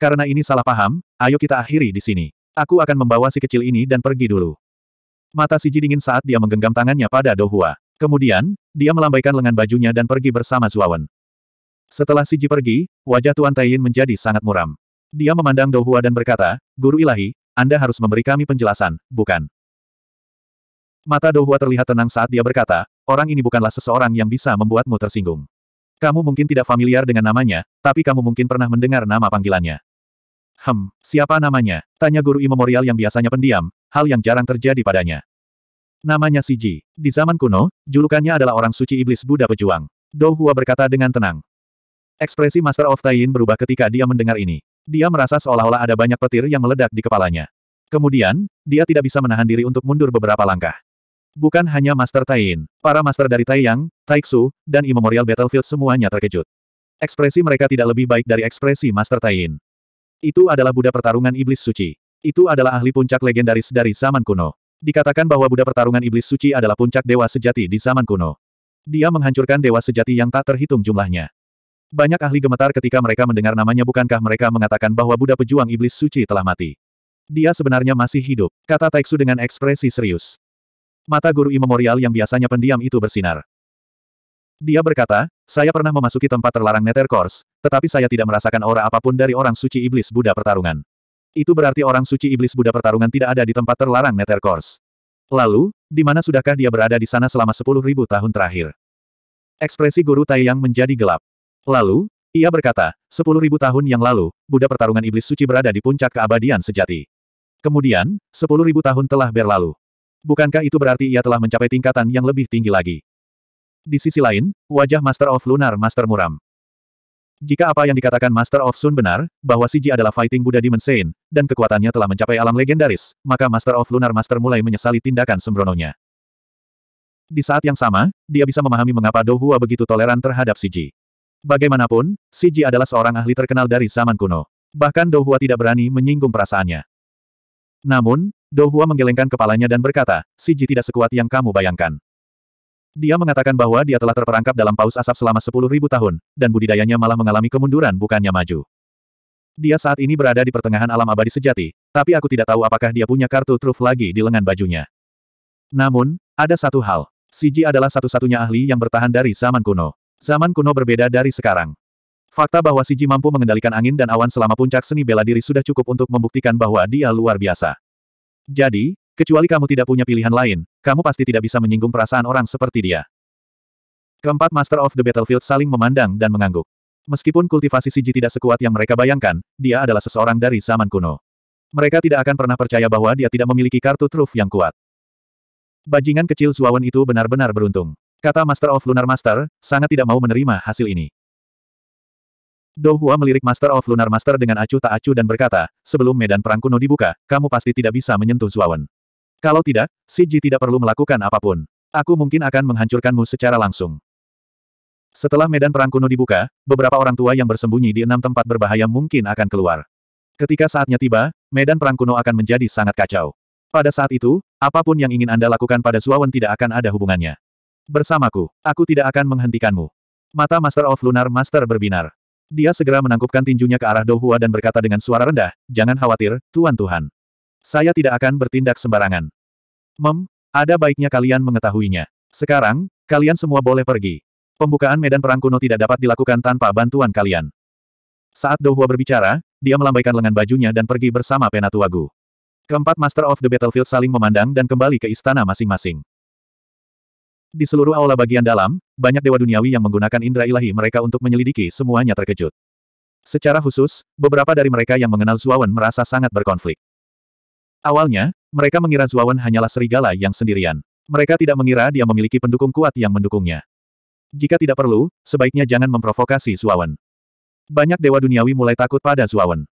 Karena ini salah paham, ayo kita akhiri di sini. Aku akan membawa si kecil ini dan pergi dulu. Mata Siji dingin saat dia menggenggam tangannya pada Dohua. Kemudian, dia melambaikan lengan bajunya dan pergi bersama Zuawan. Setelah Siji pergi, wajah Tuan Taiyin menjadi sangat muram. Dia memandang Dohua dan berkata, Guru Ilahi, Anda harus memberi kami penjelasan, bukan? Mata Dohua terlihat tenang saat dia berkata, orang ini bukanlah seseorang yang bisa membuatmu tersinggung. Kamu mungkin tidak familiar dengan namanya, tapi kamu mungkin pernah mendengar nama panggilannya. Hem, siapa namanya? Tanya guru imemorial yang biasanya pendiam, hal yang jarang terjadi padanya. Namanya Siji. Di zaman kuno, julukannya adalah orang suci iblis Buddha pejuang. Dou Hua berkata dengan tenang. Ekspresi Master of Taiyin berubah ketika dia mendengar ini. Dia merasa seolah-olah ada banyak petir yang meledak di kepalanya. Kemudian, dia tidak bisa menahan diri untuk mundur beberapa langkah. Bukan hanya Master Taiyin, para Master dari Taiyang, Taiksu, dan Immemorial Battlefield semuanya terkejut. Ekspresi mereka tidak lebih baik dari ekspresi Master Taiyin. Itu adalah Buddha Pertarungan Iblis Suci. Itu adalah ahli puncak legendaris dari zaman kuno. Dikatakan bahwa Buddha Pertarungan Iblis Suci adalah puncak dewa sejati di zaman kuno. Dia menghancurkan dewa sejati yang tak terhitung jumlahnya. Banyak ahli gemetar ketika mereka mendengar namanya bukankah mereka mengatakan bahwa Buddha Pejuang Iblis Suci telah mati. Dia sebenarnya masih hidup, kata Taiksu dengan ekspresi serius. Mata guru imemorial yang biasanya pendiam itu bersinar. Dia berkata, saya pernah memasuki tempat terlarang Nether Course, tetapi saya tidak merasakan aura apapun dari orang suci iblis Buddha pertarungan. Itu berarti orang suci iblis Buddha pertarungan tidak ada di tempat terlarang Nether Course. Lalu, di mana sudahkah dia berada di sana selama 10.000 tahun terakhir? Ekspresi Guru Taiyang menjadi gelap. Lalu, ia berkata, 10.000 tahun yang lalu, Buddha pertarungan iblis suci berada di puncak keabadian sejati. Kemudian, 10.000 tahun telah berlalu. Bukankah itu berarti ia telah mencapai tingkatan yang lebih tinggi lagi? Di sisi lain, wajah Master of Lunar Master muram. Jika apa yang dikatakan Master of Sun benar, bahwa Siji adalah Fighting Buddha Demon Saint, dan kekuatannya telah mencapai alam legendaris, maka Master of Lunar Master mulai menyesali tindakan sembrononya. Di saat yang sama, dia bisa memahami mengapa Dohua begitu toleran terhadap Siji. Bagaimanapun, Siji adalah seorang ahli terkenal dari zaman kuno. Bahkan Dohua tidak berani menyinggung perasaannya. Namun, Dohua menggelengkan kepalanya dan berkata, Siji tidak sekuat yang kamu bayangkan. Dia mengatakan bahwa dia telah terperangkap dalam paus asap selama sepuluh ribu tahun, dan budidayanya malah mengalami kemunduran bukannya maju. Dia saat ini berada di pertengahan alam abadi sejati, tapi aku tidak tahu apakah dia punya kartu truf lagi di lengan bajunya. Namun, ada satu hal. Siji adalah satu-satunya ahli yang bertahan dari zaman kuno. Zaman kuno berbeda dari sekarang. Fakta bahwa Siji mampu mengendalikan angin dan awan selama puncak seni bela diri sudah cukup untuk membuktikan bahwa dia luar biasa. Jadi, Kecuali kamu tidak punya pilihan lain, kamu pasti tidak bisa menyinggung perasaan orang seperti dia. Keempat Master of the Battlefield saling memandang dan mengangguk. Meskipun kultivasi Siji tidak sekuat yang mereka bayangkan, dia adalah seseorang dari zaman kuno. Mereka tidak akan pernah percaya bahwa dia tidak memiliki kartu truf yang kuat. Bajingan kecil Zuawan itu benar-benar beruntung. Kata Master of Lunar Master, sangat tidak mau menerima hasil ini. Dou Hua melirik Master of Lunar Master dengan acuh tak acuh dan berkata, sebelum medan perang kuno dibuka, kamu pasti tidak bisa menyentuh Zuawan. Kalau tidak, si Ji tidak perlu melakukan apapun. Aku mungkin akan menghancurkanmu secara langsung. Setelah medan perang kuno dibuka, beberapa orang tua yang bersembunyi di enam tempat berbahaya mungkin akan keluar. Ketika saatnya tiba, medan perang kuno akan menjadi sangat kacau. Pada saat itu, apapun yang ingin Anda lakukan pada Suawan tidak akan ada hubungannya. Bersamaku, aku tidak akan menghentikanmu. Mata Master of Lunar Master berbinar. Dia segera menangkupkan tinjunya ke arah Dohua dan berkata dengan suara rendah, Jangan khawatir, Tuan-Tuhan. Saya tidak akan bertindak sembarangan. Mem, ada baiknya kalian mengetahuinya. Sekarang, kalian semua boleh pergi. Pembukaan medan perang kuno tidak dapat dilakukan tanpa bantuan kalian. Saat Douhua berbicara, dia melambaikan lengan bajunya dan pergi bersama Penatuagu. Keempat Master of the Battlefield saling memandang dan kembali ke istana masing-masing. Di seluruh aula bagian dalam, banyak dewa duniawi yang menggunakan indera ilahi mereka untuk menyelidiki semuanya terkejut. Secara khusus, beberapa dari mereka yang mengenal Zuawan merasa sangat berkonflik. Awalnya, mereka mengira Zuawan hanyalah serigala yang sendirian. Mereka tidak mengira dia memiliki pendukung kuat yang mendukungnya. Jika tidak perlu, sebaiknya jangan memprovokasi Zuawan. Banyak dewa duniawi mulai takut pada Zuawan.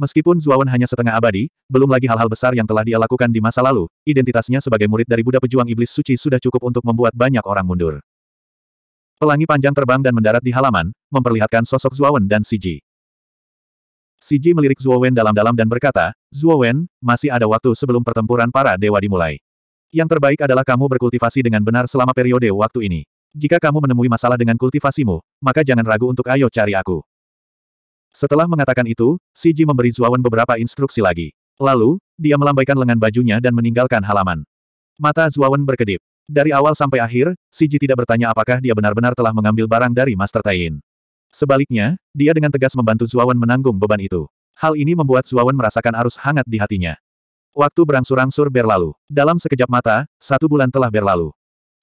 Meskipun Zuawan hanya setengah abadi, belum lagi hal-hal besar yang telah dia lakukan di masa lalu, identitasnya sebagai murid dari Buddha Pejuang Iblis Suci sudah cukup untuk membuat banyak orang mundur. Pelangi panjang terbang dan mendarat di halaman, memperlihatkan sosok Zuawan dan Siji. Si Ji melirik Zhuo Wen dalam-dalam dan berkata, Zhuo Wen, masih ada waktu sebelum pertempuran para dewa dimulai. Yang terbaik adalah kamu berkultivasi dengan benar selama periode waktu ini. Jika kamu menemui masalah dengan kultivasimu, maka jangan ragu untuk ayo cari aku. Setelah mengatakan itu, Si Ji memberi Zhuo Wen beberapa instruksi lagi. Lalu, dia melambaikan lengan bajunya dan meninggalkan halaman. Mata Zhuo Wen berkedip. Dari awal sampai akhir, Si Ji tidak bertanya apakah dia benar-benar telah mengambil barang dari Master Tain. Sebaliknya, dia dengan tegas membantu Zuawan menanggung beban itu. Hal ini membuat Zuawan merasakan arus hangat di hatinya. Waktu berangsur-angsur berlalu. Dalam sekejap mata, satu bulan telah berlalu.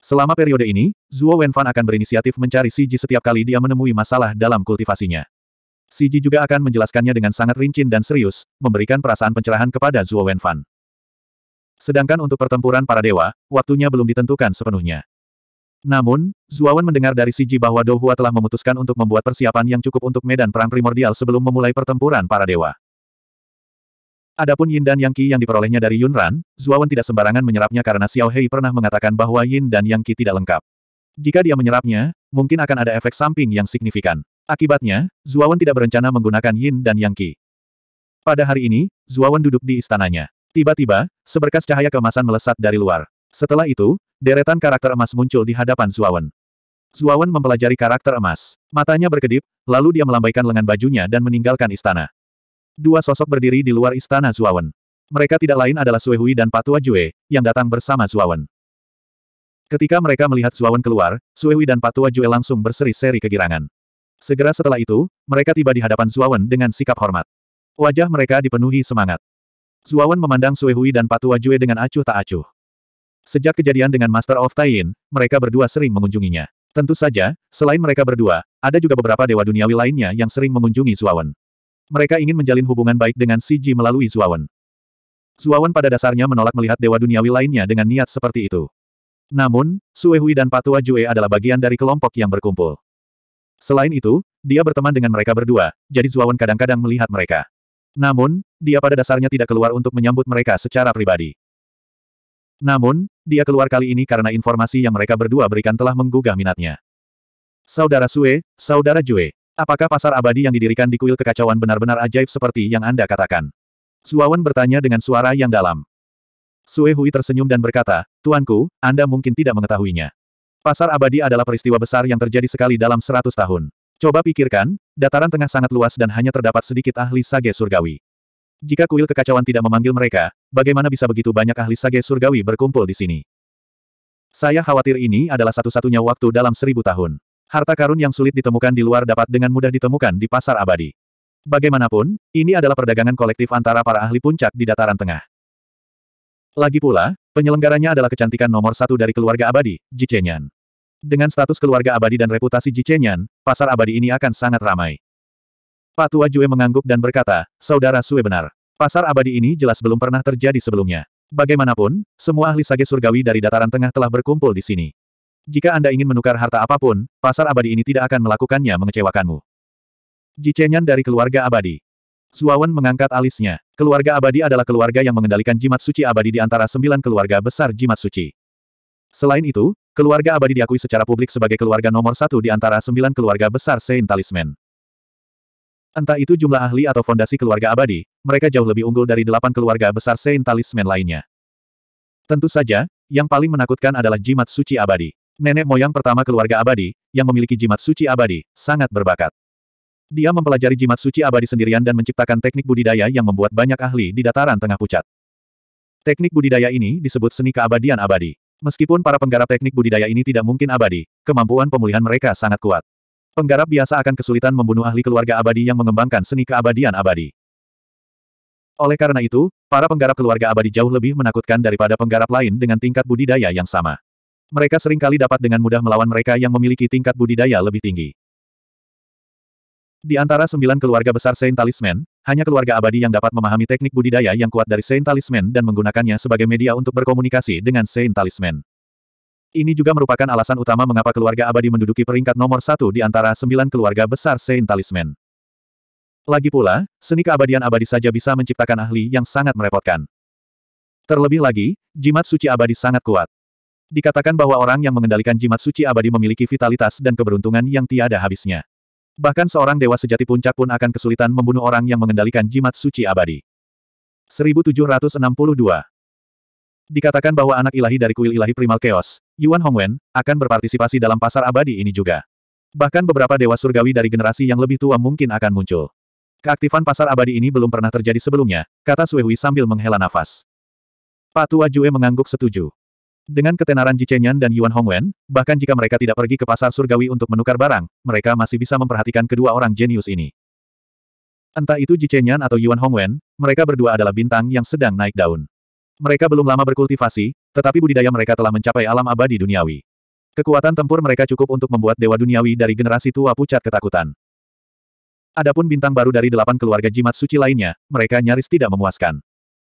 Selama periode ini, Zuo Wenfan akan berinisiatif mencari Siji setiap kali dia menemui masalah dalam kultivasinya. Siji juga akan menjelaskannya dengan sangat rinci dan serius, memberikan perasaan pencerahan kepada Zuo Wenfan. Sedangkan untuk pertempuran para dewa, waktunya belum ditentukan sepenuhnya. Namun, Zuawan mendengar dari Siji bahwa Dohua telah memutuskan untuk membuat persiapan yang cukup untuk medan perang primordial sebelum memulai pertempuran para dewa. Adapun Yin dan Yang Qi yang diperolehnya dari Yunran, Zuawan tidak sembarangan menyerapnya karena Xiao Hei pernah mengatakan bahwa Yin dan Yang Qi tidak lengkap. Jika dia menyerapnya, mungkin akan ada efek samping yang signifikan. Akibatnya, Zuawan tidak berencana menggunakan Yin dan Yang Qi. Pada hari ini, Zuawan duduk di istananya. Tiba-tiba, seberkas cahaya kemasan melesat dari luar. Setelah itu, deretan karakter emas muncul di hadapan Zuawan. Zuawan mempelajari karakter emas. Matanya berkedip, lalu dia melambaikan lengan bajunya dan meninggalkan istana. Dua sosok berdiri di luar istana Zuawan. Mereka tidak lain adalah Suehui dan Patua Jue, yang datang bersama Zuawan. Ketika mereka melihat Zuawan keluar, Suehui dan Patua Jue langsung berseri-seri kegirangan. Segera setelah itu, mereka tiba di hadapan Zuawan dengan sikap hormat. Wajah mereka dipenuhi semangat. Zuawan memandang Suehui dan Patua Jue dengan acuh tak acuh. Sejak kejadian dengan Master of Tain, mereka berdua sering mengunjunginya. Tentu saja, selain mereka berdua, ada juga beberapa dewa duniawi lainnya yang sering mengunjungi Zuawan. Mereka ingin menjalin hubungan baik dengan Si Ji melalui Zuawan. Zuawan pada dasarnya menolak melihat dewa duniawi lainnya dengan niat seperti itu. Namun, Suehui dan Patua Jue adalah bagian dari kelompok yang berkumpul. Selain itu, dia berteman dengan mereka berdua, jadi Zuawan kadang-kadang melihat mereka. Namun, dia pada dasarnya tidak keluar untuk menyambut mereka secara pribadi. Namun, dia keluar kali ini karena informasi yang mereka berdua berikan telah menggugah minatnya. Saudara Sue, Saudara Jue, apakah pasar abadi yang didirikan di kuil kekacauan benar-benar ajaib seperti yang Anda katakan? Suawan bertanya dengan suara yang dalam. Sue Hui tersenyum dan berkata, Tuanku, Anda mungkin tidak mengetahuinya. Pasar abadi adalah peristiwa besar yang terjadi sekali dalam seratus tahun. Coba pikirkan, dataran tengah sangat luas dan hanya terdapat sedikit ahli sage surgawi. Jika kuil kekacauan tidak memanggil mereka, bagaimana bisa begitu banyak ahli sage surgawi berkumpul di sini? Saya khawatir ini adalah satu-satunya waktu dalam seribu tahun. Harta karun yang sulit ditemukan di luar dapat dengan mudah ditemukan di pasar abadi. Bagaimanapun, ini adalah perdagangan kolektif antara para ahli puncak di dataran tengah. Lagi pula, penyelenggaranya adalah kecantikan nomor satu dari keluarga abadi, Jichenyan. Dengan status keluarga abadi dan reputasi Jichenyan, pasar abadi ini akan sangat ramai. Pak Tua Jue mengangguk dan berkata, Saudara Sue benar. Pasar abadi ini jelas belum pernah terjadi sebelumnya. Bagaimanapun, semua ahli sage surgawi dari dataran tengah telah berkumpul di sini. Jika Anda ingin menukar harta apapun, pasar abadi ini tidak akan melakukannya mengecewakanmu. Jicenyan dari keluarga abadi. Suawan mengangkat alisnya. Keluarga abadi adalah keluarga yang mengendalikan jimat suci abadi di antara sembilan keluarga besar jimat suci. Selain itu, keluarga abadi diakui secara publik sebagai keluarga nomor satu di antara sembilan keluarga besar Saint Talisman. Entah itu jumlah ahli atau fondasi keluarga abadi, mereka jauh lebih unggul dari delapan keluarga besar Saint Talisman lainnya. Tentu saja, yang paling menakutkan adalah jimat suci abadi. Nenek moyang pertama keluarga abadi, yang memiliki jimat suci abadi, sangat berbakat. Dia mempelajari jimat suci abadi sendirian dan menciptakan teknik budidaya yang membuat banyak ahli di dataran tengah pucat. Teknik budidaya ini disebut seni keabadian abadi. Meskipun para penggarap teknik budidaya ini tidak mungkin abadi, kemampuan pemulihan mereka sangat kuat. Penggarap biasa akan kesulitan membunuh ahli keluarga abadi yang mengembangkan seni keabadian abadi. Oleh karena itu, para penggarap keluarga abadi jauh lebih menakutkan daripada penggarap lain dengan tingkat budidaya yang sama. Mereka seringkali dapat dengan mudah melawan mereka yang memiliki tingkat budidaya lebih tinggi. Di antara sembilan keluarga besar Saint Talisman, hanya keluarga abadi yang dapat memahami teknik budidaya yang kuat dari Saint Talisman dan menggunakannya sebagai media untuk berkomunikasi dengan Saint Talisman. Ini juga merupakan alasan utama mengapa keluarga abadi menduduki peringkat nomor satu di antara sembilan keluarga besar Saint Talisman. Lagi pula, seni keabadian abadi saja bisa menciptakan ahli yang sangat merepotkan. Terlebih lagi, jimat suci abadi sangat kuat. Dikatakan bahwa orang yang mengendalikan jimat suci abadi memiliki vitalitas dan keberuntungan yang tiada habisnya. Bahkan seorang dewa sejati puncak pun akan kesulitan membunuh orang yang mengendalikan jimat suci abadi. 1762 Dikatakan bahwa anak ilahi dari kuil ilahi primal chaos, Yuan Hongwen, akan berpartisipasi dalam pasar abadi ini juga. Bahkan beberapa dewa surgawi dari generasi yang lebih tua mungkin akan muncul. Keaktifan pasar abadi ini belum pernah terjadi sebelumnya, kata Suehui sambil menghela nafas. Pak Tua Jue mengangguk setuju. Dengan ketenaran Ji Chenyan dan Yuan Hongwen, bahkan jika mereka tidak pergi ke pasar surgawi untuk menukar barang, mereka masih bisa memperhatikan kedua orang jenius ini. Entah itu Ji Chenyan atau Yuan Hongwen, mereka berdua adalah bintang yang sedang naik daun. Mereka belum lama berkultivasi, tetapi budidaya mereka telah mencapai alam abadi duniawi. Kekuatan tempur mereka cukup untuk membuat dewa duniawi dari generasi tua pucat ketakutan. Adapun bintang baru dari delapan keluarga jimat suci lainnya, mereka nyaris tidak memuaskan.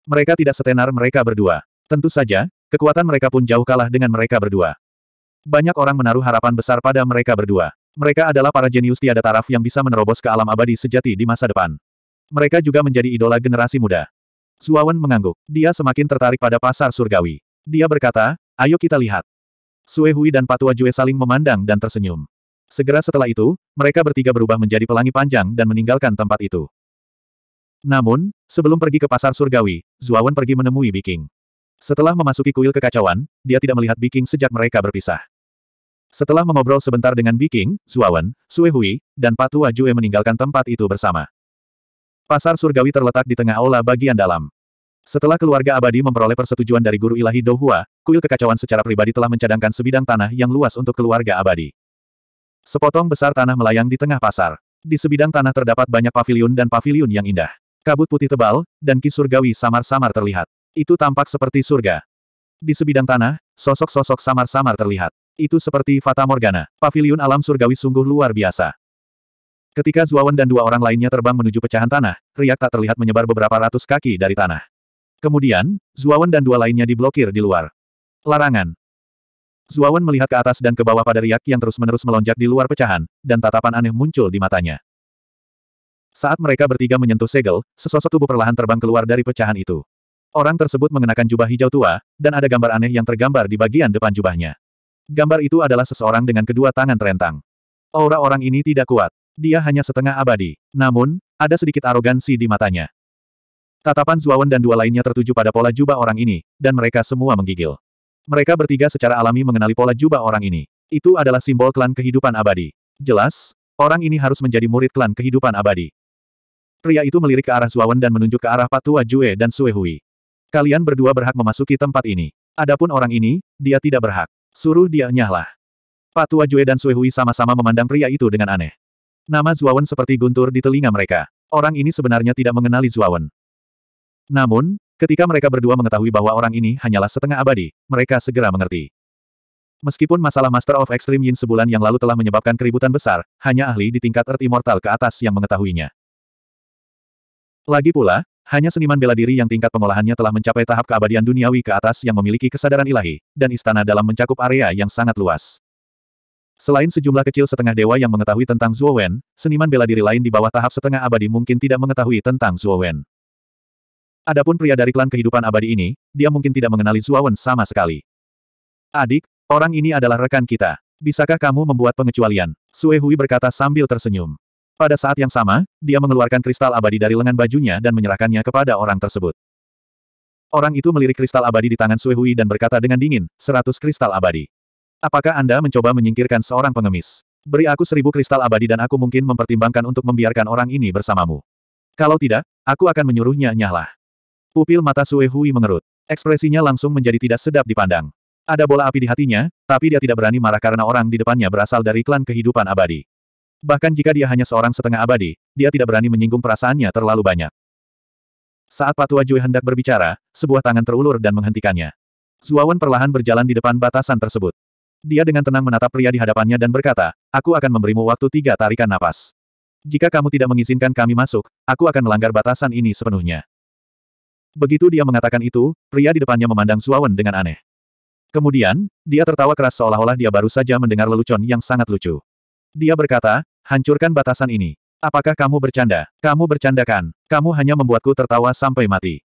Mereka tidak setenar mereka berdua. Tentu saja, kekuatan mereka pun jauh kalah dengan mereka berdua. Banyak orang menaruh harapan besar pada mereka berdua. Mereka adalah para jenius tiada taraf yang bisa menerobos ke alam abadi sejati di masa depan. Mereka juga menjadi idola generasi muda. Suawan mengangguk. Dia semakin tertarik pada pasar surgawi. Dia berkata, ayo kita lihat. Sue Hui dan Patua Jue saling memandang dan tersenyum. Segera setelah itu, mereka bertiga berubah menjadi pelangi panjang dan meninggalkan tempat itu. Namun, sebelum pergi ke pasar surgawi, Zuawan pergi menemui Biking. Setelah memasuki kuil kekacauan, dia tidak melihat Biking sejak mereka berpisah. Setelah mengobrol sebentar dengan Biking, Zuawan, Sue Hui, dan Patua Jue meninggalkan tempat itu bersama. Pasar surgawi terletak di tengah aula bagian dalam. Setelah keluarga abadi memperoleh persetujuan dari guru ilahi Dohua, kuil kekacauan secara pribadi telah mencadangkan sebidang tanah yang luas untuk keluarga abadi. Sepotong besar tanah melayang di tengah pasar. Di sebidang tanah terdapat banyak pavilion dan pavilion yang indah. Kabut putih tebal, dan ki surgawi samar-samar terlihat. Itu tampak seperti surga. Di sebidang tanah, sosok-sosok samar-samar terlihat. Itu seperti Fata Morgana. Pavilion alam surgawi sungguh luar biasa. Ketika Zuawan dan dua orang lainnya terbang menuju pecahan tanah, riak tak terlihat menyebar beberapa ratus kaki dari tanah. Kemudian, Zuawan dan dua lainnya diblokir di luar. Larangan. Zuawan melihat ke atas dan ke bawah pada riak yang terus-menerus melonjak di luar pecahan, dan tatapan aneh muncul di matanya. Saat mereka bertiga menyentuh segel, sesosok tubuh perlahan terbang keluar dari pecahan itu. Orang tersebut mengenakan jubah hijau tua, dan ada gambar aneh yang tergambar di bagian depan jubahnya. Gambar itu adalah seseorang dengan kedua tangan terentang. Aura orang ini tidak kuat. Dia hanya setengah abadi. Namun, ada sedikit arogansi di matanya. Tatapan Zuawan dan dua lainnya tertuju pada pola jubah orang ini, dan mereka semua menggigil. Mereka bertiga secara alami mengenali pola jubah orang ini. Itu adalah simbol klan kehidupan abadi. Jelas, orang ini harus menjadi murid klan kehidupan abadi. Pria itu melirik ke arah Zuawan dan menunjuk ke arah Patua Jue dan Sue Hui. Kalian berdua berhak memasuki tempat ini. Adapun orang ini, dia tidak berhak. Suruh dia nyahlah. Patua Jue dan Sue Hui sama-sama memandang pria itu dengan aneh. Nama Zuawan seperti guntur di telinga mereka. Orang ini sebenarnya tidak mengenali Zuawan. Namun, ketika mereka berdua mengetahui bahwa orang ini hanyalah setengah abadi, mereka segera mengerti. Meskipun masalah Master of Extreme Yin sebulan yang lalu telah menyebabkan keributan besar, hanya ahli di tingkat Earth Immortal ke atas yang mengetahuinya. Lagi pula, hanya seniman bela diri yang tingkat pengolahannya telah mencapai tahap keabadian duniawi ke atas yang memiliki kesadaran ilahi, dan istana dalam mencakup area yang sangat luas. Selain sejumlah kecil setengah dewa yang mengetahui tentang Zuo Wen, seniman bela diri lain di bawah tahap setengah abadi mungkin tidak mengetahui tentang Zuo Wen. Adapun pria dari klan kehidupan abadi ini, dia mungkin tidak mengenali Zuo Wen sama sekali. Adik, orang ini adalah rekan kita. Bisakah kamu membuat pengecualian? Sue Hui berkata sambil tersenyum. Pada saat yang sama, dia mengeluarkan kristal abadi dari lengan bajunya dan menyerahkannya kepada orang tersebut. Orang itu melirik kristal abadi di tangan Sue Hui dan berkata dengan dingin, seratus kristal abadi. Apakah Anda mencoba menyingkirkan seorang pengemis? Beri aku seribu kristal abadi dan aku mungkin mempertimbangkan untuk membiarkan orang ini bersamamu. Kalau tidak, aku akan menyuruhnya nyahlah. Pupil mata Sue Hui mengerut. Ekspresinya langsung menjadi tidak sedap dipandang. Ada bola api di hatinya, tapi dia tidak berani marah karena orang di depannya berasal dari klan kehidupan abadi. Bahkan jika dia hanya seorang setengah abadi, dia tidak berani menyinggung perasaannya terlalu banyak. Saat Patua Jue hendak berbicara, sebuah tangan terulur dan menghentikannya. Zuawan perlahan berjalan di depan batasan tersebut. Dia dengan tenang menatap pria di hadapannya dan berkata, aku akan memberimu waktu tiga tarikan napas. Jika kamu tidak mengizinkan kami masuk, aku akan melanggar batasan ini sepenuhnya. Begitu dia mengatakan itu, pria di depannya memandang Zuawan dengan aneh. Kemudian, dia tertawa keras seolah-olah dia baru saja mendengar lelucon yang sangat lucu. Dia berkata, hancurkan batasan ini. Apakah kamu bercanda? Kamu bercandakan. Kamu hanya membuatku tertawa sampai mati.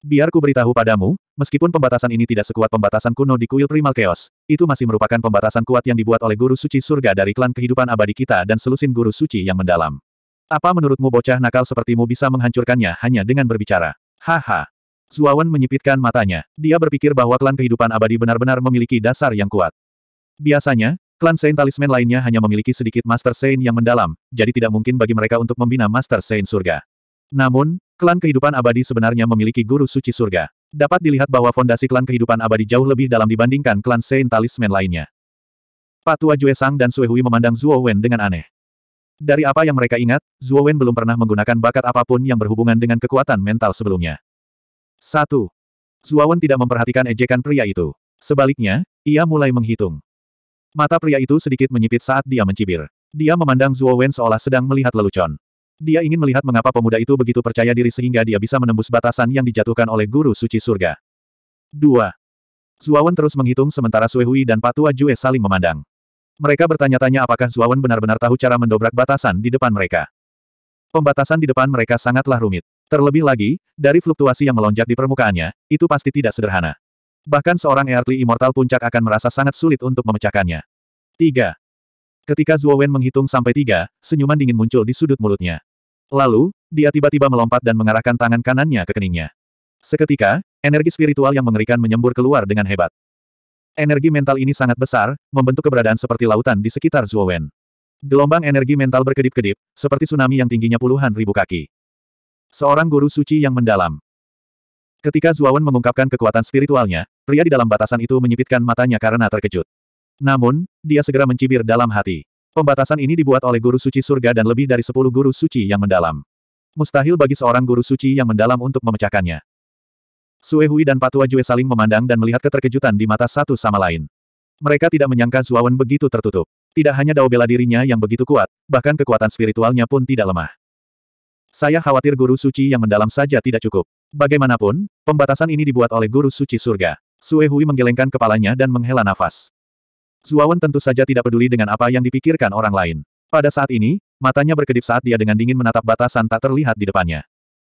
Biar ku beritahu padamu, meskipun pembatasan ini tidak sekuat pembatasan kuno di kuil primal chaos, itu masih merupakan pembatasan kuat yang dibuat oleh guru suci surga dari klan kehidupan abadi kita dan selusin guru suci yang mendalam. Apa menurutmu bocah nakal sepertimu bisa menghancurkannya hanya dengan berbicara? Haha. Zuawan menyipitkan matanya. Dia berpikir bahwa klan kehidupan abadi benar-benar memiliki dasar yang kuat. Biasanya, klan Saint Talisman lainnya hanya memiliki sedikit Master Saint yang mendalam, jadi tidak mungkin bagi mereka untuk membina Master Saint surga. Namun, Klan kehidupan abadi sebenarnya memiliki guru suci surga. Dapat dilihat bahwa fondasi klan kehidupan abadi jauh lebih dalam dibandingkan klan Saint Talisman lainnya. Pak Tua Juesang dan Suehui memandang Zuo Wen dengan aneh. Dari apa yang mereka ingat, Zuo Wen belum pernah menggunakan bakat apapun yang berhubungan dengan kekuatan mental sebelumnya. 1. Zuo Wen tidak memperhatikan ejekan pria itu. Sebaliknya, ia mulai menghitung. Mata pria itu sedikit menyipit saat dia mencibir. Dia memandang Zuo Wen seolah sedang melihat lelucon. Dia ingin melihat mengapa pemuda itu begitu percaya diri sehingga dia bisa menembus batasan yang dijatuhkan oleh guru suci surga. 2. Zuawan terus menghitung sementara Suehui dan Patua Jue saling memandang. Mereka bertanya-tanya apakah Zuawan benar-benar tahu cara mendobrak batasan di depan mereka. Pembatasan di depan mereka sangatlah rumit. Terlebih lagi, dari fluktuasi yang melonjak di permukaannya, itu pasti tidak sederhana. Bahkan seorang Earthly Immortal puncak akan merasa sangat sulit untuk memecahkannya. 3. Ketika Zuowen menghitung sampai tiga, senyuman dingin muncul di sudut mulutnya. Lalu, dia tiba-tiba melompat dan mengarahkan tangan kanannya ke keningnya. Seketika, energi spiritual yang mengerikan menyembur keluar dengan hebat. Energi mental ini sangat besar, membentuk keberadaan seperti lautan di sekitar Zhuowen. Gelombang energi mental berkedip-kedip, seperti tsunami yang tingginya puluhan ribu kaki. Seorang guru suci yang mendalam. Ketika Zuawan mengungkapkan kekuatan spiritualnya, pria di dalam batasan itu menyipitkan matanya karena terkejut. Namun, dia segera mencibir dalam hati. Pembatasan ini dibuat oleh guru suci surga dan lebih dari sepuluh guru suci yang mendalam. Mustahil bagi seorang guru suci yang mendalam untuk memecahkannya. Sue Hui dan Patua Jue saling memandang dan melihat keterkejutan di mata satu sama lain. Mereka tidak menyangka Zuawan begitu tertutup. Tidak hanya dao bela dirinya yang begitu kuat, bahkan kekuatan spiritualnya pun tidak lemah. Saya khawatir guru suci yang mendalam saja tidak cukup. Bagaimanapun, pembatasan ini dibuat oleh guru suci surga. Sue Hui menggelengkan kepalanya dan menghela nafas. Zuawan tentu saja tidak peduli dengan apa yang dipikirkan orang lain. Pada saat ini, matanya berkedip saat dia dengan dingin menatap batasan tak terlihat di depannya.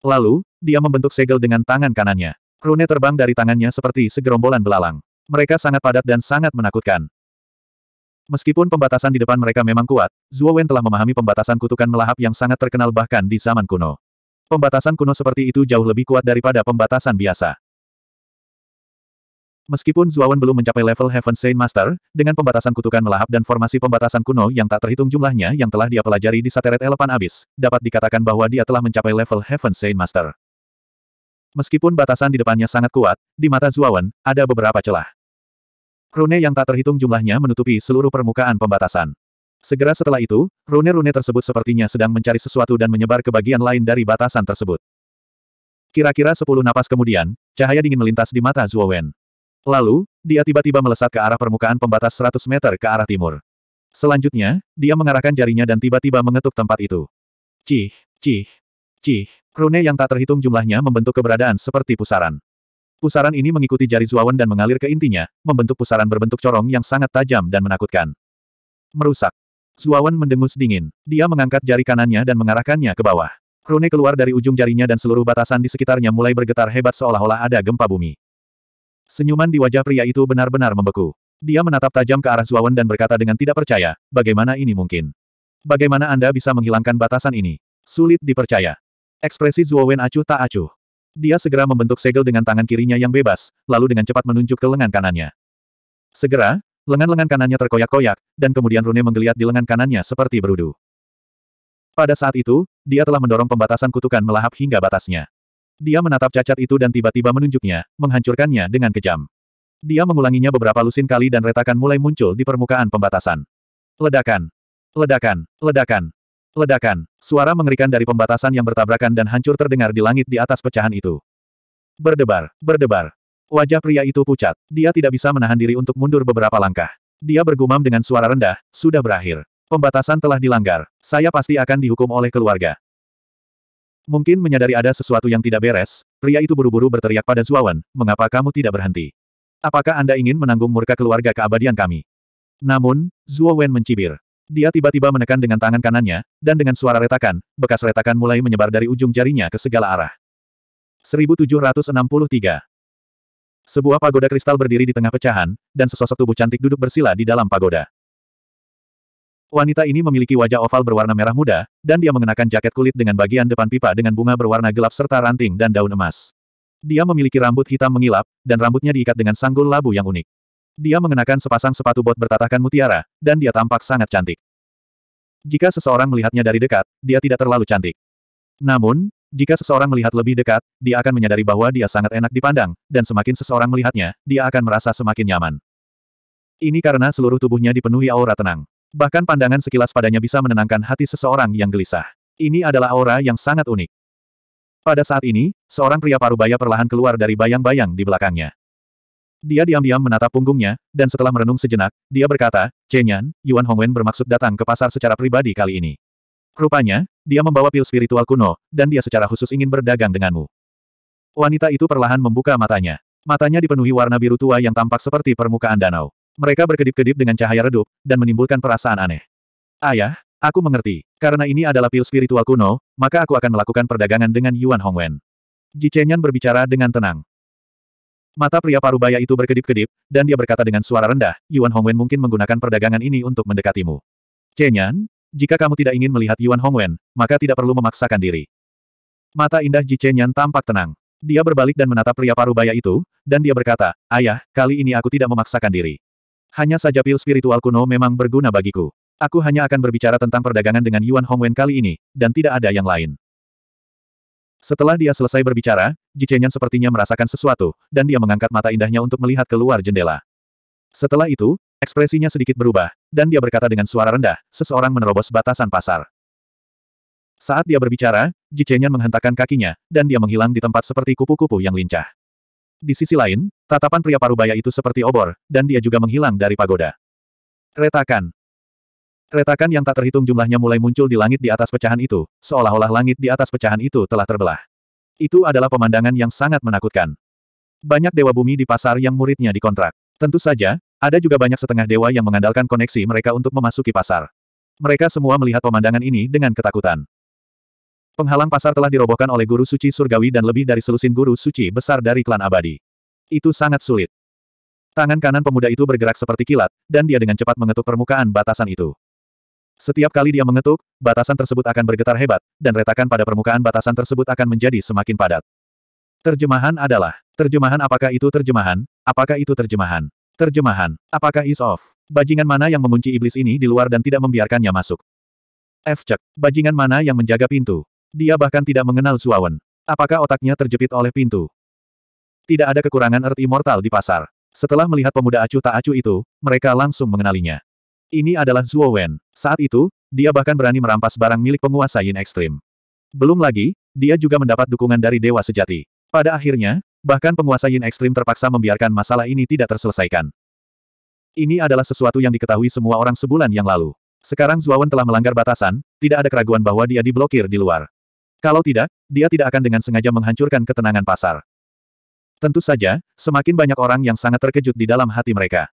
Lalu, dia membentuk segel dengan tangan kanannya. Rune terbang dari tangannya seperti segerombolan belalang. Mereka sangat padat dan sangat menakutkan. Meskipun pembatasan di depan mereka memang kuat, Zuo Wen telah memahami pembatasan kutukan melahap yang sangat terkenal bahkan di zaman kuno. Pembatasan kuno seperti itu jauh lebih kuat daripada pembatasan biasa. Meskipun Zuawan belum mencapai level Heaven Saint Master, dengan pembatasan kutukan melahap dan formasi pembatasan kuno yang tak terhitung jumlahnya yang telah dia pelajari di Sateret Elepan Abis, dapat dikatakan bahwa dia telah mencapai level Heaven Saint Master. Meskipun batasan di depannya sangat kuat, di mata Zuawan, ada beberapa celah. Rune yang tak terhitung jumlahnya menutupi seluruh permukaan pembatasan. Segera setelah itu, rune-rune tersebut sepertinya sedang mencari sesuatu dan menyebar ke bagian lain dari batasan tersebut. Kira-kira sepuluh napas kemudian, cahaya dingin melintas di mata Zuawan. Lalu, dia tiba-tiba melesat ke arah permukaan pembatas 100 meter ke arah timur. Selanjutnya, dia mengarahkan jarinya dan tiba-tiba mengetuk tempat itu. Cih, cih, cih. Rune yang tak terhitung jumlahnya membentuk keberadaan seperti pusaran. Pusaran ini mengikuti jari Zuawan dan mengalir ke intinya, membentuk pusaran berbentuk corong yang sangat tajam dan menakutkan. Merusak. Zuawan mendengus dingin. Dia mengangkat jari kanannya dan mengarahkannya ke bawah. Rune keluar dari ujung jarinya dan seluruh batasan di sekitarnya mulai bergetar hebat seolah-olah ada gempa bumi. Senyuman di wajah pria itu benar-benar membeku. Dia menatap tajam ke arah Zuawan dan berkata dengan tidak percaya, bagaimana ini mungkin? Bagaimana Anda bisa menghilangkan batasan ini? Sulit dipercaya. Ekspresi Zuawan acuh tak acuh. Dia segera membentuk segel dengan tangan kirinya yang bebas, lalu dengan cepat menunjuk ke lengan kanannya. Segera, lengan-lengan kanannya terkoyak-koyak, dan kemudian Rune menggeliat di lengan kanannya seperti berudu. Pada saat itu, dia telah mendorong pembatasan kutukan melahap hingga batasnya. Dia menatap cacat itu dan tiba-tiba menunjuknya, menghancurkannya dengan kejam. Dia mengulanginya beberapa lusin kali dan retakan mulai muncul di permukaan pembatasan. Ledakan! Ledakan! Ledakan! Ledakan! Suara mengerikan dari pembatasan yang bertabrakan dan hancur terdengar di langit di atas pecahan itu. Berdebar! Berdebar! Wajah pria itu pucat. Dia tidak bisa menahan diri untuk mundur beberapa langkah. Dia bergumam dengan suara rendah, sudah berakhir. Pembatasan telah dilanggar. Saya pasti akan dihukum oleh keluarga. Mungkin menyadari ada sesuatu yang tidak beres, pria itu buru-buru berteriak pada Zuawan, mengapa kamu tidak berhenti? Apakah Anda ingin menanggung murka keluarga keabadian kami? Namun, Zuo mencibir. Dia tiba-tiba menekan dengan tangan kanannya, dan dengan suara retakan, bekas retakan mulai menyebar dari ujung jarinya ke segala arah. 1763 Sebuah pagoda kristal berdiri di tengah pecahan, dan sesosok tubuh cantik duduk bersila di dalam pagoda. Wanita ini memiliki wajah oval berwarna merah muda, dan dia mengenakan jaket kulit dengan bagian depan pipa dengan bunga berwarna gelap serta ranting dan daun emas. Dia memiliki rambut hitam mengilap, dan rambutnya diikat dengan sanggul labu yang unik. Dia mengenakan sepasang sepatu bot bertatahkan mutiara, dan dia tampak sangat cantik. Jika seseorang melihatnya dari dekat, dia tidak terlalu cantik. Namun, jika seseorang melihat lebih dekat, dia akan menyadari bahwa dia sangat enak dipandang, dan semakin seseorang melihatnya, dia akan merasa semakin nyaman. Ini karena seluruh tubuhnya dipenuhi aura tenang. Bahkan pandangan sekilas padanya bisa menenangkan hati seseorang yang gelisah. Ini adalah aura yang sangat unik. Pada saat ini, seorang pria parubaya perlahan keluar dari bayang-bayang di belakangnya. Dia diam-diam menatap punggungnya, dan setelah merenung sejenak, dia berkata, Chenyan, Yuan Hongwen bermaksud datang ke pasar secara pribadi kali ini. Rupanya, dia membawa pil spiritual kuno, dan dia secara khusus ingin berdagang denganmu. Wanita itu perlahan membuka matanya. Matanya dipenuhi warna biru tua yang tampak seperti permukaan danau. Mereka berkedip-kedip dengan cahaya redup, dan menimbulkan perasaan aneh. Ayah, aku mengerti. Karena ini adalah pil spiritual kuno, maka aku akan melakukan perdagangan dengan Yuan Hongwen. Ji Chenyan berbicara dengan tenang. Mata pria parubaya itu berkedip-kedip, dan dia berkata dengan suara rendah, Yuan Hongwen mungkin menggunakan perdagangan ini untuk mendekatimu. Cenyan, jika kamu tidak ingin melihat Yuan Hongwen, maka tidak perlu memaksakan diri. Mata indah Ji Chenyan tampak tenang. Dia berbalik dan menatap pria parubaya itu, dan dia berkata, Ayah, kali ini aku tidak memaksakan diri. Hanya saja pil spiritual kuno memang berguna bagiku. Aku hanya akan berbicara tentang perdagangan dengan Yuan Hongwen kali ini, dan tidak ada yang lain. Setelah dia selesai berbicara, Ji Chenyan sepertinya merasakan sesuatu, dan dia mengangkat mata indahnya untuk melihat keluar jendela. Setelah itu, ekspresinya sedikit berubah, dan dia berkata dengan suara rendah, seseorang menerobos batasan pasar. Saat dia berbicara, Ji Chenyan menghentakkan kakinya, dan dia menghilang di tempat seperti kupu-kupu yang lincah. Di sisi lain, tatapan pria parubaya itu seperti obor, dan dia juga menghilang dari pagoda. Retakan. Retakan yang tak terhitung jumlahnya mulai muncul di langit di atas pecahan itu, seolah-olah langit di atas pecahan itu telah terbelah. Itu adalah pemandangan yang sangat menakutkan. Banyak dewa bumi di pasar yang muridnya dikontrak. Tentu saja, ada juga banyak setengah dewa yang mengandalkan koneksi mereka untuk memasuki pasar. Mereka semua melihat pemandangan ini dengan ketakutan. Penghalang pasar telah dirobohkan oleh guru suci surgawi dan lebih dari selusin guru suci besar dari klan abadi. Itu sangat sulit. Tangan kanan pemuda itu bergerak seperti kilat, dan dia dengan cepat mengetuk permukaan batasan itu. Setiap kali dia mengetuk, batasan tersebut akan bergetar hebat, dan retakan pada permukaan batasan tersebut akan menjadi semakin padat. Terjemahan adalah, terjemahan apakah itu terjemahan, apakah itu terjemahan, terjemahan, apakah is off, bajingan mana yang mengunci iblis ini di luar dan tidak membiarkannya masuk. F. Cek, bajingan mana yang menjaga pintu, dia bahkan tidak mengenal Suawen. Apakah otaknya terjepit oleh pintu? Tidak ada kekurangan Earth Immortal di pasar. Setelah melihat pemuda acuh tak acuh itu, mereka langsung mengenalinya. Ini adalah Zuo Wen. Saat itu, dia bahkan berani merampas barang milik penguasa Yin Ekstrim. Belum lagi, dia juga mendapat dukungan dari Dewa Sejati. Pada akhirnya, bahkan penguasa Yin Ekstrim terpaksa membiarkan masalah ini tidak terselesaikan. Ini adalah sesuatu yang diketahui semua orang sebulan yang lalu. Sekarang Wen telah melanggar batasan, tidak ada keraguan bahwa dia diblokir di luar. Kalau tidak, dia tidak akan dengan sengaja menghancurkan ketenangan pasar. Tentu saja, semakin banyak orang yang sangat terkejut di dalam hati mereka.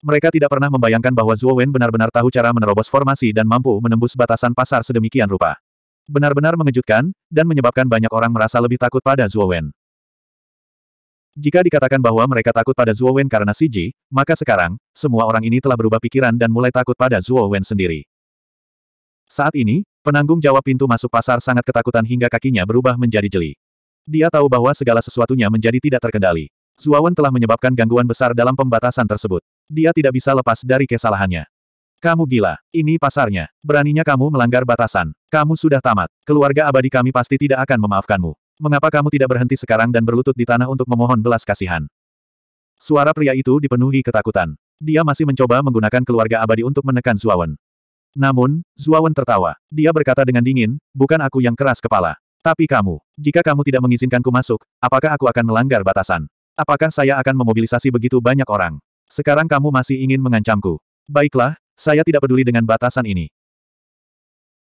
Mereka tidak pernah membayangkan bahwa Zhuo Wen benar-benar tahu cara menerobos formasi dan mampu menembus batasan pasar sedemikian rupa. Benar-benar mengejutkan, dan menyebabkan banyak orang merasa lebih takut pada Zhuo Wen. Jika dikatakan bahwa mereka takut pada Zhuo Wen karena Siji, maka sekarang, semua orang ini telah berubah pikiran dan mulai takut pada Zhuo Wen sendiri. Saat ini, Penanggung jawab pintu masuk pasar sangat ketakutan hingga kakinya berubah menjadi jeli. Dia tahu bahwa segala sesuatunya menjadi tidak terkendali. Zuawan telah menyebabkan gangguan besar dalam pembatasan tersebut. Dia tidak bisa lepas dari kesalahannya. Kamu gila. Ini pasarnya. Beraninya kamu melanggar batasan. Kamu sudah tamat. Keluarga abadi kami pasti tidak akan memaafkanmu. Mengapa kamu tidak berhenti sekarang dan berlutut di tanah untuk memohon belas kasihan? Suara pria itu dipenuhi ketakutan. Dia masih mencoba menggunakan keluarga abadi untuk menekan Zuawan. Namun, Zuawan tertawa. Dia berkata dengan dingin, bukan aku yang keras kepala. Tapi kamu, jika kamu tidak mengizinkanku masuk, apakah aku akan melanggar batasan? Apakah saya akan memobilisasi begitu banyak orang? Sekarang kamu masih ingin mengancamku. Baiklah, saya tidak peduli dengan batasan ini.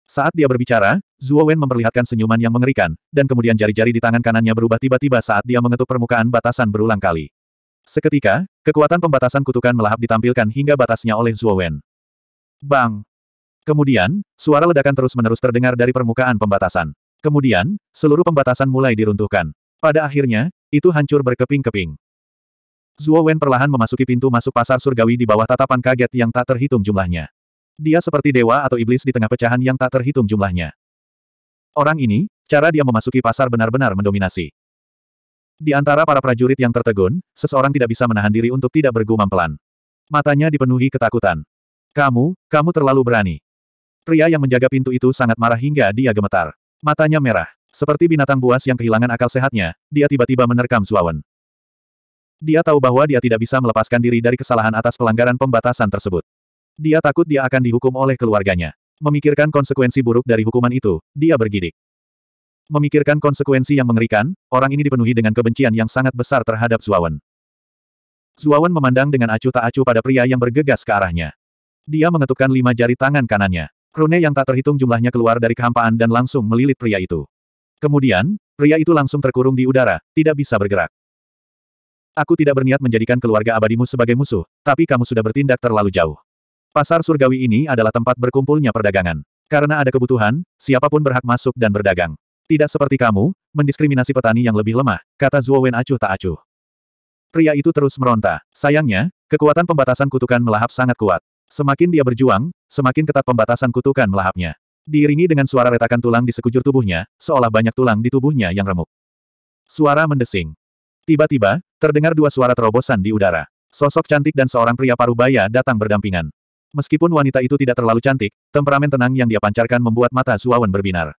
Saat dia berbicara, Zuo Wen memperlihatkan senyuman yang mengerikan, dan kemudian jari-jari di tangan kanannya berubah tiba-tiba saat dia mengetuk permukaan batasan berulang kali. Seketika, kekuatan pembatasan kutukan melahap ditampilkan hingga batasnya oleh Zuo Wen. Bang! Kemudian, suara ledakan terus-menerus terdengar dari permukaan pembatasan. Kemudian, seluruh pembatasan mulai diruntuhkan. Pada akhirnya, itu hancur berkeping-keping. Zhuo Wen perlahan memasuki pintu masuk pasar surgawi di bawah tatapan kaget yang tak terhitung jumlahnya. Dia seperti dewa atau iblis di tengah pecahan yang tak terhitung jumlahnya. Orang ini, cara dia memasuki pasar benar-benar mendominasi. Di antara para prajurit yang tertegun, seseorang tidak bisa menahan diri untuk tidak bergumam pelan. Matanya dipenuhi ketakutan. Kamu, kamu terlalu berani. Pria yang menjaga pintu itu sangat marah hingga dia gemetar. Matanya merah. Seperti binatang buas yang kehilangan akal sehatnya, dia tiba-tiba menerkam Zuawan. Dia tahu bahwa dia tidak bisa melepaskan diri dari kesalahan atas pelanggaran pembatasan tersebut. Dia takut dia akan dihukum oleh keluarganya. Memikirkan konsekuensi buruk dari hukuman itu, dia bergidik. Memikirkan konsekuensi yang mengerikan, orang ini dipenuhi dengan kebencian yang sangat besar terhadap Zuawan. Zuawan memandang dengan acuh tak acuh pada pria yang bergegas ke arahnya. Dia mengetukkan lima jari tangan kanannya. Rune yang tak terhitung jumlahnya keluar dari kehampaan dan langsung melilit pria itu. Kemudian, pria itu langsung terkurung di udara, tidak bisa bergerak. Aku tidak berniat menjadikan keluarga abadimu sebagai musuh, tapi kamu sudah bertindak terlalu jauh. Pasar surgawi ini adalah tempat berkumpulnya perdagangan. Karena ada kebutuhan, siapapun berhak masuk dan berdagang. Tidak seperti kamu, mendiskriminasi petani yang lebih lemah, kata Zuo Wen acuh tak acuh. Pria itu terus meronta. Sayangnya, kekuatan pembatasan kutukan melahap sangat kuat. Semakin dia berjuang, semakin ketat pembatasan kutukan melahapnya. Diiringi dengan suara retakan tulang di sekujur tubuhnya, seolah banyak tulang di tubuhnya yang remuk. Suara mendesing. Tiba-tiba, terdengar dua suara terobosan di udara. Sosok cantik dan seorang pria parubaya datang berdampingan. Meskipun wanita itu tidak terlalu cantik, temperamen tenang yang dia pancarkan membuat mata Zuawan berbinar.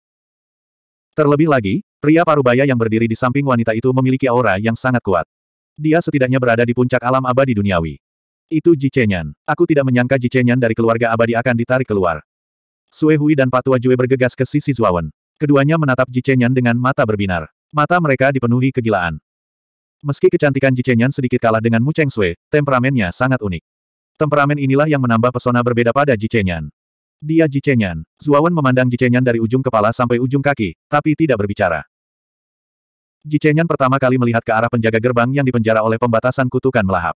Terlebih lagi, pria parubaya yang berdiri di samping wanita itu memiliki aura yang sangat kuat. Dia setidaknya berada di puncak alam abadi duniawi. Itu Ji Chenyan. Aku tidak menyangka Ji Chenyan dari keluarga abadi akan ditarik keluar. Sue Hui dan Patua Jue bergegas ke sisi Zuawan. Keduanya menatap Ji Chenyan dengan mata berbinar. Mata mereka dipenuhi kegilaan. Meski kecantikan Ji Chenyan sedikit kalah dengan Mu Cheng Sue, temperamennya sangat unik. Temperamen inilah yang menambah pesona berbeda pada Ji Chenyan. Dia Ji Chenyan. Zuawan memandang Ji Chenyan dari ujung kepala sampai ujung kaki, tapi tidak berbicara. Ji Chenyan pertama kali melihat ke arah penjaga gerbang yang dipenjara oleh pembatasan kutukan melahap.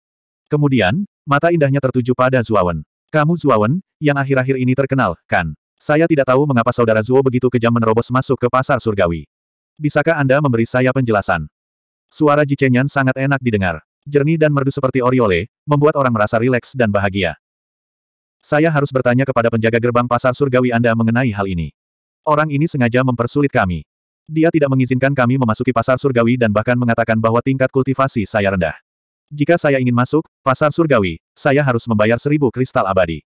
Kemudian, Mata indahnya tertuju pada Zuawan. Kamu Zuawan, yang akhir-akhir ini terkenal, kan? Saya tidak tahu mengapa saudara Zuo begitu kejam menerobos masuk ke pasar surgawi. Bisakah Anda memberi saya penjelasan? Suara Jichenyan sangat enak didengar. Jernih dan merdu seperti oriole, membuat orang merasa rileks dan bahagia. Saya harus bertanya kepada penjaga gerbang pasar surgawi Anda mengenai hal ini. Orang ini sengaja mempersulit kami. Dia tidak mengizinkan kami memasuki pasar surgawi dan bahkan mengatakan bahwa tingkat kultivasi saya rendah. Jika saya ingin masuk, pasar surgawi, saya harus membayar seribu kristal abadi.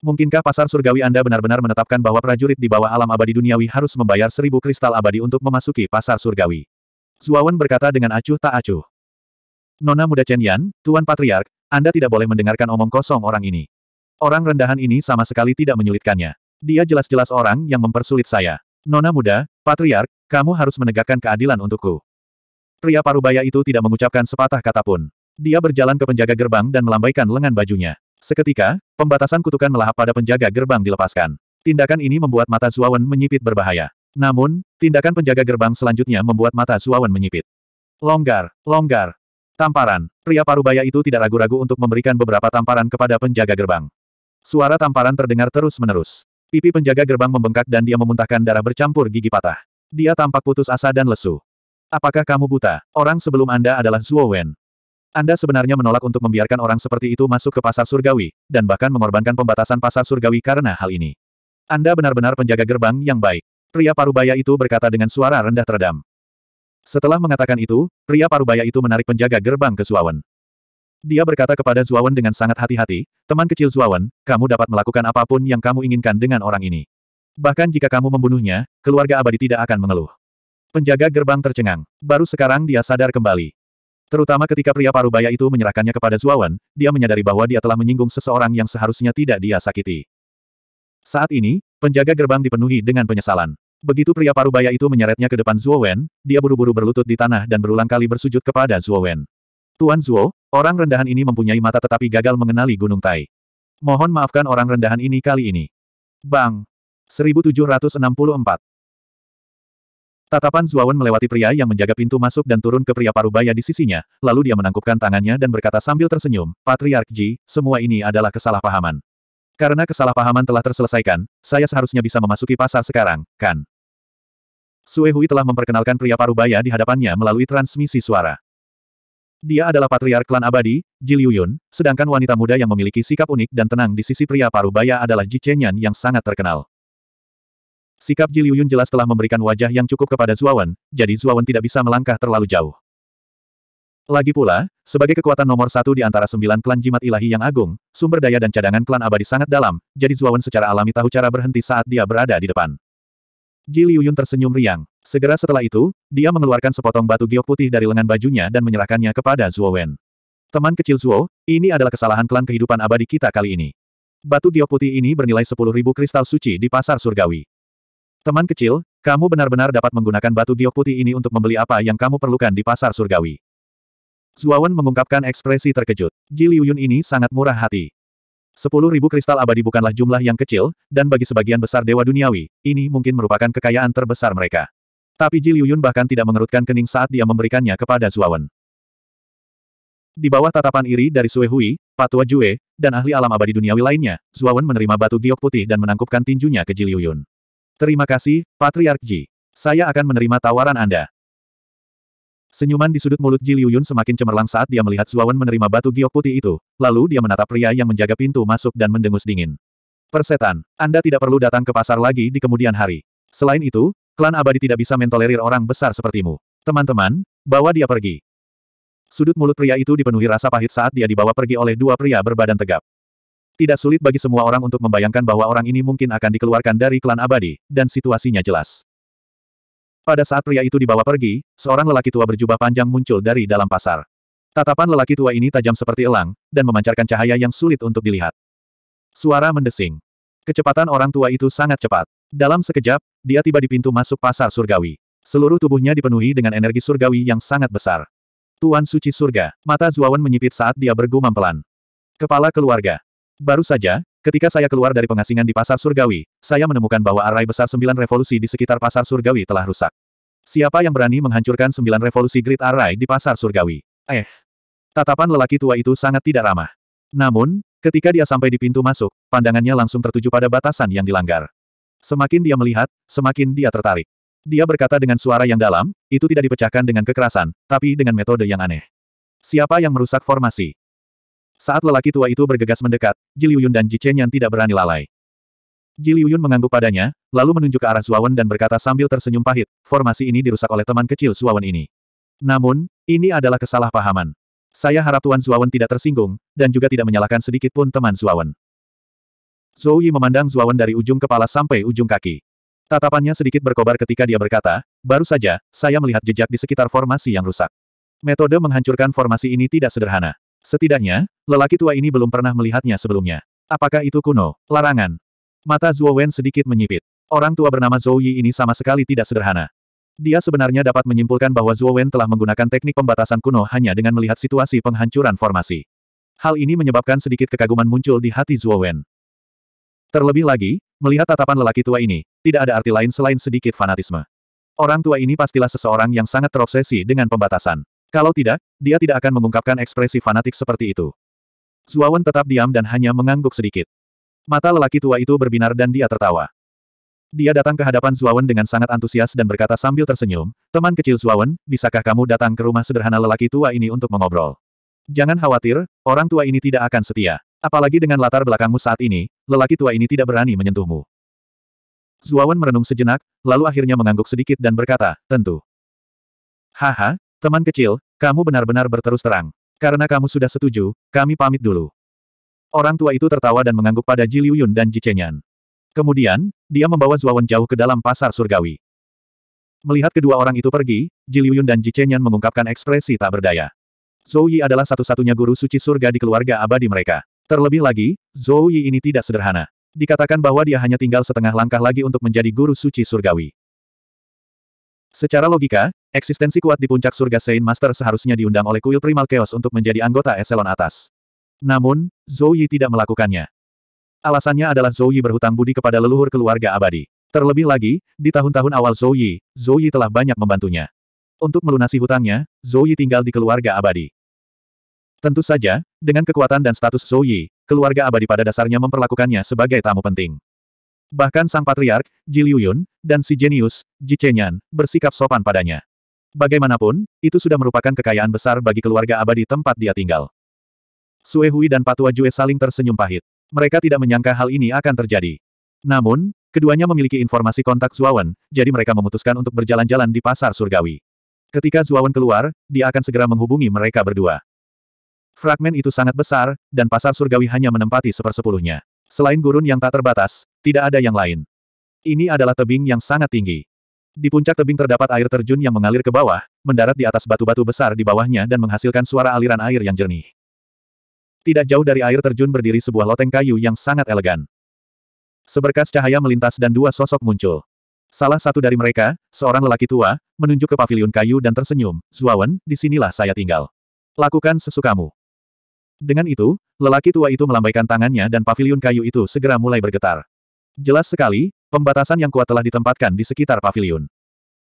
Mungkinkah pasar surgawi Anda benar-benar menetapkan bahwa prajurit di bawah alam abadi duniawi harus membayar seribu kristal abadi untuk memasuki pasar surgawi? Zuawan berkata dengan acuh tak acuh. Nona muda Chen Yan, Tuan Patriark, Anda tidak boleh mendengarkan omong kosong orang ini. Orang rendahan ini sama sekali tidak menyulitkannya. Dia jelas-jelas orang yang mempersulit saya. Nona muda, Patriark, kamu harus menegakkan keadilan untukku. Pria parubaya itu tidak mengucapkan sepatah kata pun. Dia berjalan ke penjaga gerbang dan melambaikan lengan bajunya. Seketika, pembatasan kutukan melahap pada penjaga gerbang dilepaskan. Tindakan ini membuat mata Zuawan menyipit berbahaya. Namun, tindakan penjaga gerbang selanjutnya membuat mata Zuawan menyipit. Longgar, longgar. Tamparan. Pria parubaya itu tidak ragu-ragu untuk memberikan beberapa tamparan kepada penjaga gerbang. Suara tamparan terdengar terus-menerus. Pipi penjaga gerbang membengkak dan dia memuntahkan darah bercampur gigi patah. Dia tampak putus asa dan lesu. Apakah kamu buta? Orang sebelum Anda adalah Zuo Wen. Anda sebenarnya menolak untuk membiarkan orang seperti itu masuk ke pasar surgawi, dan bahkan mengorbankan pembatasan pasar surgawi karena hal ini. Anda benar-benar penjaga gerbang yang baik. Pria parubaya itu berkata dengan suara rendah teredam. Setelah mengatakan itu, pria parubaya itu menarik penjaga gerbang ke Zuawan. Dia berkata kepada Zuawan dengan sangat hati-hati, teman kecil Zuawan, kamu dapat melakukan apapun yang kamu inginkan dengan orang ini. Bahkan jika kamu membunuhnya, keluarga abadi tidak akan mengeluh. Penjaga gerbang tercengang. Baru sekarang dia sadar kembali. Terutama ketika pria parubaya itu menyerahkannya kepada Zuawan, dia menyadari bahwa dia telah menyinggung seseorang yang seharusnya tidak dia sakiti. Saat ini, penjaga gerbang dipenuhi dengan penyesalan. Begitu pria parubaya itu menyeretnya ke depan Zuowen, dia buru-buru berlutut di tanah dan berulang kali bersujud kepada Zuowen. Tuan Zuo, orang rendahan ini mempunyai mata tetapi gagal mengenali Gunung Tai. Mohon maafkan orang rendahan ini kali ini. Bang! 1764 Tatapan Zuawan melewati pria yang menjaga pintu masuk dan turun ke pria parubaya di sisinya, lalu dia menangkupkan tangannya dan berkata sambil tersenyum, Patriark Ji, semua ini adalah kesalahpahaman. Karena kesalahpahaman telah terselesaikan, saya seharusnya bisa memasuki pasar sekarang, kan? Sue Hui telah memperkenalkan pria parubaya di hadapannya melalui transmisi suara. Dia adalah patriark klan abadi, Ji Liu Yun, sedangkan wanita muda yang memiliki sikap unik dan tenang di sisi pria parubaya adalah Ji Chenyan yang sangat terkenal. Sikap Ji Liuyun jelas telah memberikan wajah yang cukup kepada Zuawan, jadi Zuawan tidak bisa melangkah terlalu jauh. Lagi pula, sebagai kekuatan nomor satu di antara sembilan klan jimat ilahi yang agung, sumber daya dan cadangan klan abadi sangat dalam, jadi Zuawan secara alami tahu cara berhenti saat dia berada di depan. Ji Liuyun tersenyum riang. Segera setelah itu, dia mengeluarkan sepotong batu giok putih dari lengan bajunya dan menyerahkannya kepada Zuawan. Teman kecil Zuo, ini adalah kesalahan klan kehidupan abadi kita kali ini. Batu giok putih ini bernilai 10.000 kristal suci di pasar surgawi. Teman kecil, kamu benar-benar dapat menggunakan batu giok putih ini untuk membeli apa yang kamu perlukan di pasar surgawi. Zuawan mengungkapkan ekspresi terkejut. Ji Liuyun ini sangat murah hati. Sepuluh ribu kristal abadi bukanlah jumlah yang kecil, dan bagi sebagian besar dewa duniawi, ini mungkin merupakan kekayaan terbesar mereka. Tapi Ji Liuyun bahkan tidak mengerutkan kening saat dia memberikannya kepada Zuawan. Di bawah tatapan iri dari Sue Hui, Patua Jue, dan ahli alam abadi duniawi lainnya, Zuawan menerima batu giok putih dan menangkupkan tinjunya ke Ji Liuyun. Terima kasih, Patriark Ji. Saya akan menerima tawaran Anda. Senyuman di sudut mulut Ji Liuyun semakin cemerlang saat dia melihat Zuawan menerima batu giok putih itu, lalu dia menatap pria yang menjaga pintu masuk dan mendengus dingin. Persetan, Anda tidak perlu datang ke pasar lagi di kemudian hari. Selain itu, klan abadi tidak bisa mentolerir orang besar sepertimu. Teman-teman, bawa dia pergi. Sudut mulut pria itu dipenuhi rasa pahit saat dia dibawa pergi oleh dua pria berbadan tegap. Tidak sulit bagi semua orang untuk membayangkan bahwa orang ini mungkin akan dikeluarkan dari klan abadi, dan situasinya jelas. Pada saat pria itu dibawa pergi, seorang lelaki tua berjubah panjang muncul dari dalam pasar. Tatapan lelaki tua ini tajam seperti elang, dan memancarkan cahaya yang sulit untuk dilihat. Suara mendesing. Kecepatan orang tua itu sangat cepat. Dalam sekejap, dia tiba di pintu masuk pasar surgawi. Seluruh tubuhnya dipenuhi dengan energi surgawi yang sangat besar. Tuan Suci Surga, mata Zuawan menyipit saat dia bergumam pelan. Kepala keluarga, Baru saja, ketika saya keluar dari pengasingan di pasar surgawi, saya menemukan bahwa arai besar sembilan revolusi di sekitar pasar surgawi telah rusak. Siapa yang berani menghancurkan sembilan revolusi grid arai di pasar surgawi? Eh. Tatapan lelaki tua itu sangat tidak ramah. Namun, ketika dia sampai di pintu masuk, pandangannya langsung tertuju pada batasan yang dilanggar. Semakin dia melihat, semakin dia tertarik. Dia berkata dengan suara yang dalam, itu tidak dipecahkan dengan kekerasan, tapi dengan metode yang aneh. Siapa yang merusak formasi? Saat lelaki tua itu bergegas mendekat, Jiliuyun dan Ji Chenyan tidak berani lalai. Jiliuyun mengangguk padanya, lalu menunjuk ke arah Zuawan dan berkata sambil tersenyum pahit, formasi ini dirusak oleh teman kecil Zuawan ini. Namun, ini adalah kesalahpahaman. Saya harap Tuan Zuawan tidak tersinggung, dan juga tidak menyalahkan sedikit pun teman Zuawan. Zhou Yi memandang Zuawan dari ujung kepala sampai ujung kaki. Tatapannya sedikit berkobar ketika dia berkata, baru saja, saya melihat jejak di sekitar formasi yang rusak. Metode menghancurkan formasi ini tidak sederhana. Setidaknya, lelaki tua ini belum pernah melihatnya sebelumnya. Apakah itu kuno? Larangan. Mata Zuo Wen sedikit menyipit. Orang tua bernama Zhou Yi ini sama sekali tidak sederhana. Dia sebenarnya dapat menyimpulkan bahwa Zuo Wen telah menggunakan teknik pembatasan kuno hanya dengan melihat situasi penghancuran formasi. Hal ini menyebabkan sedikit kekaguman muncul di hati Zuo Wen. Terlebih lagi, melihat tatapan lelaki tua ini, tidak ada arti lain selain sedikit fanatisme. Orang tua ini pastilah seseorang yang sangat terobsesi dengan pembatasan. Kalau tidak, dia tidak akan mengungkapkan ekspresi fanatik seperti itu. Zuawan tetap diam dan hanya mengangguk sedikit. Mata lelaki tua itu berbinar dan dia tertawa. Dia datang ke hadapan Zuawan dengan sangat antusias dan berkata sambil tersenyum, Teman kecil Zuawan, bisakah kamu datang ke rumah sederhana lelaki tua ini untuk mengobrol? Jangan khawatir, orang tua ini tidak akan setia. Apalagi dengan latar belakangmu saat ini, lelaki tua ini tidak berani menyentuhmu. Zuawan merenung sejenak, lalu akhirnya mengangguk sedikit dan berkata, tentu. Haha, Teman kecil, kamu benar-benar berterus terang. Karena kamu sudah setuju, kami pamit dulu. Orang tua itu tertawa dan mengangguk pada Ji Liu Yun dan Ji Chenyan. Kemudian, dia membawa Zuawan jauh ke dalam pasar surgawi. Melihat kedua orang itu pergi, Ji Liu Yun dan Ji Chenyan mengungkapkan ekspresi tak berdaya. Zhou Yi adalah satu-satunya guru suci surga di keluarga abadi mereka. Terlebih lagi, Zhou Yi ini tidak sederhana. Dikatakan bahwa dia hanya tinggal setengah langkah lagi untuk menjadi guru suci surgawi. Secara logika, eksistensi kuat di puncak surga Saint Master seharusnya diundang oleh kuil Primal Chaos untuk menjadi anggota eselon atas. Namun, Zhou Yi tidak melakukannya. Alasannya adalah Zhou Yi berhutang budi kepada leluhur keluarga abadi. Terlebih lagi, di tahun-tahun awal Zhou Yi, Zhou Yi telah banyak membantunya. Untuk melunasi hutangnya, Zhou Yi tinggal di keluarga abadi. Tentu saja, dengan kekuatan dan status Zhou Yi, keluarga abadi pada dasarnya memperlakukannya sebagai tamu penting. Bahkan sang patriark, Ji Liuyun, dan si jenius, Ji Chenyan, bersikap sopan padanya. Bagaimanapun, itu sudah merupakan kekayaan besar bagi keluarga abadi tempat dia tinggal. Sue Hui dan Patua Jue saling tersenyum pahit. Mereka tidak menyangka hal ini akan terjadi. Namun, keduanya memiliki informasi kontak Zuawan, jadi mereka memutuskan untuk berjalan-jalan di pasar surgawi. Ketika Zuawan keluar, dia akan segera menghubungi mereka berdua. Fragmen itu sangat besar, dan pasar surgawi hanya menempati sepersepuluhnya. Selain gurun yang tak terbatas, tidak ada yang lain. Ini adalah tebing yang sangat tinggi. Di puncak tebing terdapat air terjun yang mengalir ke bawah, mendarat di atas batu-batu besar di bawahnya dan menghasilkan suara aliran air yang jernih. Tidak jauh dari air terjun berdiri sebuah loteng kayu yang sangat elegan. Seberkas cahaya melintas dan dua sosok muncul. Salah satu dari mereka, seorang lelaki tua, menunjuk ke paviliun kayu dan tersenyum, Zuawan, disinilah saya tinggal. Lakukan sesukamu. Dengan itu, lelaki tua itu melambaikan tangannya dan pavilion kayu itu segera mulai bergetar. Jelas sekali, pembatasan yang kuat telah ditempatkan di sekitar pavilion.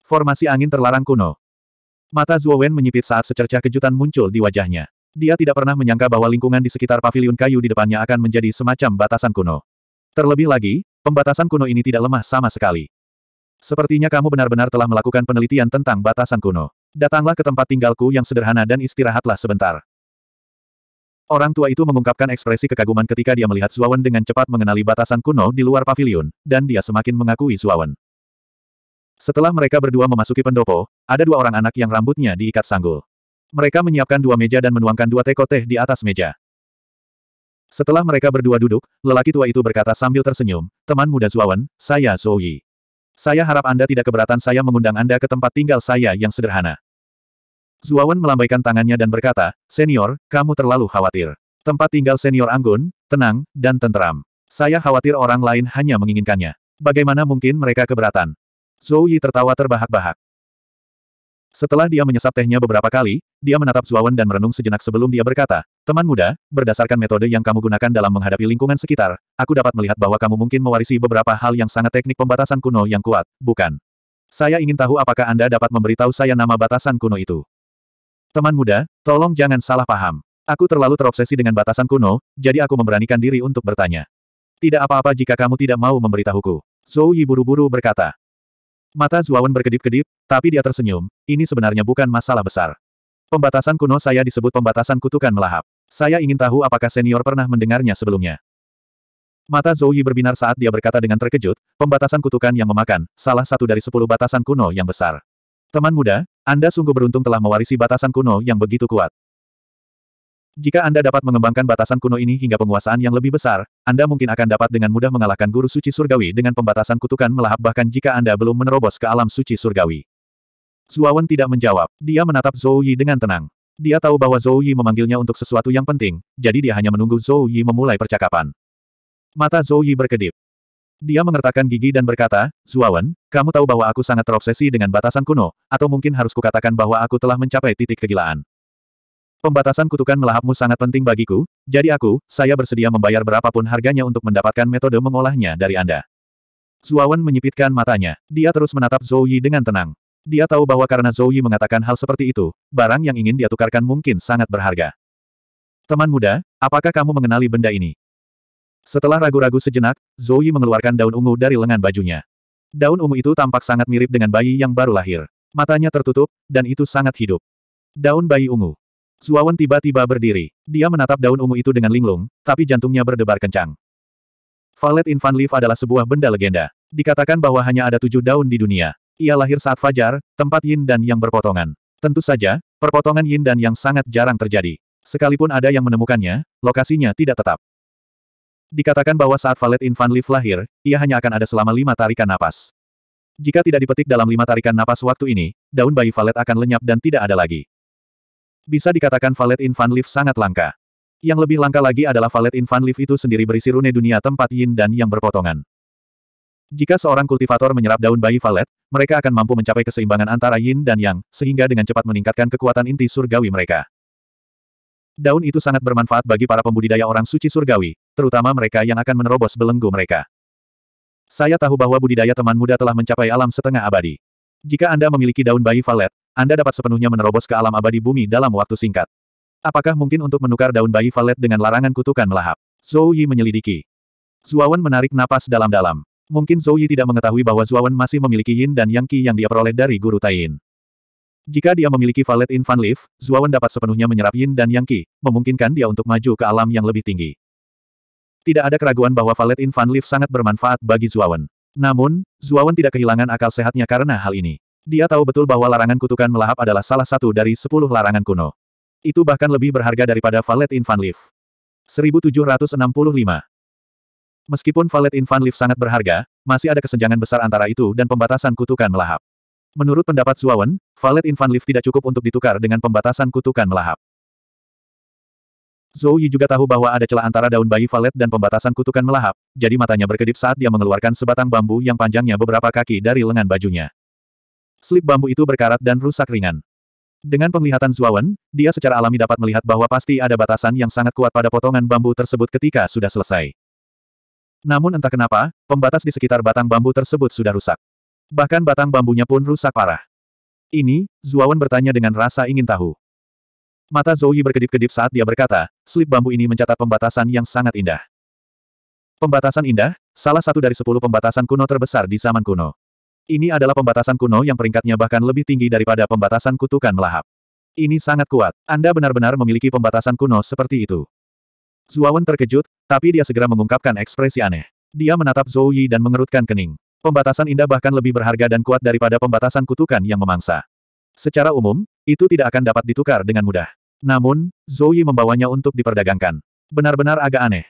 Formasi angin terlarang kuno. Mata Zhuo Wen menyipit saat secercah kejutan muncul di wajahnya. Dia tidak pernah menyangka bahwa lingkungan di sekitar pavilion kayu di depannya akan menjadi semacam batasan kuno. Terlebih lagi, pembatasan kuno ini tidak lemah sama sekali. Sepertinya kamu benar-benar telah melakukan penelitian tentang batasan kuno. Datanglah ke tempat tinggalku yang sederhana dan istirahatlah sebentar. Orang tua itu mengungkapkan ekspresi kekaguman ketika dia melihat Suawan dengan cepat mengenali batasan kuno di luar pavilion, dan dia semakin mengakui Suawan. Setelah mereka berdua memasuki pendopo, ada dua orang anak yang rambutnya diikat sanggul. Mereka menyiapkan dua meja dan menuangkan dua teko teh di atas meja. Setelah mereka berdua duduk, lelaki tua itu berkata sambil tersenyum, teman muda Zuawan, saya Zoe. Saya harap Anda tidak keberatan saya mengundang Anda ke tempat tinggal saya yang sederhana. Zuawan melambaikan tangannya dan berkata, Senior, kamu terlalu khawatir. Tempat tinggal senior anggun, tenang, dan tentram. Saya khawatir orang lain hanya menginginkannya. Bagaimana mungkin mereka keberatan? Zhou Yi tertawa terbahak-bahak. Setelah dia menyesap tehnya beberapa kali, dia menatap Zuawan dan merenung sejenak sebelum dia berkata, Teman muda, berdasarkan metode yang kamu gunakan dalam menghadapi lingkungan sekitar, aku dapat melihat bahwa kamu mungkin mewarisi beberapa hal yang sangat teknik pembatasan kuno yang kuat, bukan? Saya ingin tahu apakah Anda dapat memberitahu saya nama batasan kuno itu. Teman muda, tolong jangan salah paham. Aku terlalu terobsesi dengan batasan kuno, jadi aku memberanikan diri untuk bertanya. Tidak apa-apa jika kamu tidak mau memberitahuku. Zhou Yi buru-buru berkata. Mata Zuawan berkedip-kedip, tapi dia tersenyum, ini sebenarnya bukan masalah besar. Pembatasan kuno saya disebut pembatasan kutukan melahap. Saya ingin tahu apakah senior pernah mendengarnya sebelumnya. Mata Zhou Yi berbinar saat dia berkata dengan terkejut, pembatasan kutukan yang memakan, salah satu dari sepuluh batasan kuno yang besar. Teman muda, Anda sungguh beruntung telah mewarisi batasan kuno yang begitu kuat. Jika Anda dapat mengembangkan batasan kuno ini hingga penguasaan yang lebih besar, Anda mungkin akan dapat dengan mudah mengalahkan guru suci surgawi dengan pembatasan kutukan melahap bahkan jika Anda belum menerobos ke alam suci surgawi. Zuawan tidak menjawab. Dia menatap Zhou Yi dengan tenang. Dia tahu bahwa Zhou Yi memanggilnya untuk sesuatu yang penting, jadi dia hanya menunggu Zhou Yi memulai percakapan. Mata Zhou Yi berkedip. Dia mengertakkan gigi dan berkata, Zuawan, kamu tahu bahwa aku sangat terobsesi dengan batasan kuno, atau mungkin harus kukatakan bahwa aku telah mencapai titik kegilaan. Pembatasan kutukan melahapmu sangat penting bagiku, jadi aku, saya bersedia membayar berapapun harganya untuk mendapatkan metode mengolahnya dari Anda. Zuawan menyipitkan matanya. Dia terus menatap Zhou Yi dengan tenang. Dia tahu bahwa karena Zhou Yi mengatakan hal seperti itu, barang yang ingin dia tukarkan mungkin sangat berharga. Teman muda, apakah kamu mengenali benda ini? Setelah ragu-ragu sejenak, Zoe mengeluarkan daun ungu dari lengan bajunya. Daun ungu itu tampak sangat mirip dengan bayi yang baru lahir. Matanya tertutup, dan itu sangat hidup. Daun bayi ungu. Zuawan tiba-tiba berdiri. Dia menatap daun ungu itu dengan linglung, tapi jantungnya berdebar kencang. Valet Infant Leaf adalah sebuah benda legenda. Dikatakan bahwa hanya ada tujuh daun di dunia. Ia lahir saat fajar, tempat yin dan yang berpotongan. Tentu saja, perpotongan yin dan yang sangat jarang terjadi. Sekalipun ada yang menemukannya, lokasinya tidak tetap. Dikatakan bahwa saat Valet Infant Leaf lahir, ia hanya akan ada selama lima tarikan napas. Jika tidak dipetik dalam lima tarikan napas waktu ini, daun bayi Valet akan lenyap dan tidak ada lagi. Bisa dikatakan Valet Infant Leaf sangat langka. Yang lebih langka lagi adalah Valet Infant Leaf itu sendiri berisi rune dunia tempat yin dan yang berpotongan. Jika seorang kultivator menyerap daun bayi Valet, mereka akan mampu mencapai keseimbangan antara yin dan yang, sehingga dengan cepat meningkatkan kekuatan inti surgawi mereka. Daun itu sangat bermanfaat bagi para pembudidaya orang suci surgawi, terutama mereka yang akan menerobos belenggu mereka. Saya tahu bahwa budidaya teman muda telah mencapai alam setengah abadi. Jika Anda memiliki daun bayi valet, Anda dapat sepenuhnya menerobos ke alam abadi bumi dalam waktu singkat. Apakah mungkin untuk menukar daun bayi valet dengan larangan kutukan melahap? Zhou Yi menyelidiki. Zuawan menarik napas dalam-dalam. Mungkin Zhou Yi tidak mengetahui bahwa Zuawan masih memiliki Yin dan Yang Qi yang dia peroleh dari Guru Taiyin. Jika dia memiliki valet infan leaf, Zuawan dapat sepenuhnya menyerap Yin dan Yang Qi, memungkinkan dia untuk maju ke alam yang lebih tinggi. Tidak ada keraguan bahwa Valet Van Leaf sangat bermanfaat bagi Zuawan. Namun, Zuawan tidak kehilangan akal sehatnya karena hal ini. Dia tahu betul bahwa larangan kutukan melahap adalah salah satu dari sepuluh larangan kuno. Itu bahkan lebih berharga daripada Valet Van Leaf. 1765 Meskipun Valet Van Leaf sangat berharga, masih ada kesenjangan besar antara itu dan pembatasan kutukan melahap. Menurut pendapat Zuawan, Valet Leaf tidak cukup untuk ditukar dengan pembatasan kutukan melahap. Zhou Yi juga tahu bahwa ada celah antara daun bayi valet dan pembatasan kutukan melahap, jadi matanya berkedip saat dia mengeluarkan sebatang bambu yang panjangnya beberapa kaki dari lengan bajunya. Slip bambu itu berkarat dan rusak ringan. Dengan penglihatan Zuawan, dia secara alami dapat melihat bahwa pasti ada batasan yang sangat kuat pada potongan bambu tersebut ketika sudah selesai. Namun entah kenapa, pembatas di sekitar batang bambu tersebut sudah rusak. Bahkan batang bambunya pun rusak parah. Ini, Zuawan bertanya dengan rasa ingin tahu. Mata Yi berkedip-kedip saat dia berkata, slip bambu ini mencatat pembatasan yang sangat indah. Pembatasan indah, salah satu dari sepuluh pembatasan kuno terbesar di zaman kuno. Ini adalah pembatasan kuno yang peringkatnya bahkan lebih tinggi daripada pembatasan kutukan melahap. Ini sangat kuat. Anda benar-benar memiliki pembatasan kuno seperti itu. Zuawan terkejut, tapi dia segera mengungkapkan ekspresi aneh. Dia menatap Zhou Yi dan mengerutkan kening. Pembatasan indah bahkan lebih berharga dan kuat daripada pembatasan kutukan yang memangsa. Secara umum, itu tidak akan dapat ditukar dengan mudah. Namun, Zhou Yi membawanya untuk diperdagangkan. Benar-benar agak aneh.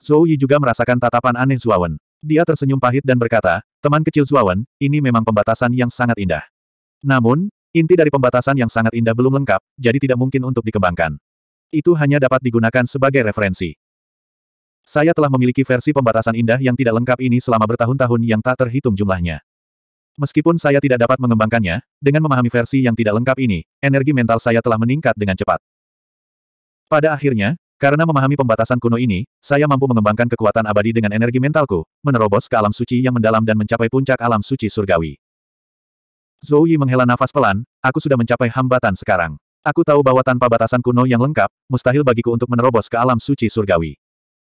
Zhou Yi juga merasakan tatapan aneh Zuawan. Dia tersenyum pahit dan berkata, teman kecil Zuawan, ini memang pembatasan yang sangat indah. Namun, inti dari pembatasan yang sangat indah belum lengkap, jadi tidak mungkin untuk dikembangkan. Itu hanya dapat digunakan sebagai referensi. Saya telah memiliki versi pembatasan indah yang tidak lengkap ini selama bertahun-tahun yang tak terhitung jumlahnya. Meskipun saya tidak dapat mengembangkannya, dengan memahami versi yang tidak lengkap ini, energi mental saya telah meningkat dengan cepat. Pada akhirnya, karena memahami pembatasan kuno ini, saya mampu mengembangkan kekuatan abadi dengan energi mentalku, menerobos ke alam suci yang mendalam dan mencapai puncak alam suci surgawi. Zhou Yi menghela nafas pelan, aku sudah mencapai hambatan sekarang. Aku tahu bahwa tanpa batasan kuno yang lengkap, mustahil bagiku untuk menerobos ke alam suci surgawi.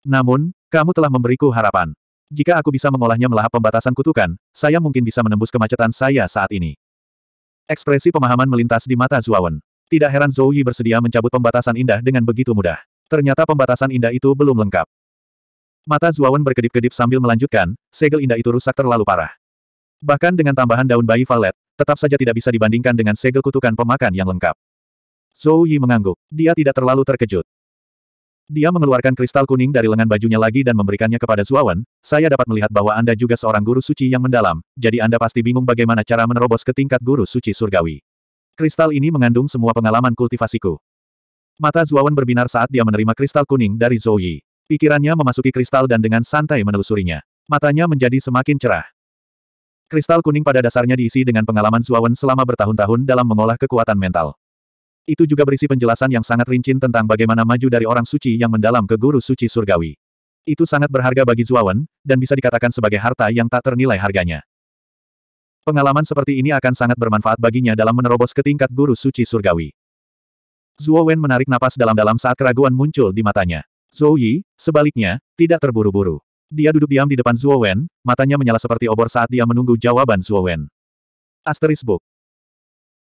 Namun, kamu telah memberiku harapan. Jika aku bisa mengolahnya melahap pembatasan kutukan, saya mungkin bisa menembus kemacetan saya saat ini. Ekspresi pemahaman melintas di mata Zuawan. Tidak heran Zhou Yi bersedia mencabut pembatasan indah dengan begitu mudah. Ternyata pembatasan indah itu belum lengkap. Mata Zuawan berkedip-kedip sambil melanjutkan, segel indah itu rusak terlalu parah. Bahkan dengan tambahan daun bayi valet, tetap saja tidak bisa dibandingkan dengan segel kutukan pemakan yang lengkap. Zhou Yi mengangguk. Dia tidak terlalu terkejut. Dia mengeluarkan kristal kuning dari lengan bajunya lagi dan memberikannya kepada Zuawan, saya dapat melihat bahwa Anda juga seorang guru suci yang mendalam, jadi Anda pasti bingung bagaimana cara menerobos ke tingkat guru suci surgawi. Kristal ini mengandung semua pengalaman kultivasiku. Mata Zuawan berbinar saat dia menerima kristal kuning dari Zhou Pikirannya memasuki kristal dan dengan santai menelusurinya. Matanya menjadi semakin cerah. Kristal kuning pada dasarnya diisi dengan pengalaman Zuawan selama bertahun-tahun dalam mengolah kekuatan mental. Itu juga berisi penjelasan yang sangat rinci tentang bagaimana maju dari orang suci yang mendalam ke guru suci surgawi. Itu sangat berharga bagi Zuawan, dan bisa dikatakan sebagai harta yang tak ternilai harganya. Pengalaman seperti ini akan sangat bermanfaat baginya dalam menerobos ke tingkat guru suci surgawi. Zuo menarik napas dalam-dalam saat keraguan muncul di matanya. Zhou Yi, sebaliknya, tidak terburu-buru. Dia duduk diam di depan Zuo matanya menyala seperti obor saat dia menunggu jawaban Zuo Asterisk Book.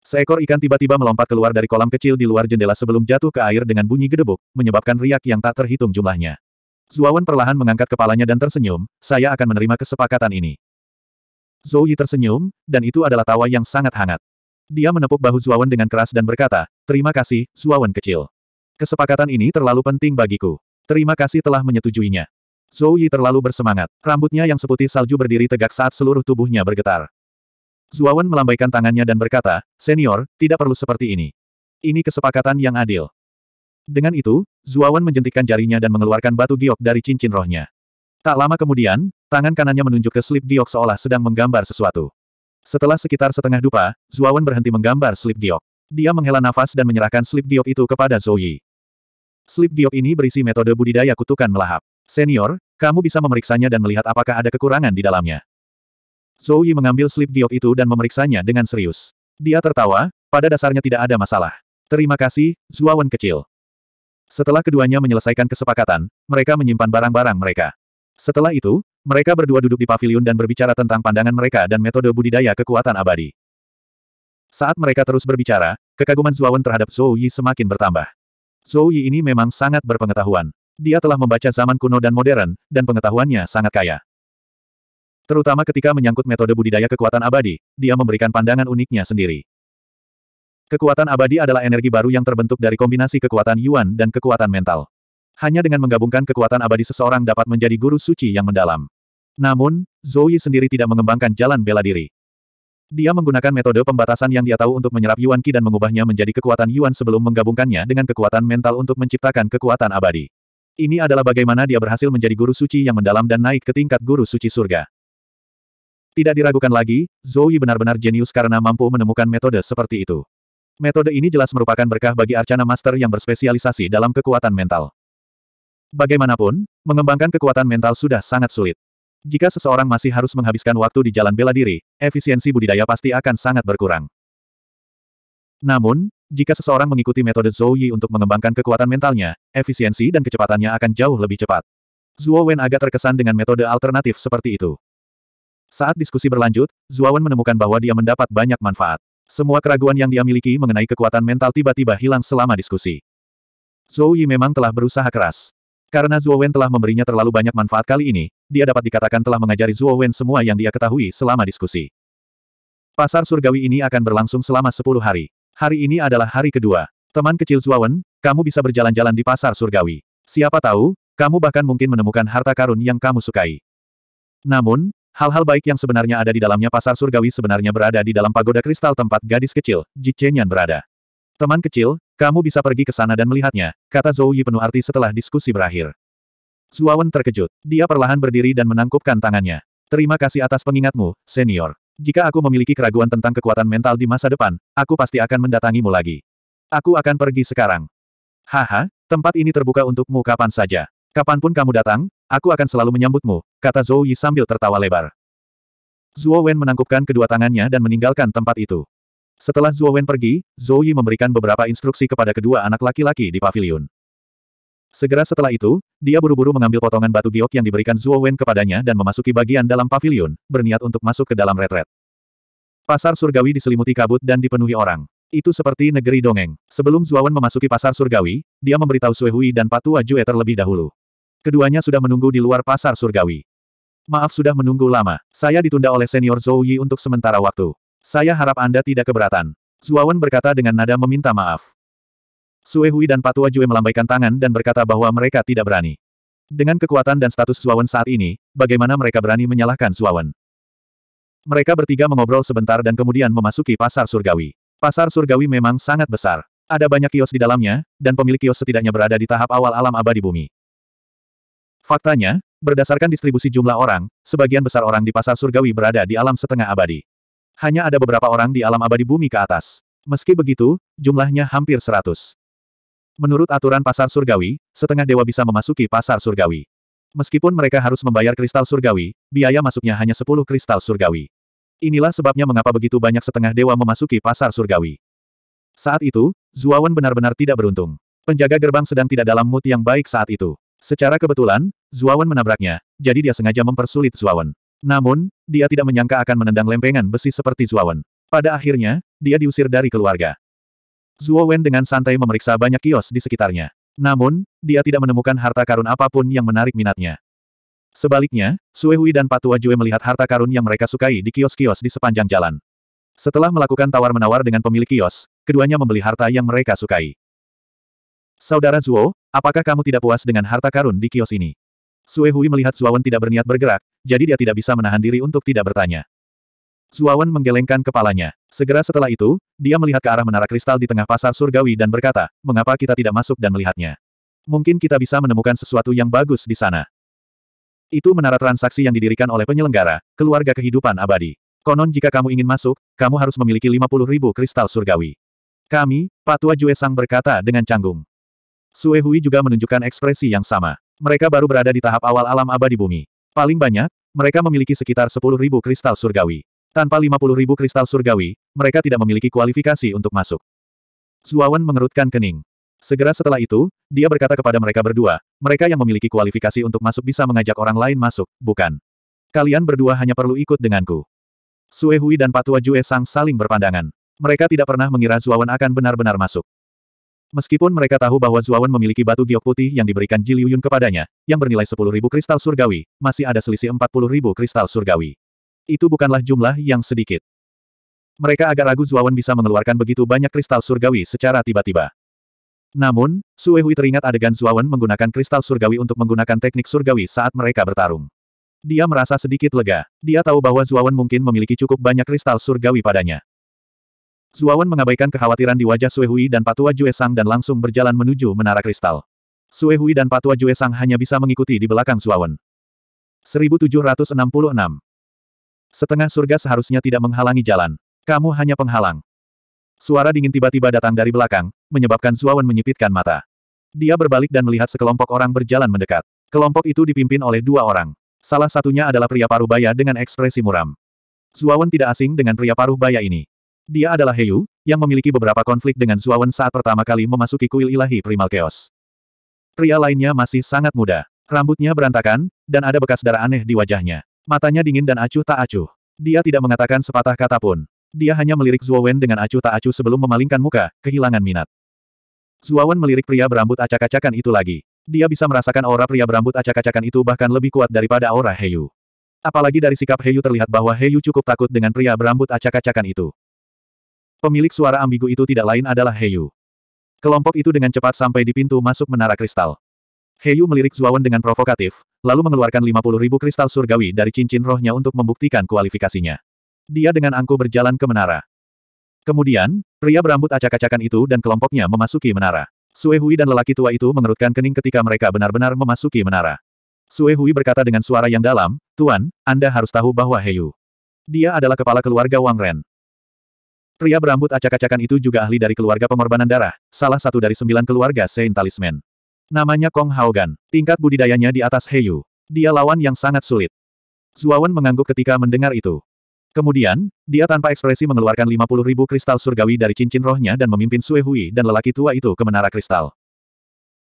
Seekor ikan tiba-tiba melompat keluar dari kolam kecil di luar jendela sebelum jatuh ke air dengan bunyi gedebuk, menyebabkan riak yang tak terhitung jumlahnya. Zuawan perlahan mengangkat kepalanya dan tersenyum, saya akan menerima kesepakatan ini. Zhou Yi tersenyum, dan itu adalah tawa yang sangat hangat. Dia menepuk bahu Zuawan dengan keras dan berkata, terima kasih, Zuawan kecil. Kesepakatan ini terlalu penting bagiku. Terima kasih telah menyetujuinya. Zhou Yi terlalu bersemangat. Rambutnya yang seputih salju berdiri tegak saat seluruh tubuhnya bergetar. Zuawan melambaikan tangannya dan berkata, Senior, tidak perlu seperti ini. Ini kesepakatan yang adil. Dengan itu, Zuawan menjentikkan jarinya dan mengeluarkan batu giok dari cincin rohnya. Tak lama kemudian, tangan kanannya menunjuk ke slip giok seolah sedang menggambar sesuatu. Setelah sekitar setengah dupa, Zuawan berhenti menggambar slip giok. Dia menghela nafas dan menyerahkan slip giok itu kepada Zoe. Slip giok ini berisi metode budidaya kutukan melahap. Senior, kamu bisa memeriksanya dan melihat apakah ada kekurangan di dalamnya. Zhou Yi mengambil slip giok itu dan memeriksanya dengan serius. Dia tertawa, pada dasarnya tidak ada masalah. Terima kasih, Zuawan kecil. Setelah keduanya menyelesaikan kesepakatan, mereka menyimpan barang-barang mereka. Setelah itu, mereka berdua duduk di pavilion dan berbicara tentang pandangan mereka dan metode budidaya kekuatan abadi. Saat mereka terus berbicara, kekaguman Zuawan terhadap Zhou Yi semakin bertambah. Zhou Yi ini memang sangat berpengetahuan. Dia telah membaca zaman kuno dan modern, dan pengetahuannya sangat kaya. Terutama ketika menyangkut metode budidaya kekuatan abadi, dia memberikan pandangan uniknya sendiri. Kekuatan abadi adalah energi baru yang terbentuk dari kombinasi kekuatan Yuan dan kekuatan mental. Hanya dengan menggabungkan kekuatan abadi seseorang dapat menjadi guru suci yang mendalam. Namun, Zoe sendiri tidak mengembangkan jalan bela diri. Dia menggunakan metode pembatasan yang dia tahu untuk menyerap Yuan Qi dan mengubahnya menjadi kekuatan Yuan sebelum menggabungkannya dengan kekuatan mental untuk menciptakan kekuatan abadi. Ini adalah bagaimana dia berhasil menjadi guru suci yang mendalam dan naik ke tingkat guru suci surga. Tidak diragukan lagi, Zoe benar-benar jenius karena mampu menemukan metode seperti itu. Metode ini jelas merupakan berkah bagi Arcana Master yang berspesialisasi dalam kekuatan mental. Bagaimanapun, mengembangkan kekuatan mental sudah sangat sulit. Jika seseorang masih harus menghabiskan waktu di jalan bela diri, efisiensi budidaya pasti akan sangat berkurang. Namun, jika seseorang mengikuti metode Zhou Yi untuk mengembangkan kekuatan mentalnya, efisiensi dan kecepatannya akan jauh lebih cepat. Zhuo Wen agak terkesan dengan metode alternatif seperti itu. Saat diskusi berlanjut, Zuawan menemukan bahwa dia mendapat banyak manfaat. Semua keraguan yang dia miliki mengenai kekuatan mental tiba-tiba hilang selama diskusi. Zhou Yi memang telah berusaha keras. Karena Zuo Wen telah memberinya terlalu banyak manfaat kali ini, dia dapat dikatakan telah mengajari Zuo Wen semua yang dia ketahui selama diskusi. Pasar surgawi ini akan berlangsung selama 10 hari. Hari ini adalah hari kedua. Teman kecil Zuo Wen, kamu bisa berjalan-jalan di pasar surgawi. Siapa tahu, kamu bahkan mungkin menemukan harta karun yang kamu sukai. Namun, Hal-hal baik yang sebenarnya ada di dalamnya pasar surgawi sebenarnya berada di dalam pagoda kristal tempat gadis kecil, Ji Chenyan berada. Teman kecil, kamu bisa pergi ke sana dan melihatnya, kata Zhou Yi penuh arti setelah diskusi berakhir. Zuawan terkejut. Dia perlahan berdiri dan menangkupkan tangannya. Terima kasih atas pengingatmu, senior. Jika aku memiliki keraguan tentang kekuatan mental di masa depan, aku pasti akan mendatangimu lagi. Aku akan pergi sekarang. Haha, tempat ini terbuka untukmu kapan saja. Kapanpun kamu datang, Aku akan selalu menyambutmu, kata Zhou Yi sambil tertawa lebar. Zhuo Wen menangkupkan kedua tangannya dan meninggalkan tempat itu. Setelah Zhuo Wen pergi, Zhou Yi memberikan beberapa instruksi kepada kedua anak laki-laki di pavilion. Segera setelah itu, dia buru-buru mengambil potongan batu giok yang diberikan Zhuo Wen kepadanya dan memasuki bagian dalam pavilion, berniat untuk masuk ke dalam retret. Pasar surgawi diselimuti kabut dan dipenuhi orang. Itu seperti negeri dongeng. Sebelum Wen memasuki pasar surgawi, dia memberitahu Sue Hui dan Patua Jue terlebih dahulu. Keduanya sudah menunggu di luar pasar surgawi. Maaf sudah menunggu lama. Saya ditunda oleh senior Zhou Yi untuk sementara waktu. Saya harap Anda tidak keberatan. Zuawan berkata dengan nada meminta maaf. Sue Hui dan Patua Jue melambaikan tangan dan berkata bahwa mereka tidak berani. Dengan kekuatan dan status Zuawan saat ini, bagaimana mereka berani menyalahkan Zuawan? Mereka bertiga mengobrol sebentar dan kemudian memasuki pasar surgawi. Pasar surgawi memang sangat besar. Ada banyak kios di dalamnya, dan pemilik kios setidaknya berada di tahap awal alam abadi bumi. Faktanya, berdasarkan distribusi jumlah orang, sebagian besar orang di pasar surgawi berada di alam setengah abadi. Hanya ada beberapa orang di alam abadi bumi ke atas. Meski begitu, jumlahnya hampir seratus. Menurut aturan pasar surgawi, setengah dewa bisa memasuki pasar surgawi. Meskipun mereka harus membayar kristal surgawi, biaya masuknya hanya 10 kristal surgawi. Inilah sebabnya mengapa begitu banyak setengah dewa memasuki pasar surgawi. Saat itu, Zuawan benar-benar tidak beruntung. Penjaga gerbang sedang tidak dalam mood yang baik saat itu. Secara kebetulan, Zuawan menabraknya, jadi dia sengaja mempersulit Zuawan. Namun, dia tidak menyangka akan menendang lempengan besi seperti Zuawan. Pada akhirnya, dia diusir dari keluarga. Zuawan dengan santai memeriksa banyak kios di sekitarnya. Namun, dia tidak menemukan harta karun apapun yang menarik minatnya. Sebaliknya, Suehui dan Patua Jue melihat harta karun yang mereka sukai di kios-kios di sepanjang jalan. Setelah melakukan tawar-menawar dengan pemilik kios, keduanya membeli harta yang mereka sukai. Saudara Zuo, apakah kamu tidak puas dengan harta karun di kios ini? Sue Hui melihat Zuawan tidak berniat bergerak, jadi dia tidak bisa menahan diri untuk tidak bertanya. Zuawan menggelengkan kepalanya. Segera setelah itu, dia melihat ke arah menara kristal di tengah pasar surgawi dan berkata, mengapa kita tidak masuk dan melihatnya? Mungkin kita bisa menemukan sesuatu yang bagus di sana. Itu menara transaksi yang didirikan oleh penyelenggara, keluarga kehidupan abadi. Konon jika kamu ingin masuk, kamu harus memiliki 50 ribu kristal surgawi. Kami, Patua Jue Sang berkata dengan canggung. Sue Hui juga menunjukkan ekspresi yang sama. Mereka baru berada di tahap awal alam abadi bumi. Paling banyak, mereka memiliki sekitar 10.000 kristal surgawi. Tanpa 50.000 kristal surgawi, mereka tidak memiliki kualifikasi untuk masuk. Zuawan mengerutkan kening. Segera setelah itu, dia berkata kepada mereka berdua, mereka yang memiliki kualifikasi untuk masuk bisa mengajak orang lain masuk, bukan? Kalian berdua hanya perlu ikut denganku. Suehui dan Patua Jue Sang saling berpandangan. Mereka tidak pernah mengira Zuawan akan benar-benar masuk. Meskipun mereka tahu bahwa Zuawan memiliki batu giok putih yang diberikan Ji Liuyun kepadanya, yang bernilai 10.000 kristal surgawi, masih ada selisih 40.000 kristal surgawi. Itu bukanlah jumlah yang sedikit. Mereka agak ragu Zuawan bisa mengeluarkan begitu banyak kristal surgawi secara tiba-tiba. Namun, Sue Hui teringat adegan Zuawan menggunakan kristal surgawi untuk menggunakan teknik surgawi saat mereka bertarung. Dia merasa sedikit lega. Dia tahu bahwa Zuawan mungkin memiliki cukup banyak kristal surgawi padanya. Zuawan mengabaikan kekhawatiran di wajah Sue Hui dan Patua Jue Sang dan langsung berjalan menuju menara kristal. Sue Hui dan Patua Jue Sang hanya bisa mengikuti di belakang Zuawan. 1766 Setengah surga seharusnya tidak menghalangi jalan. Kamu hanya penghalang. Suara dingin tiba-tiba datang dari belakang, menyebabkan Zuawan menyipitkan mata. Dia berbalik dan melihat sekelompok orang berjalan mendekat. Kelompok itu dipimpin oleh dua orang. Salah satunya adalah pria paruh baya dengan ekspresi muram. Zuawan tidak asing dengan pria paruh baya ini. Dia adalah Heyu, yang memiliki beberapa konflik dengan Zuawan saat pertama kali memasuki kuil ilahi primal chaos. Pria lainnya masih sangat muda. Rambutnya berantakan, dan ada bekas darah aneh di wajahnya. Matanya dingin dan acuh tak acuh. Dia tidak mengatakan sepatah kata pun. Dia hanya melirik Zuawan dengan acuh tak acuh sebelum memalingkan muka, kehilangan minat. Zuawan melirik pria berambut acak-acakan itu lagi. Dia bisa merasakan aura pria berambut acak-acakan itu bahkan lebih kuat daripada aura Heyu. Apalagi dari sikap Heyu terlihat bahwa Heyu cukup takut dengan pria berambut acak-acakan itu. Pemilik suara ambigu itu tidak lain adalah Heyu. Kelompok itu dengan cepat sampai di pintu masuk menara kristal. Heyu melirik Zuawan dengan provokatif, lalu mengeluarkan 50 ribu kristal surgawi dari cincin rohnya untuk membuktikan kualifikasinya. Dia dengan angku berjalan ke menara. Kemudian, pria berambut acak-acakan itu dan kelompoknya memasuki menara. Suehui dan lelaki tua itu mengerutkan kening ketika mereka benar-benar memasuki menara. Suehui berkata dengan suara yang dalam, Tuan, Anda harus tahu bahwa Heyu. Dia adalah kepala keluarga Wang Ren. Pria berambut acak-acakan itu juga ahli dari keluarga pengorbanan darah, salah satu dari sembilan keluarga Saint Talisman. Namanya Kong Haogan. Tingkat budidayanya di atas Heyu. Dia lawan yang sangat sulit. Zuawan mengangguk ketika mendengar itu. Kemudian, dia tanpa ekspresi mengeluarkan 50 ribu kristal surgawi dari cincin rohnya dan memimpin Sue Hui dan lelaki tua itu ke menara kristal.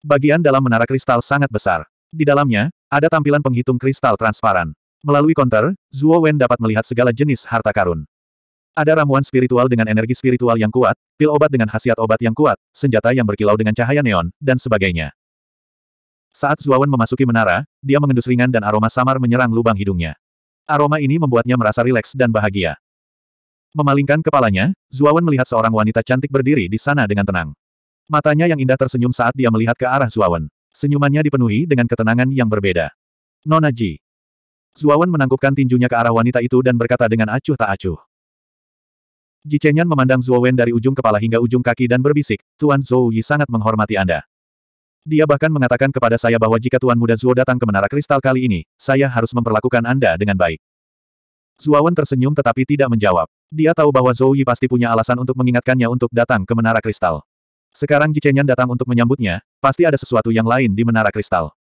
Bagian dalam menara kristal sangat besar. Di dalamnya, ada tampilan penghitung kristal transparan. Melalui konter, Zuo Wen dapat melihat segala jenis harta karun. Ada ramuan spiritual dengan energi spiritual yang kuat, pil obat dengan khasiat obat yang kuat, senjata yang berkilau dengan cahaya neon, dan sebagainya. Saat Zuawan memasuki menara, dia mengendus ringan dan aroma samar menyerang lubang hidungnya. Aroma ini membuatnya merasa rileks dan bahagia. Memalingkan kepalanya, Zuawan melihat seorang wanita cantik berdiri di sana dengan tenang. Matanya yang indah tersenyum saat dia melihat ke arah Zuawan. Senyumannya dipenuhi dengan ketenangan yang berbeda. Nona Ji. Zuawan menangkupkan tinjunya ke arah wanita itu dan berkata dengan acuh tak acuh. Ji Chenyan memandang Zhuo Wen dari ujung kepala hingga ujung kaki dan berbisik, Tuan Zhou Yi sangat menghormati Anda. Dia bahkan mengatakan kepada saya bahwa jika Tuan Muda Zhuo datang ke Menara Kristal kali ini, saya harus memperlakukan Anda dengan baik. Wen tersenyum tetapi tidak menjawab. Dia tahu bahwa Zhou Yi pasti punya alasan untuk mengingatkannya untuk datang ke Menara Kristal. Sekarang Ji Chenyan datang untuk menyambutnya, pasti ada sesuatu yang lain di Menara Kristal.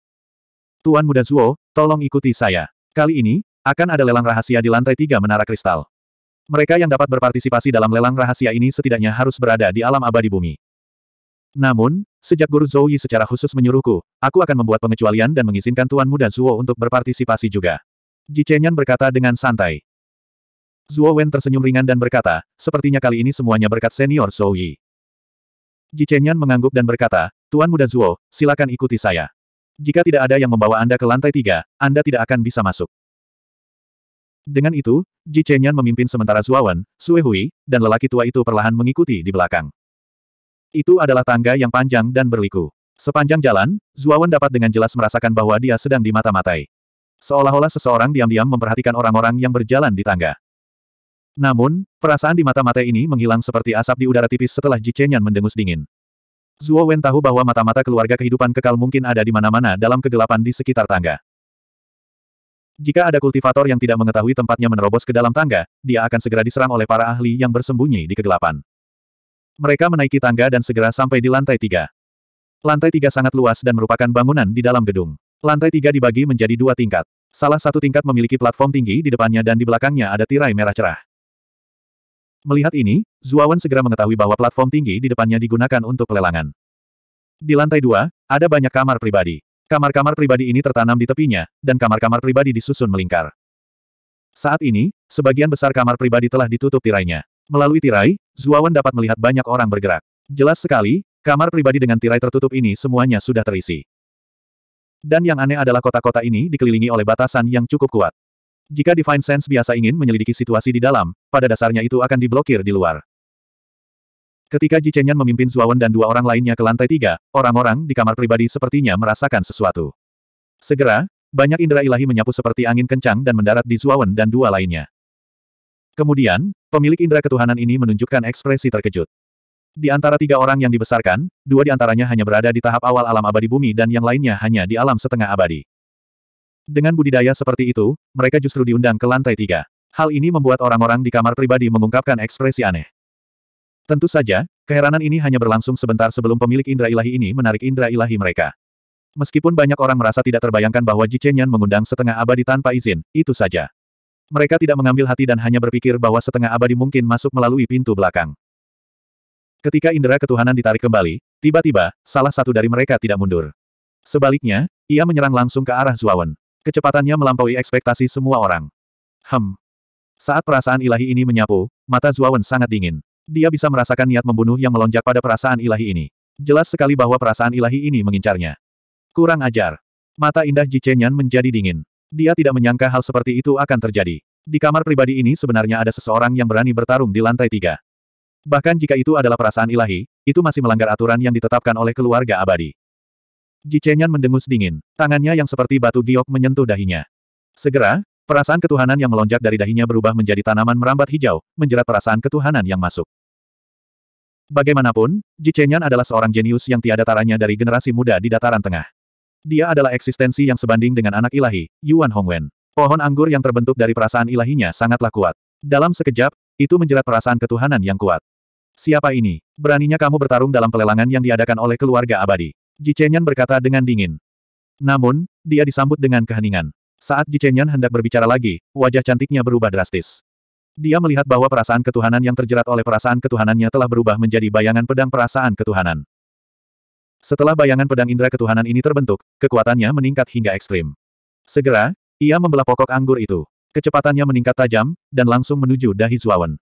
Tuan Muda Zuo, tolong ikuti saya. Kali ini, akan ada lelang rahasia di lantai tiga Menara Kristal. Mereka yang dapat berpartisipasi dalam lelang rahasia ini setidaknya harus berada di alam abadi bumi. Namun, sejak Guru Zhou Yi secara khusus menyuruhku, aku akan membuat pengecualian dan mengizinkan Tuan Muda Zuo untuk berpartisipasi juga. Ji Chenyan berkata dengan santai. Zuo Wen tersenyum ringan dan berkata, sepertinya kali ini semuanya berkat senior Zhou Yi. Ji Chenyan mengangguk dan berkata, Tuan Muda Zuo, silakan ikuti saya. Jika tidak ada yang membawa Anda ke lantai tiga, Anda tidak akan bisa masuk. Dengan itu, Ji Chenyan memimpin sementara Zuawan, Sue Hui, dan lelaki tua itu perlahan mengikuti di belakang. Itu adalah tangga yang panjang dan berliku. Sepanjang jalan, Zuawan dapat dengan jelas merasakan bahwa dia sedang dimata-matai. Seolah-olah seseorang diam-diam memperhatikan orang-orang yang berjalan di tangga. Namun, perasaan di mata-mata ini menghilang seperti asap di udara tipis setelah Ji Chenyan mendengus dingin. Zuo Wen tahu bahwa mata-mata keluarga kehidupan kekal mungkin ada di mana-mana dalam kegelapan di sekitar tangga. Jika ada kultivator yang tidak mengetahui tempatnya menerobos ke dalam tangga, dia akan segera diserang oleh para ahli yang bersembunyi di kegelapan. Mereka menaiki tangga dan segera sampai di lantai tiga. Lantai tiga sangat luas dan merupakan bangunan di dalam gedung. Lantai tiga dibagi menjadi dua tingkat. Salah satu tingkat memiliki platform tinggi di depannya dan di belakangnya ada tirai merah cerah. Melihat ini, Zuawan segera mengetahui bahwa platform tinggi di depannya digunakan untuk pelelangan. Di lantai dua, ada banyak kamar pribadi. Kamar-kamar pribadi ini tertanam di tepinya, dan kamar-kamar pribadi disusun melingkar. Saat ini, sebagian besar kamar pribadi telah ditutup tirainya. Melalui tirai, Zuawan dapat melihat banyak orang bergerak. Jelas sekali, kamar pribadi dengan tirai tertutup ini semuanya sudah terisi. Dan yang aneh adalah kota-kota ini dikelilingi oleh batasan yang cukup kuat. Jika Divine Sense biasa ingin menyelidiki situasi di dalam, pada dasarnya itu akan diblokir di luar. Ketika Ji Chenyan memimpin Zuawan dan dua orang lainnya ke lantai tiga, orang-orang di kamar pribadi sepertinya merasakan sesuatu. Segera, banyak indera ilahi menyapu seperti angin kencang dan mendarat di Zuawan dan dua lainnya. Kemudian, pemilik indera ketuhanan ini menunjukkan ekspresi terkejut. Di antara tiga orang yang dibesarkan, dua di antaranya hanya berada di tahap awal alam abadi bumi dan yang lainnya hanya di alam setengah abadi. Dengan budidaya seperti itu, mereka justru diundang ke lantai tiga. Hal ini membuat orang-orang di kamar pribadi mengungkapkan ekspresi aneh. Tentu saja, keheranan ini hanya berlangsung sebentar sebelum pemilik indera ilahi ini menarik indera ilahi mereka. Meskipun banyak orang merasa tidak terbayangkan bahwa Ji Chenyan mengundang setengah abadi tanpa izin, itu saja. Mereka tidak mengambil hati dan hanya berpikir bahwa setengah abadi mungkin masuk melalui pintu belakang. Ketika indera ketuhanan ditarik kembali, tiba-tiba, salah satu dari mereka tidak mundur. Sebaliknya, ia menyerang langsung ke arah Zuawan. Kecepatannya melampaui ekspektasi semua orang. Hem. Saat perasaan ilahi ini menyapu, mata Zuawan sangat dingin. Dia bisa merasakan niat membunuh yang melonjak pada perasaan ilahi ini. Jelas sekali bahwa perasaan ilahi ini mengincarnya. Kurang ajar. Mata indah Ji Chenyan menjadi dingin. Dia tidak menyangka hal seperti itu akan terjadi. Di kamar pribadi ini sebenarnya ada seseorang yang berani bertarung di lantai tiga. Bahkan jika itu adalah perasaan ilahi, itu masih melanggar aturan yang ditetapkan oleh keluarga abadi. Ji Chenyan mendengus dingin, tangannya yang seperti batu giok menyentuh dahinya. Segera, perasaan ketuhanan yang melonjak dari dahinya berubah menjadi tanaman merambat hijau, menjerat perasaan ketuhanan yang masuk. Bagaimanapun, Ji Chenyan adalah seorang jenius yang tiada taranya dari generasi muda di dataran tengah. Dia adalah eksistensi yang sebanding dengan anak ilahi, Yuan Hongwen. Pohon anggur yang terbentuk dari perasaan ilahinya sangatlah kuat. Dalam sekejap, itu menjerat perasaan ketuhanan yang kuat. Siapa ini? Beraninya kamu bertarung dalam pelelangan yang diadakan oleh keluarga abadi. Ji Chenyan berkata dengan dingin. Namun, dia disambut dengan keheningan. Saat Ji Chenyan hendak berbicara lagi, wajah cantiknya berubah drastis. Dia melihat bahwa perasaan ketuhanan yang terjerat oleh perasaan ketuhanannya telah berubah menjadi bayangan pedang perasaan ketuhanan. Setelah bayangan pedang indera ketuhanan ini terbentuk, kekuatannya meningkat hingga ekstrim. Segera, ia membelah pokok anggur itu. Kecepatannya meningkat tajam, dan langsung menuju dahi Zuawan.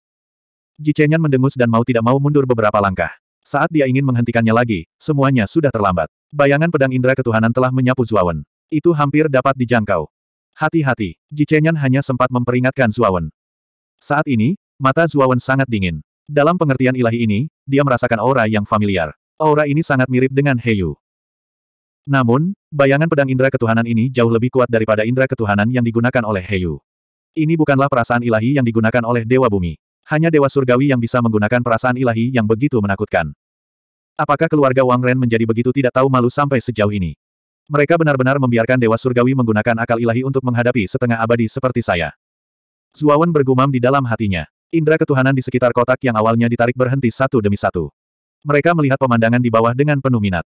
Chenyan mendengus dan mau tidak mau mundur beberapa langkah. Saat dia ingin menghentikannya lagi, semuanya sudah terlambat. Bayangan pedang indera ketuhanan telah menyapu Zuawan. Itu hampir dapat dijangkau. Hati-hati, Chenyan hanya sempat memperingatkan Zuawan. Saat ini, mata Zuawan sangat dingin. Dalam pengertian ilahi ini, dia merasakan aura yang familiar. Aura ini sangat mirip dengan Heyu. Namun, bayangan pedang indera ketuhanan ini jauh lebih kuat daripada indera ketuhanan yang digunakan oleh Heyu. Ini bukanlah perasaan ilahi yang digunakan oleh Dewa Bumi. Hanya Dewa Surgawi yang bisa menggunakan perasaan ilahi yang begitu menakutkan. Apakah keluarga Wang Ren menjadi begitu tidak tahu malu sampai sejauh ini? Mereka benar-benar membiarkan Dewa Surgawi menggunakan akal ilahi untuk menghadapi setengah abadi seperti saya. Suawan bergumam di dalam hatinya. Indra ketuhanan di sekitar kotak yang awalnya ditarik berhenti satu demi satu. Mereka melihat pemandangan di bawah dengan penuh minat.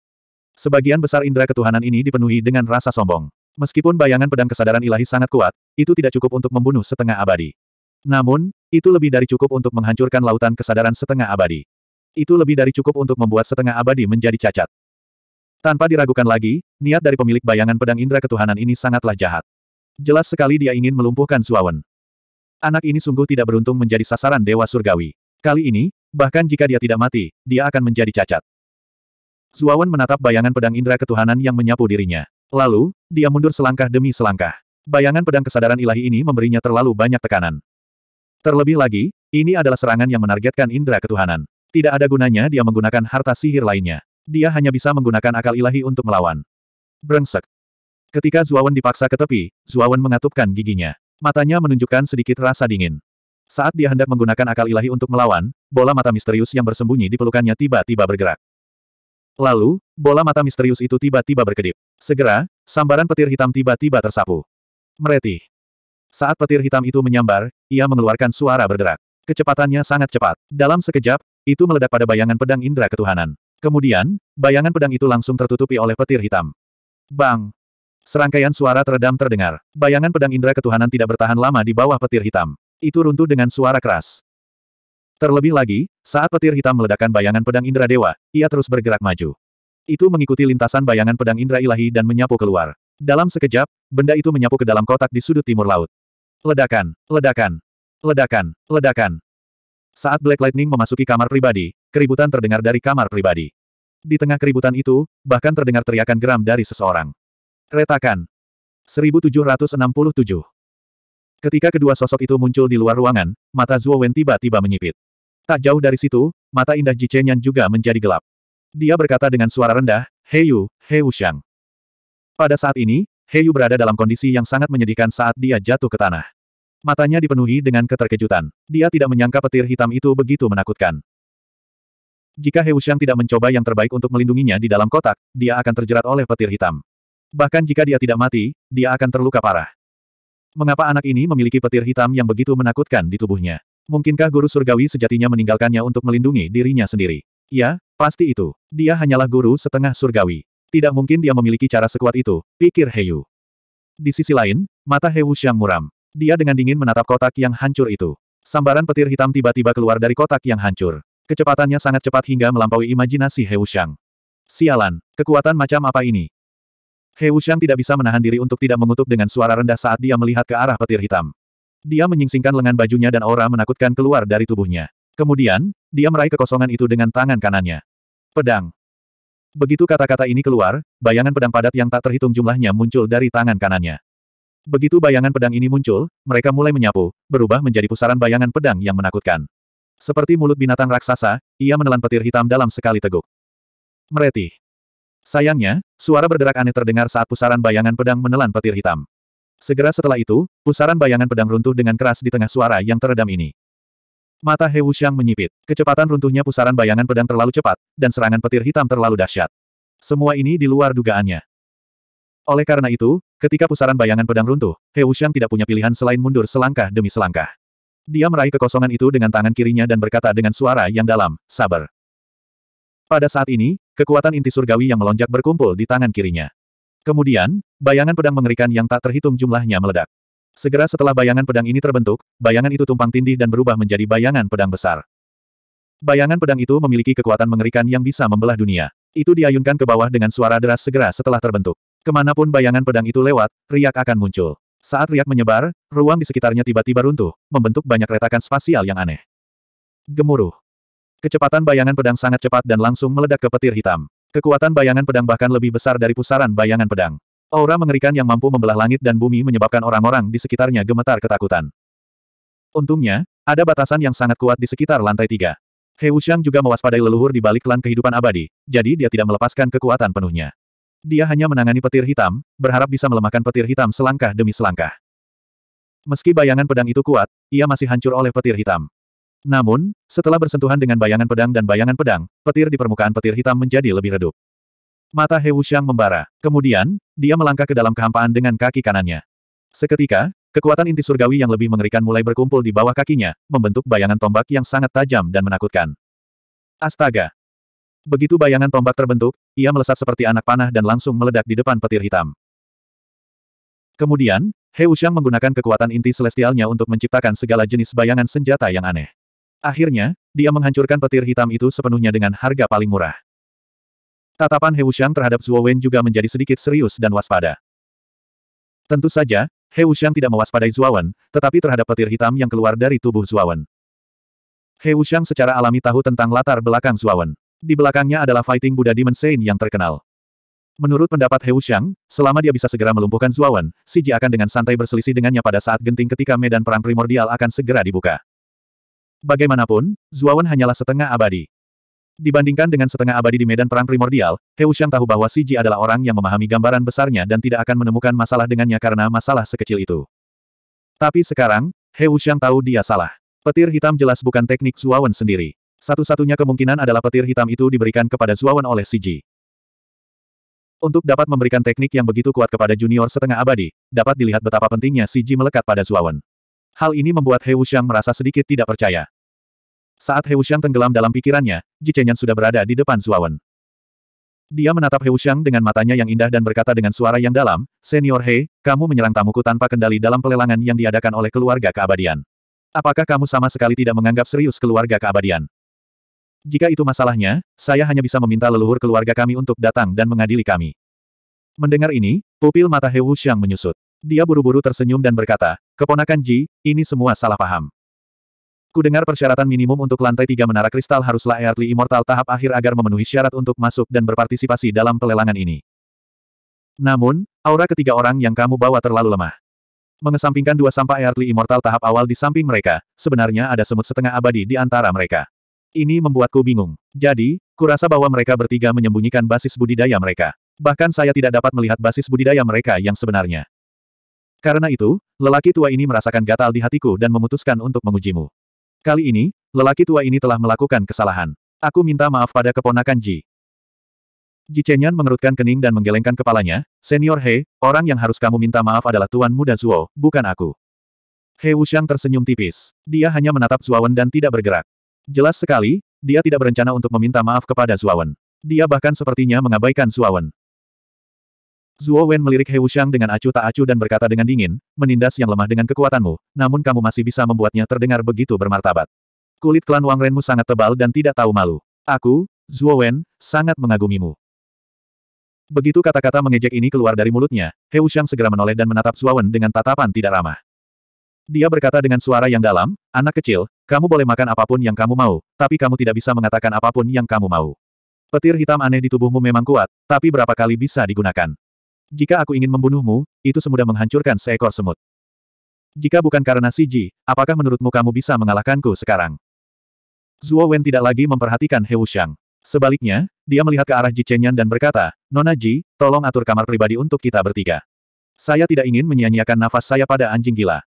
Sebagian besar indra ketuhanan ini dipenuhi dengan rasa sombong. Meskipun bayangan pedang kesadaran ilahi sangat kuat, itu tidak cukup untuk membunuh setengah abadi. Namun, itu lebih dari cukup untuk menghancurkan lautan kesadaran setengah abadi. Itu lebih dari cukup untuk membuat setengah abadi menjadi cacat. Tanpa diragukan lagi, niat dari pemilik bayangan pedang indra ketuhanan ini sangatlah jahat. Jelas sekali dia ingin melumpuhkan Zuawan. Anak ini sungguh tidak beruntung menjadi sasaran Dewa Surgawi. Kali ini, bahkan jika dia tidak mati, dia akan menjadi cacat. Zuawan menatap bayangan pedang indera ketuhanan yang menyapu dirinya. Lalu, dia mundur selangkah demi selangkah. Bayangan pedang kesadaran ilahi ini memberinya terlalu banyak tekanan. Terlebih lagi, ini adalah serangan yang menargetkan indera ketuhanan. Tidak ada gunanya dia menggunakan harta sihir lainnya. Dia hanya bisa menggunakan akal ilahi untuk melawan. Brengsek. Ketika Zuawan dipaksa ke tepi, Zuawan mengatupkan giginya. Matanya menunjukkan sedikit rasa dingin. Saat dia hendak menggunakan akal ilahi untuk melawan, bola mata misterius yang bersembunyi di pelukannya tiba-tiba bergerak. Lalu, bola mata misterius itu tiba-tiba berkedip. Segera, sambaran petir hitam tiba-tiba tersapu. Meretih. Saat petir hitam itu menyambar, ia mengeluarkan suara berderak. Kecepatannya sangat cepat. Dalam sekejap, itu meledak pada bayangan pedang indera ketuhanan. Kemudian, bayangan pedang itu langsung tertutupi oleh petir hitam. Bang! Serangkaian suara teredam terdengar. Bayangan pedang indera ketuhanan tidak bertahan lama di bawah petir hitam. Itu runtuh dengan suara keras. Terlebih lagi, saat petir hitam meledakkan bayangan pedang indera dewa, ia terus bergerak maju. Itu mengikuti lintasan bayangan pedang indera ilahi dan menyapu keluar. Dalam sekejap, benda itu menyapu ke dalam kotak di sudut timur laut. Ledakan, ledakan, ledakan, ledakan. Saat Black Lightning memasuki kamar pribadi, keributan terdengar dari kamar pribadi. Di tengah keributan itu, bahkan terdengar teriakan geram dari seseorang. Retakan. 1767. Ketika kedua sosok itu muncul di luar ruangan, mata Zuo Wen tiba-tiba menyipit. Tak jauh dari situ, mata indah Ji Chenyan juga menjadi gelap. Dia berkata dengan suara rendah, Hei Yu, Hei Wuxiang. Pada saat ini, Hei Yu berada dalam kondisi yang sangat menyedihkan saat dia jatuh ke tanah. Matanya dipenuhi dengan keterkejutan. Dia tidak menyangka petir hitam itu begitu menakutkan. Jika Hei Wuxiang tidak mencoba yang terbaik untuk melindunginya di dalam kotak, dia akan terjerat oleh petir hitam. Bahkan jika dia tidak mati, dia akan terluka parah. Mengapa anak ini memiliki petir hitam yang begitu menakutkan di tubuhnya? Mungkinkah guru surgawi sejatinya meninggalkannya untuk melindungi dirinya sendiri? Ya, pasti itu. Dia hanyalah guru setengah surgawi. Tidak mungkin dia memiliki cara sekuat itu, pikir Heyu. Di sisi lain, mata Heyu yang muram. Dia dengan dingin menatap kotak yang hancur itu. Sambaran petir hitam tiba-tiba keluar dari kotak yang hancur. Kecepatannya sangat cepat hingga melampaui imajinasi Heu Xiang. Sialan, kekuatan macam apa ini? He Wuxian tidak bisa menahan diri untuk tidak mengutuk dengan suara rendah saat dia melihat ke arah petir hitam. Dia menyingsingkan lengan bajunya dan aura menakutkan keluar dari tubuhnya. Kemudian, dia meraih kekosongan itu dengan tangan kanannya. Pedang. Begitu kata-kata ini keluar, bayangan pedang padat yang tak terhitung jumlahnya muncul dari tangan kanannya. Begitu bayangan pedang ini muncul, mereka mulai menyapu, berubah menjadi pusaran bayangan pedang yang menakutkan. Seperti mulut binatang raksasa, ia menelan petir hitam dalam sekali teguk. Meretih. Sayangnya, suara berderak aneh terdengar saat pusaran bayangan pedang menelan petir hitam. Segera setelah itu, pusaran bayangan pedang runtuh dengan keras di tengah suara yang teredam ini. Mata He Wuxiang menyipit. Kecepatan runtuhnya pusaran bayangan pedang terlalu cepat, dan serangan petir hitam terlalu dahsyat. Semua ini di luar dugaannya. Oleh karena itu, ketika pusaran bayangan pedang runtuh, He Wuxiang tidak punya pilihan selain mundur selangkah demi selangkah. Dia meraih kekosongan itu dengan tangan kirinya dan berkata dengan suara yang dalam, sabar. Pada saat ini, kekuatan inti surgawi yang melonjak berkumpul di tangan kirinya. Kemudian, bayangan pedang mengerikan yang tak terhitung jumlahnya meledak. Segera setelah bayangan pedang ini terbentuk, bayangan itu tumpang tindih dan berubah menjadi bayangan pedang besar. Bayangan pedang itu memiliki kekuatan mengerikan yang bisa membelah dunia. Itu diayunkan ke bawah dengan suara deras segera setelah terbentuk. Kemanapun bayangan pedang itu lewat, riak akan muncul. Saat riak menyebar, ruang di sekitarnya tiba-tiba runtuh, membentuk banyak retakan spasial yang aneh. Gemuruh. Kecepatan bayangan pedang sangat cepat dan langsung meledak ke petir hitam. Kekuatan bayangan pedang bahkan lebih besar dari pusaran bayangan pedang. Aura mengerikan yang mampu membelah langit dan bumi menyebabkan orang-orang di sekitarnya gemetar ketakutan. Untungnya, ada batasan yang sangat kuat di sekitar lantai tiga. He Wuxiang juga mewaspadai leluhur di balik klan kehidupan abadi, jadi dia tidak melepaskan kekuatan penuhnya. Dia hanya menangani petir hitam, berharap bisa melemahkan petir hitam selangkah demi selangkah. Meski bayangan pedang itu kuat, ia masih hancur oleh petir hitam. Namun, setelah bersentuhan dengan bayangan pedang dan bayangan pedang, petir di permukaan petir hitam menjadi lebih redup. Mata He Wuxiang membara. Kemudian, dia melangkah ke dalam kehampaan dengan kaki kanannya. Seketika, kekuatan inti surgawi yang lebih mengerikan mulai berkumpul di bawah kakinya, membentuk bayangan tombak yang sangat tajam dan menakutkan. Astaga! Begitu bayangan tombak terbentuk, ia melesat seperti anak panah dan langsung meledak di depan petir hitam. Kemudian, He Wuxiang menggunakan kekuatan inti celestialnya untuk menciptakan segala jenis bayangan senjata yang aneh. Akhirnya, dia menghancurkan petir hitam itu sepenuhnya dengan harga paling murah. Tatapan He Wuxiang terhadap Zhuo Wen juga menjadi sedikit serius dan waspada. Tentu saja, He Wuxiang tidak mewaspadai Zhuo Wen, tetapi terhadap petir hitam yang keluar dari tubuh Zhuo Wen. He Wuxiang secara alami tahu tentang latar belakang Zhuo Wen. Di belakangnya adalah fighting Buddha Demon Saint yang terkenal. Menurut pendapat He Wuxiang, selama dia bisa segera melumpuhkan Wen, Xi Ji akan dengan santai berselisih dengannya pada saat genting ketika medan perang primordial akan segera dibuka. Bagaimanapun, Zuawan hanyalah setengah abadi. Dibandingkan dengan setengah abadi di medan perang primordial, He Wuxiang tahu bahwa Si Ji adalah orang yang memahami gambaran besarnya dan tidak akan menemukan masalah dengannya karena masalah sekecil itu. Tapi sekarang, He Wuxiang tahu dia salah. Petir hitam jelas bukan teknik Zuawan sendiri. Satu-satunya kemungkinan adalah petir hitam itu diberikan kepada Zuawan oleh Si Ji. Untuk dapat memberikan teknik yang begitu kuat kepada junior setengah abadi, dapat dilihat betapa pentingnya Si Ji melekat pada Zuawan. Hal ini membuat He Wuxiang merasa sedikit tidak percaya. Saat He Wuxiang tenggelam dalam pikirannya, Ji Chenyan sudah berada di depan Zuawan. Dia menatap He Wuxiang dengan matanya yang indah dan berkata dengan suara yang dalam, Senior He, kamu menyerang tamuku tanpa kendali dalam pelelangan yang diadakan oleh keluarga keabadian. Apakah kamu sama sekali tidak menganggap serius keluarga keabadian? Jika itu masalahnya, saya hanya bisa meminta leluhur keluarga kami untuk datang dan mengadili kami. Mendengar ini, pupil mata He Wuxiang menyusut. Dia buru-buru tersenyum dan berkata, Keponakan Ji, ini semua salah paham. Kudengar persyaratan minimum untuk lantai tiga menara kristal haruslah Earthly Immortal tahap akhir agar memenuhi syarat untuk masuk dan berpartisipasi dalam pelelangan ini. Namun, aura ketiga orang yang kamu bawa terlalu lemah. Mengesampingkan dua sampah Earthly Immortal tahap awal di samping mereka, sebenarnya ada semut setengah abadi di antara mereka. Ini membuatku bingung. Jadi, kurasa bahwa mereka bertiga menyembunyikan basis budidaya mereka. Bahkan saya tidak dapat melihat basis budidaya mereka yang sebenarnya. Karena itu, lelaki tua ini merasakan gatal di hatiku dan memutuskan untuk mengujimu. Kali ini, lelaki tua ini telah melakukan kesalahan. Aku minta maaf pada keponakan Ji. Ji Chenyan mengerutkan kening dan menggelengkan kepalanya, Senior He, orang yang harus kamu minta maaf adalah Tuan Muda Zuo, bukan aku. He Wuxiang tersenyum tipis. Dia hanya menatap Zuawan dan tidak bergerak. Jelas sekali, dia tidak berencana untuk meminta maaf kepada Zuawan. Dia bahkan sepertinya mengabaikan Zuawan. Zuo Wen melirik He Wuxiang dengan acuh tak acuh dan berkata dengan dingin, menindas yang lemah dengan kekuatanmu, namun kamu masih bisa membuatnya terdengar begitu bermartabat. Kulit klan Wang Renmu sangat tebal dan tidak tahu malu. Aku, Zuo Wen, sangat mengagumimu. Begitu kata-kata mengejek ini keluar dari mulutnya, He Wuxiang segera menoleh dan menatap Zuo Wen dengan tatapan tidak ramah. Dia berkata dengan suara yang dalam, anak kecil, kamu boleh makan apapun yang kamu mau, tapi kamu tidak bisa mengatakan apapun yang kamu mau. Petir hitam aneh di tubuhmu memang kuat, tapi berapa kali bisa digunakan? Jika aku ingin membunuhmu, itu semudah menghancurkan seekor semut. Jika bukan karena si Ji, apakah menurutmu kamu bisa mengalahkanku sekarang? Zuo Wen tidak lagi memperhatikan He Wuxiang. Sebaliknya, dia melihat ke arah Ji Chenyan dan berkata, Nona Ji, tolong atur kamar pribadi untuk kita bertiga. Saya tidak ingin menyia-nyiakan nafas saya pada anjing gila.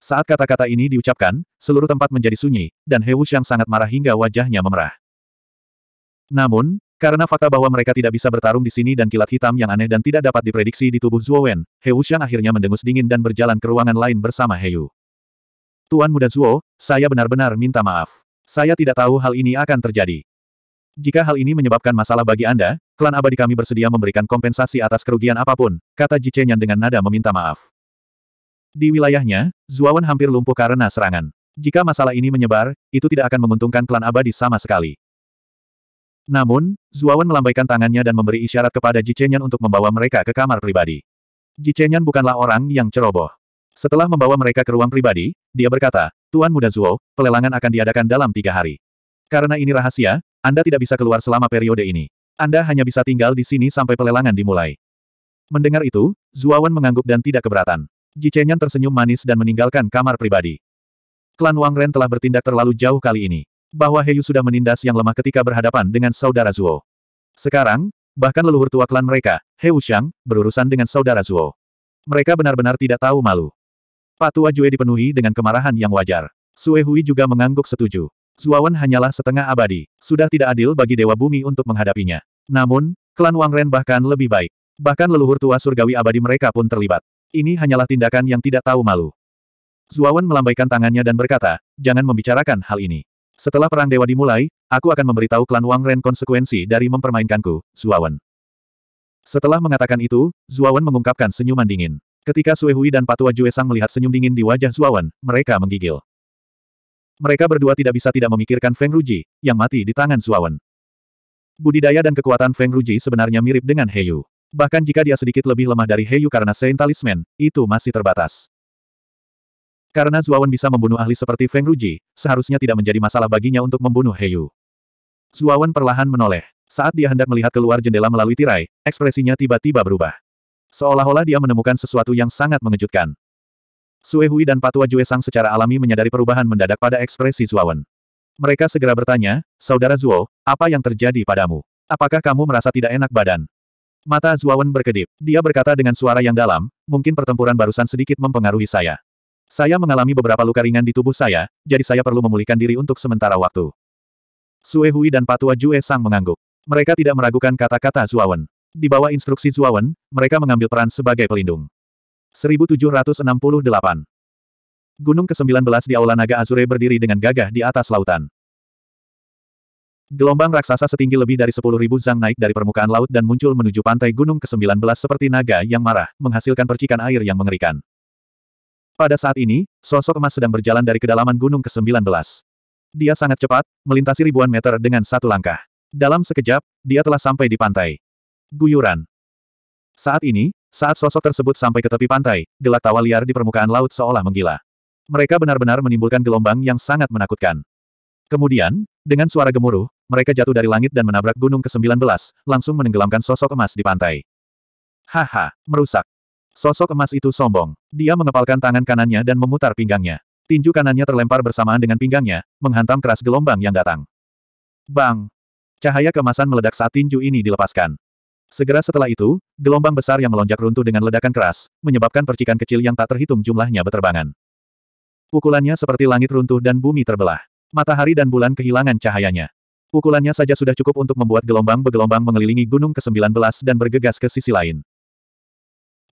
Saat kata-kata ini diucapkan, seluruh tempat menjadi sunyi, dan He Wuxiang sangat marah hingga wajahnya memerah. Namun, karena fakta bahwa mereka tidak bisa bertarung di sini dan kilat hitam yang aneh dan tidak dapat diprediksi di tubuh Zhuo Wen, He Wuxiang akhirnya mendengus dingin dan berjalan ke ruangan lain bersama He Yu. Tuan Muda Zhuo, saya benar-benar minta maaf. Saya tidak tahu hal ini akan terjadi. Jika hal ini menyebabkan masalah bagi Anda, klan abadi kami bersedia memberikan kompensasi atas kerugian apapun, kata Ji Chenyan dengan nada meminta maaf. Di wilayahnya, Zhuo Wen hampir lumpuh karena serangan. Jika masalah ini menyebar, itu tidak akan menguntungkan klan abadi sama sekali. Namun, Zuawan melambaikan tangannya dan memberi isyarat kepada Ji Chenyan untuk membawa mereka ke kamar pribadi. Ji Chenyan bukanlah orang yang ceroboh. Setelah membawa mereka ke ruang pribadi, dia berkata, Tuan Muda Zuo, pelelangan akan diadakan dalam tiga hari. Karena ini rahasia, Anda tidak bisa keluar selama periode ini. Anda hanya bisa tinggal di sini sampai pelelangan dimulai. Mendengar itu, Zuawan mengangguk dan tidak keberatan. Ji Chenyan tersenyum manis dan meninggalkan kamar pribadi. Klan Wang Ren telah bertindak terlalu jauh kali ini bahwa Heyu sudah menindas yang lemah ketika berhadapan dengan saudara Zuo. Sekarang, bahkan leluhur tua klan mereka, Heu Shang, berurusan dengan saudara Zuo. Mereka benar-benar tidak tahu malu. Patua Jue dipenuhi dengan kemarahan yang wajar. Sue Hui juga mengangguk setuju. Zuawan hanyalah setengah abadi, sudah tidak adil bagi Dewa Bumi untuk menghadapinya. Namun, klan Wang Ren bahkan lebih baik. Bahkan leluhur tua surgawi abadi mereka pun terlibat. Ini hanyalah tindakan yang tidak tahu malu. Zuawan melambaikan tangannya dan berkata, jangan membicarakan hal ini. Setelah perang dewa dimulai, aku akan memberitahu klan Wang Ren konsekuensi dari mempermainkanku, Zuawan. Setelah mengatakan itu, Zuawan mengungkapkan senyuman dingin. Ketika Sue Hui dan Patua Juesang melihat senyum dingin di wajah Zuawan, mereka menggigil. Mereka berdua tidak bisa tidak memikirkan Feng Ruji, yang mati di tangan Zuawan. Budidaya dan kekuatan Feng Ruji sebenarnya mirip dengan Heyu. Bahkan jika dia sedikit lebih lemah dari Heyu karena Saint Talisman, itu masih terbatas. Karena Zuawan bisa membunuh ahli seperti Feng Ruji, seharusnya tidak menjadi masalah baginya untuk membunuh Heyu. Zuawan perlahan menoleh. Saat dia hendak melihat keluar jendela melalui tirai, ekspresinya tiba-tiba berubah. Seolah-olah dia menemukan sesuatu yang sangat mengejutkan. Sue Hui dan Patua Jue Sang secara alami menyadari perubahan mendadak pada ekspresi Zuawan. Mereka segera bertanya, Saudara Zuo, apa yang terjadi padamu? Apakah kamu merasa tidak enak badan? Mata Zuawan berkedip. Dia berkata dengan suara yang dalam, mungkin pertempuran barusan sedikit mempengaruhi saya. Saya mengalami beberapa luka ringan di tubuh saya, jadi saya perlu memulihkan diri untuk sementara waktu. Sue Hui dan Patua Jue Sang mengangguk. Mereka tidak meragukan kata-kata Zuawan. Di bawah instruksi Zuawan, mereka mengambil peran sebagai pelindung. 1768 Gunung ke-19 di Aula Naga Azure berdiri dengan gagah di atas lautan. Gelombang raksasa setinggi lebih dari 10.000 zang naik dari permukaan laut dan muncul menuju pantai gunung ke-19 seperti naga yang marah, menghasilkan percikan air yang mengerikan. Pada saat ini, sosok emas sedang berjalan dari kedalaman gunung ke-19. Dia sangat cepat, melintasi ribuan meter dengan satu langkah. Dalam sekejap, dia telah sampai di pantai. Guyuran. Saat ini, saat sosok tersebut sampai ke tepi pantai, gelak tawa liar di permukaan laut seolah menggila. Mereka benar-benar menimbulkan gelombang yang sangat menakutkan. Kemudian, dengan suara gemuruh, mereka jatuh dari langit dan menabrak gunung ke-19, langsung menenggelamkan sosok emas di pantai. Haha, merusak. Sosok emas itu sombong. Dia mengepalkan tangan kanannya dan memutar pinggangnya. Tinju kanannya terlempar bersamaan dengan pinggangnya, menghantam keras gelombang yang datang. Bang! Cahaya kemasan meledak saat tinju ini dilepaskan. Segera setelah itu, gelombang besar yang melonjak runtuh dengan ledakan keras, menyebabkan percikan kecil yang tak terhitung jumlahnya beterbangan. Pukulannya seperti langit runtuh dan bumi terbelah. Matahari dan bulan kehilangan cahayanya. Pukulannya saja sudah cukup untuk membuat gelombang bergelombang mengelilingi gunung ke-19 dan bergegas ke sisi lain.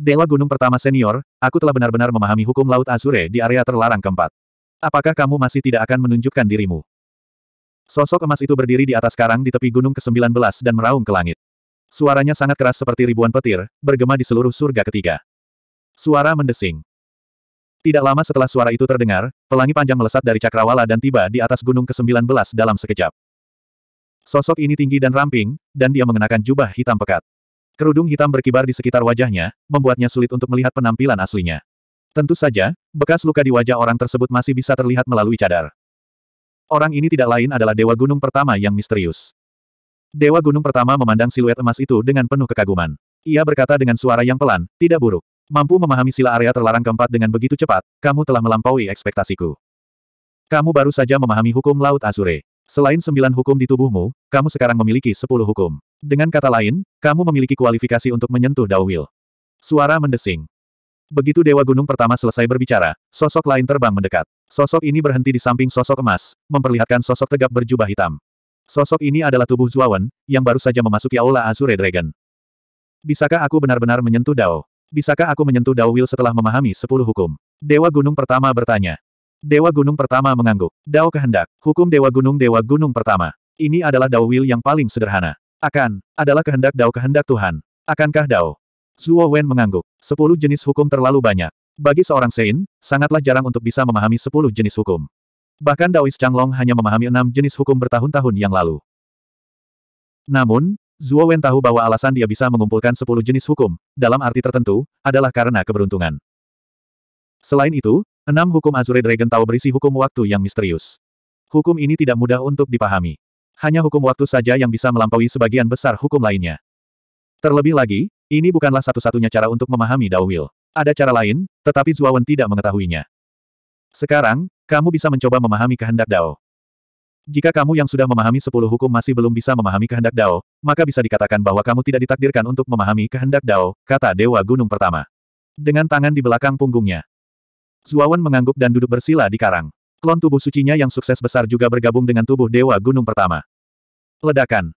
Dewa Gunung Pertama Senior, aku telah benar-benar memahami hukum Laut Azure di area terlarang keempat. Apakah kamu masih tidak akan menunjukkan dirimu? Sosok emas itu berdiri di atas karang di tepi gunung ke-19 dan meraung ke langit. Suaranya sangat keras seperti ribuan petir, bergema di seluruh surga ketiga. Suara mendesing. Tidak lama setelah suara itu terdengar, pelangi panjang melesat dari cakrawala dan tiba di atas gunung ke-19 dalam sekejap. Sosok ini tinggi dan ramping, dan dia mengenakan jubah hitam pekat. Kerudung hitam berkibar di sekitar wajahnya, membuatnya sulit untuk melihat penampilan aslinya. Tentu saja, bekas luka di wajah orang tersebut masih bisa terlihat melalui cadar. Orang ini tidak lain adalah Dewa Gunung Pertama yang misterius. Dewa Gunung Pertama memandang siluet emas itu dengan penuh kekaguman. Ia berkata dengan suara yang pelan, tidak buruk. Mampu memahami sila area terlarang keempat dengan begitu cepat, kamu telah melampaui ekspektasiku. Kamu baru saja memahami hukum Laut Azure. Selain sembilan hukum di tubuhmu, kamu sekarang memiliki sepuluh hukum. Dengan kata lain, kamu memiliki kualifikasi untuk menyentuh Dawil. Suara mendesing. Begitu Dewa Gunung pertama selesai berbicara, sosok lain terbang mendekat. Sosok ini berhenti di samping sosok emas, memperlihatkan sosok tegap berjubah hitam. Sosok ini adalah tubuh Zuawan, yang baru saja memasuki Aula Azure Dragon. Bisakah aku benar-benar menyentuh Dao? Bisakah aku menyentuh Dao Will setelah memahami sepuluh hukum? Dewa Gunung pertama bertanya. Dewa Gunung Pertama mengangguk. Dao kehendak, hukum Dewa Gunung Dewa Gunung Pertama. Ini adalah Dao Will yang paling sederhana. Akan, adalah kehendak Dao kehendak Tuhan. Akankah Dao? Zuo Wen mengangguk. Sepuluh jenis hukum terlalu banyak. Bagi seorang Sein, sangatlah jarang untuk bisa memahami sepuluh jenis hukum. Bahkan Daois Changlong hanya memahami enam jenis hukum bertahun-tahun yang lalu. Namun, Zuo Wen tahu bahwa alasan dia bisa mengumpulkan sepuluh jenis hukum, dalam arti tertentu, adalah karena keberuntungan. Selain itu, enam hukum Azure Dragon Tao berisi hukum waktu yang misterius. Hukum ini tidak mudah untuk dipahami. Hanya hukum waktu saja yang bisa melampaui sebagian besar hukum lainnya. Terlebih lagi, ini bukanlah satu-satunya cara untuk memahami Dao Will. Ada cara lain, tetapi Zuawan tidak mengetahuinya. Sekarang, kamu bisa mencoba memahami kehendak Dao. Jika kamu yang sudah memahami sepuluh hukum masih belum bisa memahami kehendak Dao, maka bisa dikatakan bahwa kamu tidak ditakdirkan untuk memahami kehendak Dao, kata Dewa Gunung Pertama. Dengan tangan di belakang punggungnya, Zuawan mengangguk dan duduk bersila di karang. Klon tubuh sucinya yang sukses besar juga bergabung dengan tubuh Dewa Gunung Pertama. Ledakan.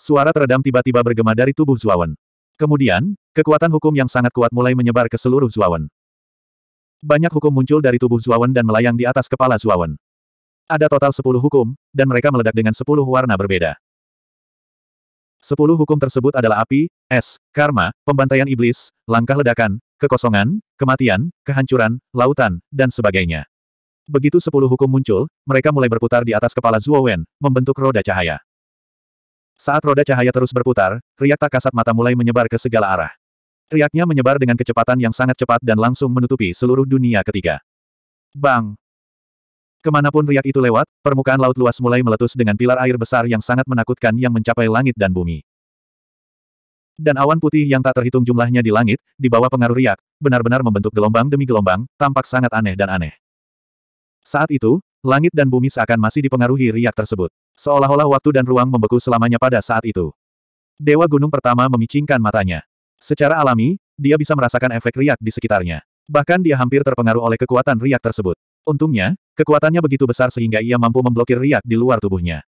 Suara teredam tiba-tiba bergema dari tubuh Zuawan. Kemudian, kekuatan hukum yang sangat kuat mulai menyebar ke seluruh Zuawan. Banyak hukum muncul dari tubuh Zuawan dan melayang di atas kepala Zuawan. Ada total sepuluh hukum, dan mereka meledak dengan sepuluh warna berbeda. Sepuluh hukum tersebut adalah api, es, karma, pembantaian iblis, langkah ledakan, kekosongan, kematian, kehancuran, lautan, dan sebagainya. Begitu sepuluh hukum muncul, mereka mulai berputar di atas kepala Zuo Wen, membentuk roda cahaya. Saat roda cahaya terus berputar, riak tak kasat mata mulai menyebar ke segala arah. Riaknya menyebar dengan kecepatan yang sangat cepat dan langsung menutupi seluruh dunia ketiga. Bang! Kemanapun riak itu lewat, permukaan laut luas mulai meletus dengan pilar air besar yang sangat menakutkan yang mencapai langit dan bumi. Dan awan putih yang tak terhitung jumlahnya di langit, di bawah pengaruh riak, benar-benar membentuk gelombang demi gelombang, tampak sangat aneh dan aneh. Saat itu, langit dan bumi seakan masih dipengaruhi riak tersebut. Seolah-olah waktu dan ruang membeku selamanya pada saat itu. Dewa Gunung pertama memicingkan matanya. Secara alami, dia bisa merasakan efek riak di sekitarnya. Bahkan dia hampir terpengaruh oleh kekuatan riak tersebut. Untungnya, kekuatannya begitu besar sehingga ia mampu memblokir riak di luar tubuhnya.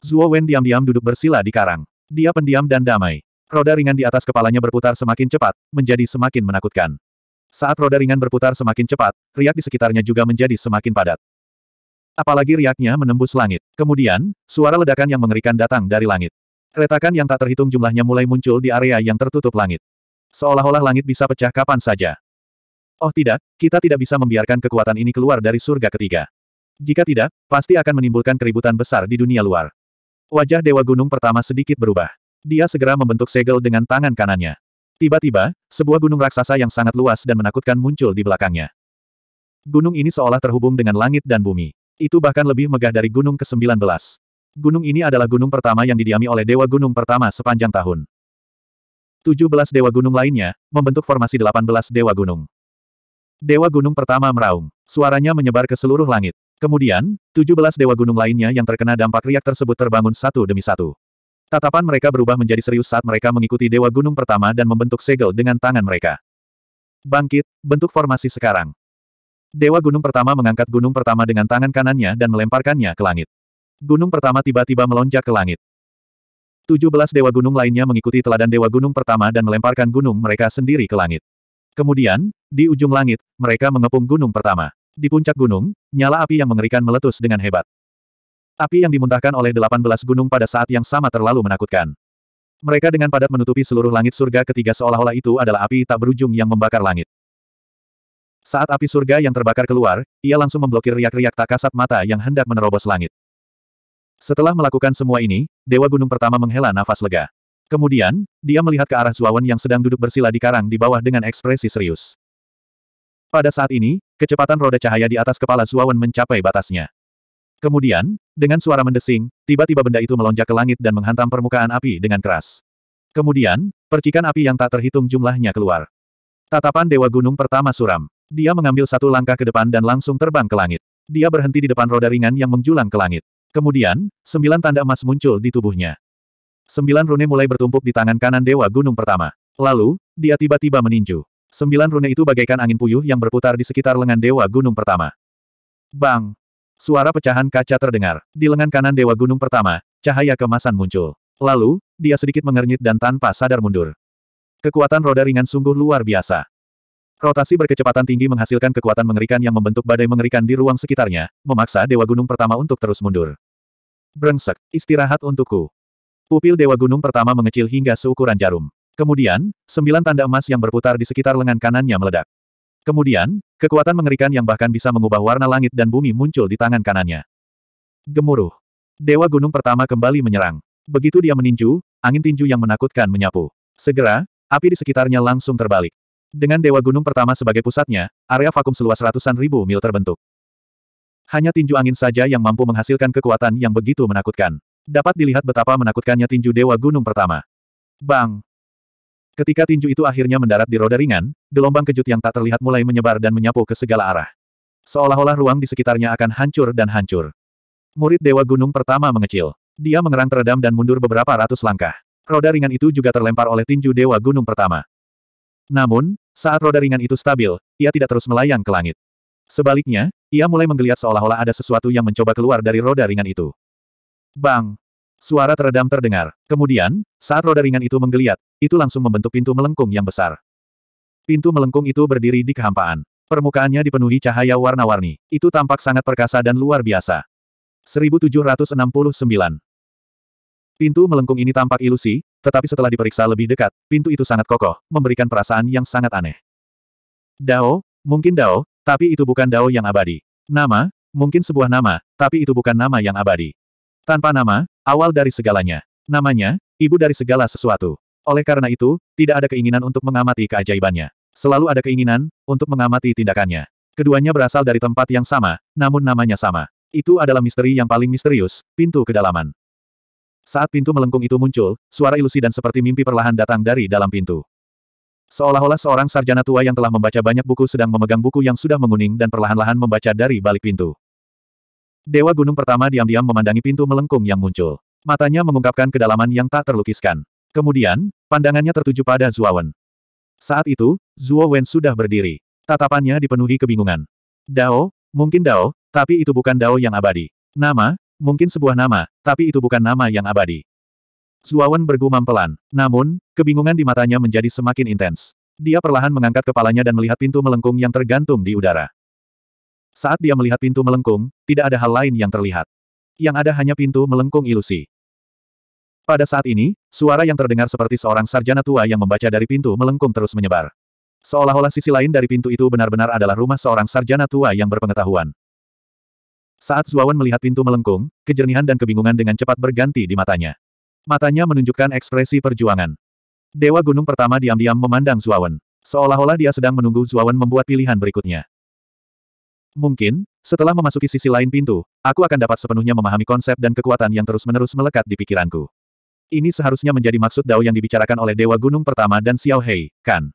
Zuo Wen diam-diam duduk bersila di karang. Dia pendiam dan damai. Roda ringan di atas kepalanya berputar semakin cepat, menjadi semakin menakutkan. Saat roda ringan berputar semakin cepat, riak di sekitarnya juga menjadi semakin padat. Apalagi riaknya menembus langit. Kemudian, suara ledakan yang mengerikan datang dari langit. Retakan yang tak terhitung jumlahnya mulai muncul di area yang tertutup langit. Seolah-olah langit bisa pecah kapan saja. Oh tidak, kita tidak bisa membiarkan kekuatan ini keluar dari surga ketiga. Jika tidak, pasti akan menimbulkan keributan besar di dunia luar. Wajah Dewa Gunung pertama sedikit berubah. Dia segera membentuk segel dengan tangan kanannya. Tiba-tiba, sebuah gunung raksasa yang sangat luas dan menakutkan muncul di belakangnya. Gunung ini seolah terhubung dengan langit dan bumi. Itu bahkan lebih megah dari gunung ke-19. Gunung ini adalah gunung pertama yang didiami oleh dewa gunung pertama sepanjang tahun. 17 dewa gunung lainnya, membentuk formasi 18 dewa gunung. Dewa gunung pertama meraung. Suaranya menyebar ke seluruh langit. Kemudian, 17 dewa gunung lainnya yang terkena dampak riak tersebut terbangun satu demi satu. Tatapan mereka berubah menjadi serius saat mereka mengikuti Dewa Gunung pertama dan membentuk segel dengan tangan mereka. Bangkit, bentuk formasi sekarang. Dewa Gunung pertama mengangkat gunung pertama dengan tangan kanannya dan melemparkannya ke langit. Gunung pertama tiba-tiba melonjak ke langit. 17 dewa gunung lainnya mengikuti teladan dewa gunung pertama dan melemparkan gunung mereka sendiri ke langit. Kemudian, di ujung langit, mereka mengepung gunung pertama. Di puncak gunung, nyala api yang mengerikan meletus dengan hebat. Api yang dimuntahkan oleh delapan belas gunung pada saat yang sama terlalu menakutkan. Mereka dengan padat menutupi seluruh langit surga ketiga seolah-olah itu adalah api tak berujung yang membakar langit. Saat api surga yang terbakar keluar, ia langsung memblokir riak-riak tak kasat mata yang hendak menerobos langit. Setelah melakukan semua ini, Dewa Gunung pertama menghela nafas lega. Kemudian, dia melihat ke arah Zuawan yang sedang duduk bersila di karang di bawah dengan ekspresi serius. Pada saat ini, kecepatan roda cahaya di atas kepala Zuawan mencapai batasnya. Kemudian, dengan suara mendesing, tiba-tiba benda itu melonjak ke langit dan menghantam permukaan api dengan keras. Kemudian, percikan api yang tak terhitung jumlahnya keluar. Tatapan Dewa Gunung pertama suram. Dia mengambil satu langkah ke depan dan langsung terbang ke langit. Dia berhenti di depan roda ringan yang menjulang ke langit. Kemudian, sembilan tanda emas muncul di tubuhnya. Sembilan rune mulai bertumpuk di tangan kanan Dewa Gunung pertama. Lalu, dia tiba-tiba meninju. Sembilan rune itu bagaikan angin puyuh yang berputar di sekitar lengan Dewa Gunung pertama. Bang! Suara pecahan kaca terdengar. Di lengan kanan Dewa Gunung pertama, cahaya kemasan muncul. Lalu, dia sedikit mengernyit dan tanpa sadar mundur. Kekuatan roda ringan sungguh luar biasa. Rotasi berkecepatan tinggi menghasilkan kekuatan mengerikan yang membentuk badai mengerikan di ruang sekitarnya, memaksa Dewa Gunung pertama untuk terus mundur. Brengsek, istirahat untukku. Pupil Dewa Gunung pertama mengecil hingga seukuran jarum. Kemudian, sembilan tanda emas yang berputar di sekitar lengan kanannya meledak. Kemudian, kekuatan mengerikan yang bahkan bisa mengubah warna langit dan bumi muncul di tangan kanannya. Gemuruh. Dewa gunung pertama kembali menyerang. Begitu dia meninju, angin tinju yang menakutkan menyapu. Segera, api di sekitarnya langsung terbalik. Dengan dewa gunung pertama sebagai pusatnya, area vakum seluas ratusan ribu mil terbentuk. Hanya tinju angin saja yang mampu menghasilkan kekuatan yang begitu menakutkan. Dapat dilihat betapa menakutkannya tinju dewa gunung pertama. Bang! Ketika tinju itu akhirnya mendarat di roda ringan, gelombang kejut yang tak terlihat mulai menyebar dan menyapu ke segala arah. Seolah-olah ruang di sekitarnya akan hancur dan hancur. Murid Dewa Gunung pertama mengecil. Dia mengerang teredam dan mundur beberapa ratus langkah. Roda ringan itu juga terlempar oleh tinju Dewa Gunung pertama. Namun, saat roda ringan itu stabil, ia tidak terus melayang ke langit. Sebaliknya, ia mulai menggeliat seolah-olah ada sesuatu yang mencoba keluar dari roda ringan itu. Bang! Suara teredam terdengar. Kemudian, saat roda ringan itu menggeliat, itu langsung membentuk pintu melengkung yang besar. Pintu melengkung itu berdiri di kehampaan. Permukaannya dipenuhi cahaya warna-warni. Itu tampak sangat perkasa dan luar biasa. 1769 Pintu melengkung ini tampak ilusi, tetapi setelah diperiksa lebih dekat, pintu itu sangat kokoh, memberikan perasaan yang sangat aneh. Dao, mungkin Dao, tapi itu bukan Dao yang abadi. Nama, mungkin sebuah nama, tapi itu bukan nama yang abadi. Tanpa nama, Awal dari segalanya. Namanya, ibu dari segala sesuatu. Oleh karena itu, tidak ada keinginan untuk mengamati keajaibannya. Selalu ada keinginan, untuk mengamati tindakannya. Keduanya berasal dari tempat yang sama, namun namanya sama. Itu adalah misteri yang paling misterius, pintu kedalaman. Saat pintu melengkung itu muncul, suara ilusi dan seperti mimpi perlahan datang dari dalam pintu. Seolah-olah seorang sarjana tua yang telah membaca banyak buku sedang memegang buku yang sudah menguning dan perlahan-lahan membaca dari balik pintu. Dewa gunung pertama diam-diam memandangi pintu melengkung yang muncul. Matanya mengungkapkan kedalaman yang tak terlukiskan. Kemudian, pandangannya tertuju pada Wen. Saat itu, Zuo Wen sudah berdiri. Tatapannya dipenuhi kebingungan. Dao, mungkin Dao, tapi itu bukan Dao yang abadi. Nama, mungkin sebuah nama, tapi itu bukan nama yang abadi. Zuawan bergumam pelan. Namun, kebingungan di matanya menjadi semakin intens. Dia perlahan mengangkat kepalanya dan melihat pintu melengkung yang tergantung di udara. Saat dia melihat pintu melengkung, tidak ada hal lain yang terlihat. Yang ada hanya pintu melengkung ilusi. Pada saat ini, suara yang terdengar seperti seorang sarjana tua yang membaca dari pintu melengkung terus menyebar. Seolah-olah sisi lain dari pintu itu benar-benar adalah rumah seorang sarjana tua yang berpengetahuan. Saat Zuawan melihat pintu melengkung, kejernihan dan kebingungan dengan cepat berganti di matanya. Matanya menunjukkan ekspresi perjuangan. Dewa Gunung pertama diam-diam memandang Zuawan. Seolah-olah dia sedang menunggu Zuawan membuat pilihan berikutnya. Mungkin, setelah memasuki sisi lain pintu, aku akan dapat sepenuhnya memahami konsep dan kekuatan yang terus-menerus melekat di pikiranku. Ini seharusnya menjadi maksud Dao yang dibicarakan oleh Dewa Gunung Pertama dan Xiao Hei, kan?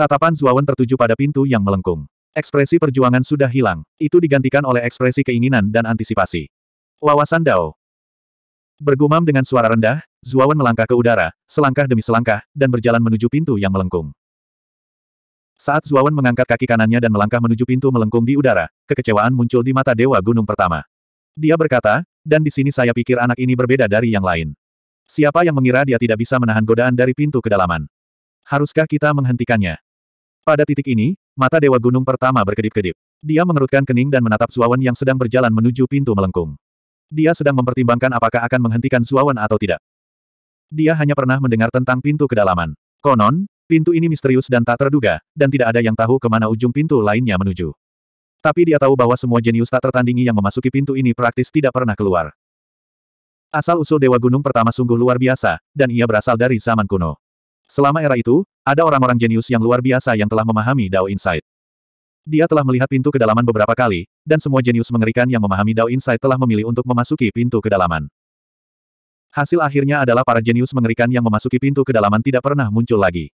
Tatapan Zuawan tertuju pada pintu yang melengkung. Ekspresi perjuangan sudah hilang, itu digantikan oleh ekspresi keinginan dan antisipasi. Wawasan Dao. Bergumam dengan suara rendah, Zuawan melangkah ke udara, selangkah demi selangkah, dan berjalan menuju pintu yang melengkung. Saat Zuawan mengangkat kaki kanannya dan melangkah menuju pintu melengkung di udara, kekecewaan muncul di mata Dewa Gunung Pertama. Dia berkata, dan di sini saya pikir anak ini berbeda dari yang lain. Siapa yang mengira dia tidak bisa menahan godaan dari pintu kedalaman? Haruskah kita menghentikannya? Pada titik ini, mata Dewa Gunung Pertama berkedip-kedip. Dia mengerutkan kening dan menatap Zuawan yang sedang berjalan menuju pintu melengkung. Dia sedang mempertimbangkan apakah akan menghentikan Zuawan atau tidak. Dia hanya pernah mendengar tentang pintu kedalaman. Konon, Pintu ini misterius dan tak terduga, dan tidak ada yang tahu kemana ujung pintu lainnya menuju. Tapi dia tahu bahwa semua jenius tak tertandingi yang memasuki pintu ini praktis tidak pernah keluar. Asal-usul Dewa Gunung pertama sungguh luar biasa, dan ia berasal dari zaman kuno. Selama era itu, ada orang-orang jenius yang luar biasa yang telah memahami Dao Insight. Dia telah melihat pintu kedalaman beberapa kali, dan semua jenius mengerikan yang memahami Dao Insight telah memilih untuk memasuki pintu kedalaman. Hasil akhirnya adalah para jenius mengerikan yang memasuki pintu kedalaman tidak pernah muncul lagi.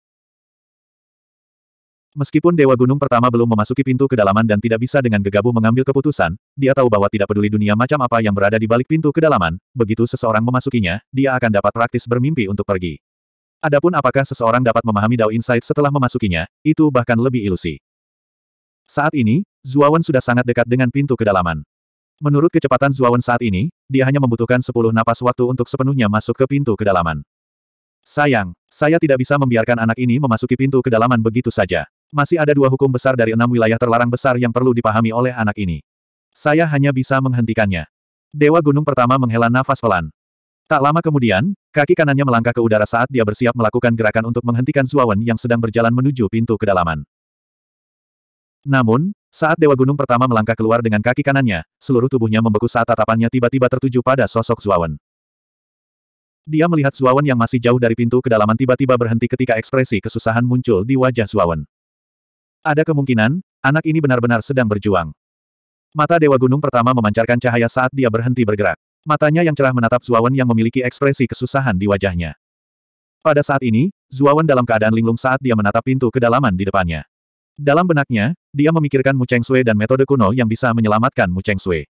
Meskipun Dewa Gunung pertama belum memasuki pintu kedalaman dan tidak bisa dengan gegabah mengambil keputusan, dia tahu bahwa tidak peduli dunia macam apa yang berada di balik pintu kedalaman, begitu seseorang memasukinya, dia akan dapat praktis bermimpi untuk pergi. Adapun apakah seseorang dapat memahami Dao Insight setelah memasukinya, itu bahkan lebih ilusi. Saat ini, Zuawan sudah sangat dekat dengan pintu kedalaman. Menurut kecepatan Zuawan saat ini, dia hanya membutuhkan 10 napas waktu untuk sepenuhnya masuk ke pintu kedalaman. Sayang, saya tidak bisa membiarkan anak ini memasuki pintu kedalaman begitu saja. Masih ada dua hukum besar dari enam wilayah terlarang besar yang perlu dipahami oleh anak ini. Saya hanya bisa menghentikannya. Dewa Gunung pertama menghela nafas pelan. Tak lama kemudian, kaki kanannya melangkah ke udara saat dia bersiap melakukan gerakan untuk menghentikan Zuawan yang sedang berjalan menuju pintu kedalaman. Namun, saat Dewa Gunung pertama melangkah keluar dengan kaki kanannya, seluruh tubuhnya membeku saat tatapannya tiba-tiba tertuju pada sosok Zuawan. Dia melihat Zuawan yang masih jauh dari pintu kedalaman tiba-tiba berhenti ketika ekspresi kesusahan muncul di wajah Zuawan. Ada kemungkinan, anak ini benar-benar sedang berjuang. Mata Dewa Gunung pertama memancarkan cahaya saat dia berhenti bergerak. Matanya yang cerah menatap Zuawan yang memiliki ekspresi kesusahan di wajahnya. Pada saat ini, Zuawan dalam keadaan linglung saat dia menatap pintu kedalaman di depannya. Dalam benaknya, dia memikirkan Mu Cheng Sui dan metode kuno yang bisa menyelamatkan Mu Cheng Sui.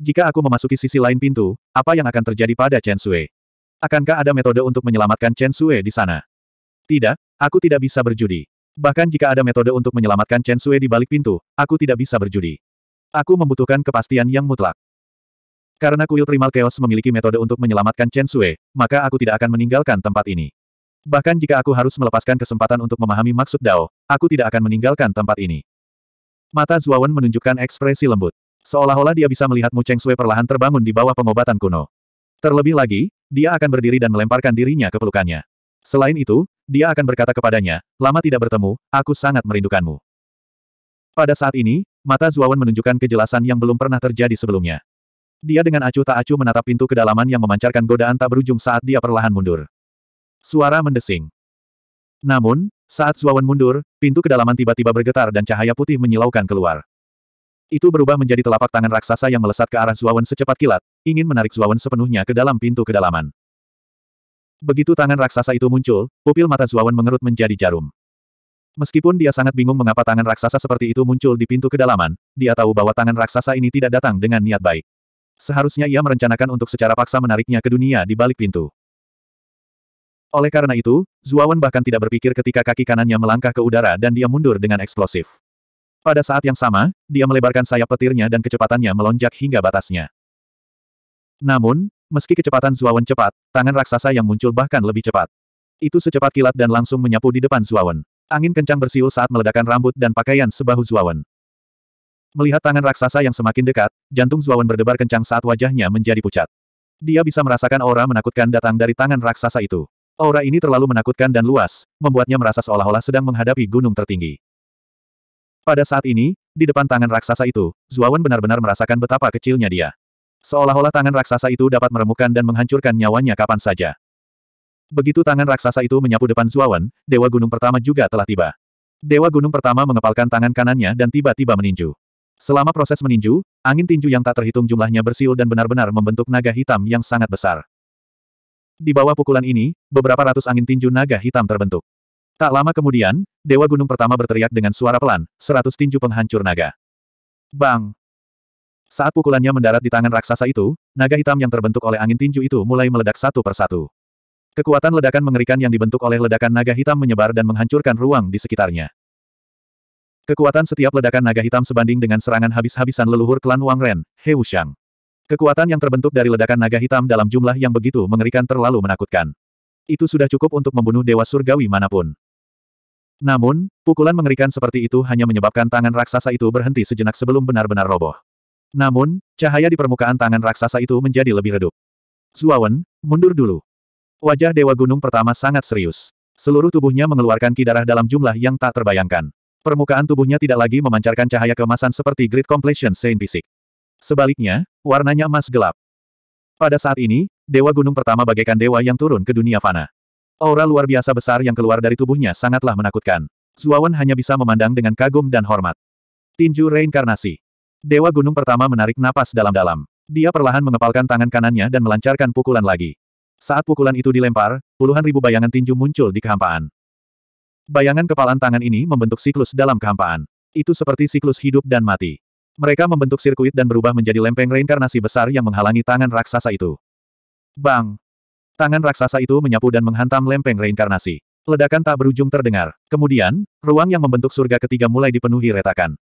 Jika aku memasuki sisi lain pintu, apa yang akan terjadi pada Chen Sui? Akankah ada metode untuk menyelamatkan Chen Sui di sana? Tidak, aku tidak bisa berjudi. Bahkan jika ada metode untuk menyelamatkan Chen Sui di balik pintu, aku tidak bisa berjudi. Aku membutuhkan kepastian yang mutlak. Karena kuil primal chaos memiliki metode untuk menyelamatkan Chen Sui, maka aku tidak akan meninggalkan tempat ini. Bahkan jika aku harus melepaskan kesempatan untuk memahami maksud Dao, aku tidak akan meninggalkan tempat ini. Mata Zuawan menunjukkan ekspresi lembut. Seolah-olah dia bisa melihat Mu Cheng Sui perlahan terbangun di bawah pengobatan kuno. Terlebih lagi, dia akan berdiri dan melemparkan dirinya ke pelukannya. Selain itu, dia akan berkata kepadanya, lama tidak bertemu, aku sangat merindukanmu. Pada saat ini, mata Zuawan menunjukkan kejelasan yang belum pernah terjadi sebelumnya. Dia dengan acuh tak acuh menatap pintu kedalaman yang memancarkan godaan tak berujung saat dia perlahan mundur. Suara mendesing. Namun, saat Zuawan mundur, pintu kedalaman tiba-tiba bergetar dan cahaya putih menyilaukan keluar. Itu berubah menjadi telapak tangan raksasa yang melesat ke arah Zuawan secepat kilat, ingin menarik Zuawan sepenuhnya ke dalam pintu kedalaman. Begitu tangan raksasa itu muncul, pupil mata Zuawan mengerut menjadi jarum. Meskipun dia sangat bingung mengapa tangan raksasa seperti itu muncul di pintu kedalaman, dia tahu bahwa tangan raksasa ini tidak datang dengan niat baik. Seharusnya ia merencanakan untuk secara paksa menariknya ke dunia di balik pintu. Oleh karena itu, Zuawan bahkan tidak berpikir ketika kaki kanannya melangkah ke udara dan dia mundur dengan eksplosif. Pada saat yang sama, dia melebarkan sayap petirnya dan kecepatannya melonjak hingga batasnya. Namun, meski kecepatan Zuawan cepat, tangan raksasa yang muncul bahkan lebih cepat. Itu secepat kilat dan langsung menyapu di depan Zuawan. Angin kencang bersiul saat meledakan rambut dan pakaian sebahu Zuawan. Melihat tangan raksasa yang semakin dekat, jantung Zuawan berdebar kencang saat wajahnya menjadi pucat. Dia bisa merasakan aura menakutkan datang dari tangan raksasa itu. Aura ini terlalu menakutkan dan luas, membuatnya merasa seolah-olah sedang menghadapi gunung tertinggi. Pada saat ini, di depan tangan raksasa itu, Zuawan benar-benar merasakan betapa kecilnya dia. Seolah-olah tangan raksasa itu dapat meremukkan dan menghancurkan nyawanya kapan saja. Begitu tangan raksasa itu menyapu depan Zuawan, Dewa Gunung Pertama juga telah tiba. Dewa Gunung Pertama mengepalkan tangan kanannya dan tiba-tiba meninju. Selama proses meninju, angin tinju yang tak terhitung jumlahnya bersiul dan benar-benar membentuk naga hitam yang sangat besar. Di bawah pukulan ini, beberapa ratus angin tinju naga hitam terbentuk. Tak lama kemudian, Dewa Gunung pertama berteriak dengan suara pelan, seratus tinju penghancur naga. Bang! Saat pukulannya mendarat di tangan raksasa itu, naga hitam yang terbentuk oleh angin tinju itu mulai meledak satu persatu. Kekuatan ledakan mengerikan yang dibentuk oleh ledakan naga hitam menyebar dan menghancurkan ruang di sekitarnya. Kekuatan setiap ledakan naga hitam sebanding dengan serangan habis-habisan leluhur klan Wang Ren, He Wuxiang. Kekuatan yang terbentuk dari ledakan naga hitam dalam jumlah yang begitu mengerikan terlalu menakutkan. Itu sudah cukup untuk membunuh dewa surgawi manapun. Namun, pukulan mengerikan seperti itu hanya menyebabkan tangan raksasa itu berhenti sejenak sebelum benar-benar roboh. Namun, cahaya di permukaan tangan raksasa itu menjadi lebih redup. Zuawan, mundur dulu. Wajah Dewa Gunung pertama sangat serius. Seluruh tubuhnya mengeluarkan ki darah dalam jumlah yang tak terbayangkan. Permukaan tubuhnya tidak lagi memancarkan cahaya kemasan seperti Great Completion Saint Fisik. Sebaliknya, warnanya emas gelap. Pada saat ini, Dewa Gunung pertama bagaikan dewa yang turun ke dunia fana. Aura luar biasa besar yang keluar dari tubuhnya sangatlah menakutkan. Zuawan hanya bisa memandang dengan kagum dan hormat. Tinju reinkarnasi. Dewa Gunung pertama menarik napas dalam-dalam. Dia perlahan mengepalkan tangan kanannya dan melancarkan pukulan lagi. Saat pukulan itu dilempar, puluhan ribu bayangan tinju muncul di kehampaan. Bayangan kepalan tangan ini membentuk siklus dalam kehampaan. Itu seperti siklus hidup dan mati. Mereka membentuk sirkuit dan berubah menjadi lempeng reinkarnasi besar yang menghalangi tangan raksasa itu. Bang! Tangan raksasa itu menyapu dan menghantam lempeng reinkarnasi. Ledakan tak berujung terdengar. Kemudian, ruang yang membentuk surga ketiga mulai dipenuhi retakan.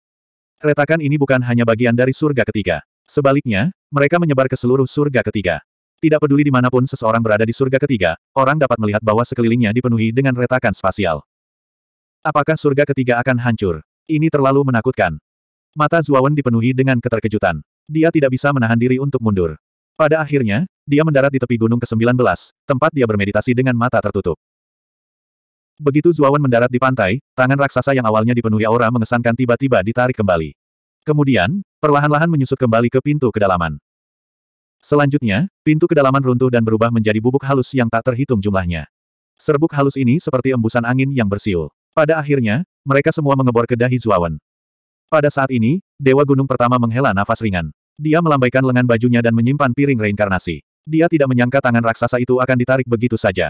Retakan ini bukan hanya bagian dari surga ketiga. Sebaliknya, mereka menyebar ke seluruh surga ketiga. Tidak peduli di dimanapun seseorang berada di surga ketiga, orang dapat melihat bahwa sekelilingnya dipenuhi dengan retakan spasial. Apakah surga ketiga akan hancur? Ini terlalu menakutkan. Mata Zuawan dipenuhi dengan keterkejutan. Dia tidak bisa menahan diri untuk mundur. Pada akhirnya, dia mendarat di tepi gunung ke-19, tempat dia bermeditasi dengan mata tertutup. Begitu Zuawan mendarat di pantai, tangan raksasa yang awalnya dipenuhi aura mengesankan tiba-tiba ditarik kembali. Kemudian, perlahan-lahan menyusut kembali ke pintu kedalaman. Selanjutnya, pintu kedalaman runtuh dan berubah menjadi bubuk halus yang tak terhitung jumlahnya. Serbuk halus ini seperti embusan angin yang bersiul. Pada akhirnya, mereka semua mengebor ke dahi Zuawan. Pada saat ini, Dewa Gunung Pertama menghela nafas ringan. Dia melambaikan lengan bajunya dan menyimpan piring reinkarnasi. Dia tidak menyangka tangan raksasa itu akan ditarik begitu saja.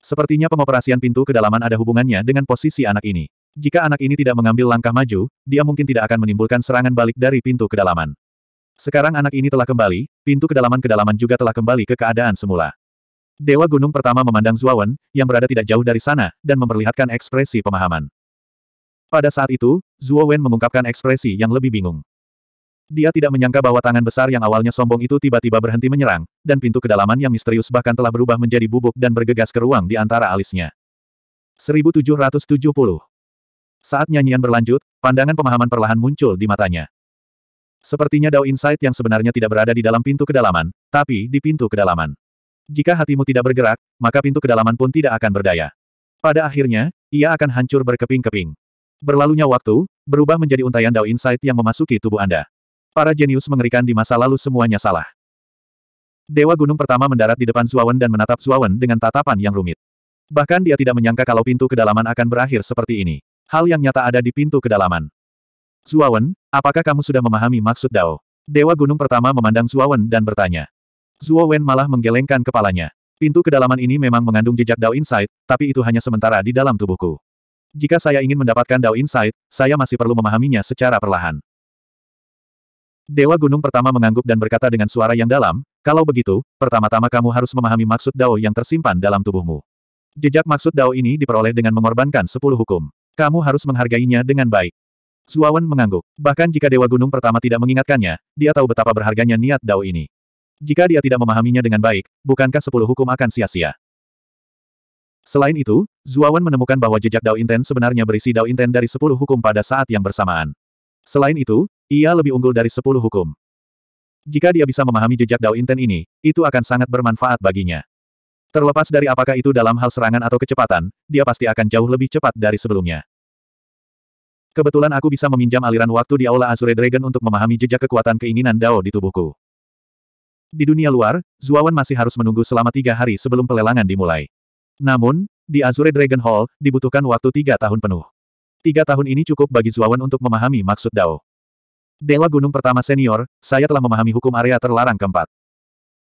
Sepertinya pengoperasian pintu kedalaman ada hubungannya dengan posisi anak ini. Jika anak ini tidak mengambil langkah maju, dia mungkin tidak akan menimbulkan serangan balik dari pintu kedalaman. Sekarang anak ini telah kembali, pintu kedalaman-kedalaman juga telah kembali ke keadaan semula. Dewa Gunung pertama memandang Zuawan, yang berada tidak jauh dari sana, dan memperlihatkan ekspresi pemahaman. Pada saat itu, Zuo mengungkapkan ekspresi yang lebih bingung. Dia tidak menyangka bahwa tangan besar yang awalnya sombong itu tiba-tiba berhenti menyerang, dan pintu kedalaman yang misterius bahkan telah berubah menjadi bubuk dan bergegas ke ruang di antara alisnya. 1770 Saat nyanyian berlanjut, pandangan pemahaman perlahan muncul di matanya. Sepertinya Dao Insight yang sebenarnya tidak berada di dalam pintu kedalaman, tapi di pintu kedalaman. Jika hatimu tidak bergerak, maka pintu kedalaman pun tidak akan berdaya. Pada akhirnya, ia akan hancur berkeping-keping. Berlalunya waktu, berubah menjadi untayan Dao Insight yang memasuki tubuh Anda. Para jenius mengerikan di masa lalu semuanya salah. Dewa Gunung pertama mendarat di depan Zuawan dan menatap Zuawan dengan tatapan yang rumit. Bahkan dia tidak menyangka kalau pintu kedalaman akan berakhir seperti ini. Hal yang nyata ada di pintu kedalaman. Zuawan, apakah kamu sudah memahami maksud Dao? Dewa Gunung pertama memandang Zuawan dan bertanya. Zuawan malah menggelengkan kepalanya. Pintu kedalaman ini memang mengandung jejak Dao Insight, tapi itu hanya sementara di dalam tubuhku. Jika saya ingin mendapatkan Dao Insight, saya masih perlu memahaminya secara perlahan. Dewa Gunung pertama mengangguk dan berkata dengan suara yang dalam, kalau begitu, pertama-tama kamu harus memahami maksud Dao yang tersimpan dalam tubuhmu. Jejak maksud Dao ini diperoleh dengan mengorbankan sepuluh hukum. Kamu harus menghargainya dengan baik. Zuawan mengangguk. Bahkan jika Dewa Gunung pertama tidak mengingatkannya, dia tahu betapa berharganya niat Dao ini. Jika dia tidak memahaminya dengan baik, bukankah sepuluh hukum akan sia-sia? Selain itu, Zuawan menemukan bahwa jejak Dao Inten sebenarnya berisi Dao Inten dari sepuluh hukum pada saat yang bersamaan. Selain itu, ia lebih unggul dari sepuluh hukum. Jika dia bisa memahami jejak Dao Inten ini, itu akan sangat bermanfaat baginya. Terlepas dari apakah itu dalam hal serangan atau kecepatan, dia pasti akan jauh lebih cepat dari sebelumnya. Kebetulan aku bisa meminjam aliran waktu di Aula Azure Dragon untuk memahami jejak kekuatan keinginan Dao di tubuhku. Di dunia luar, Zuawan masih harus menunggu selama tiga hari sebelum pelelangan dimulai. Namun, di Azure Dragon Hall, dibutuhkan waktu tiga tahun penuh. Tiga tahun ini cukup bagi Zuawan untuk memahami maksud Dao. Dewa Gunung Pertama Senior, saya telah memahami hukum area terlarang keempat.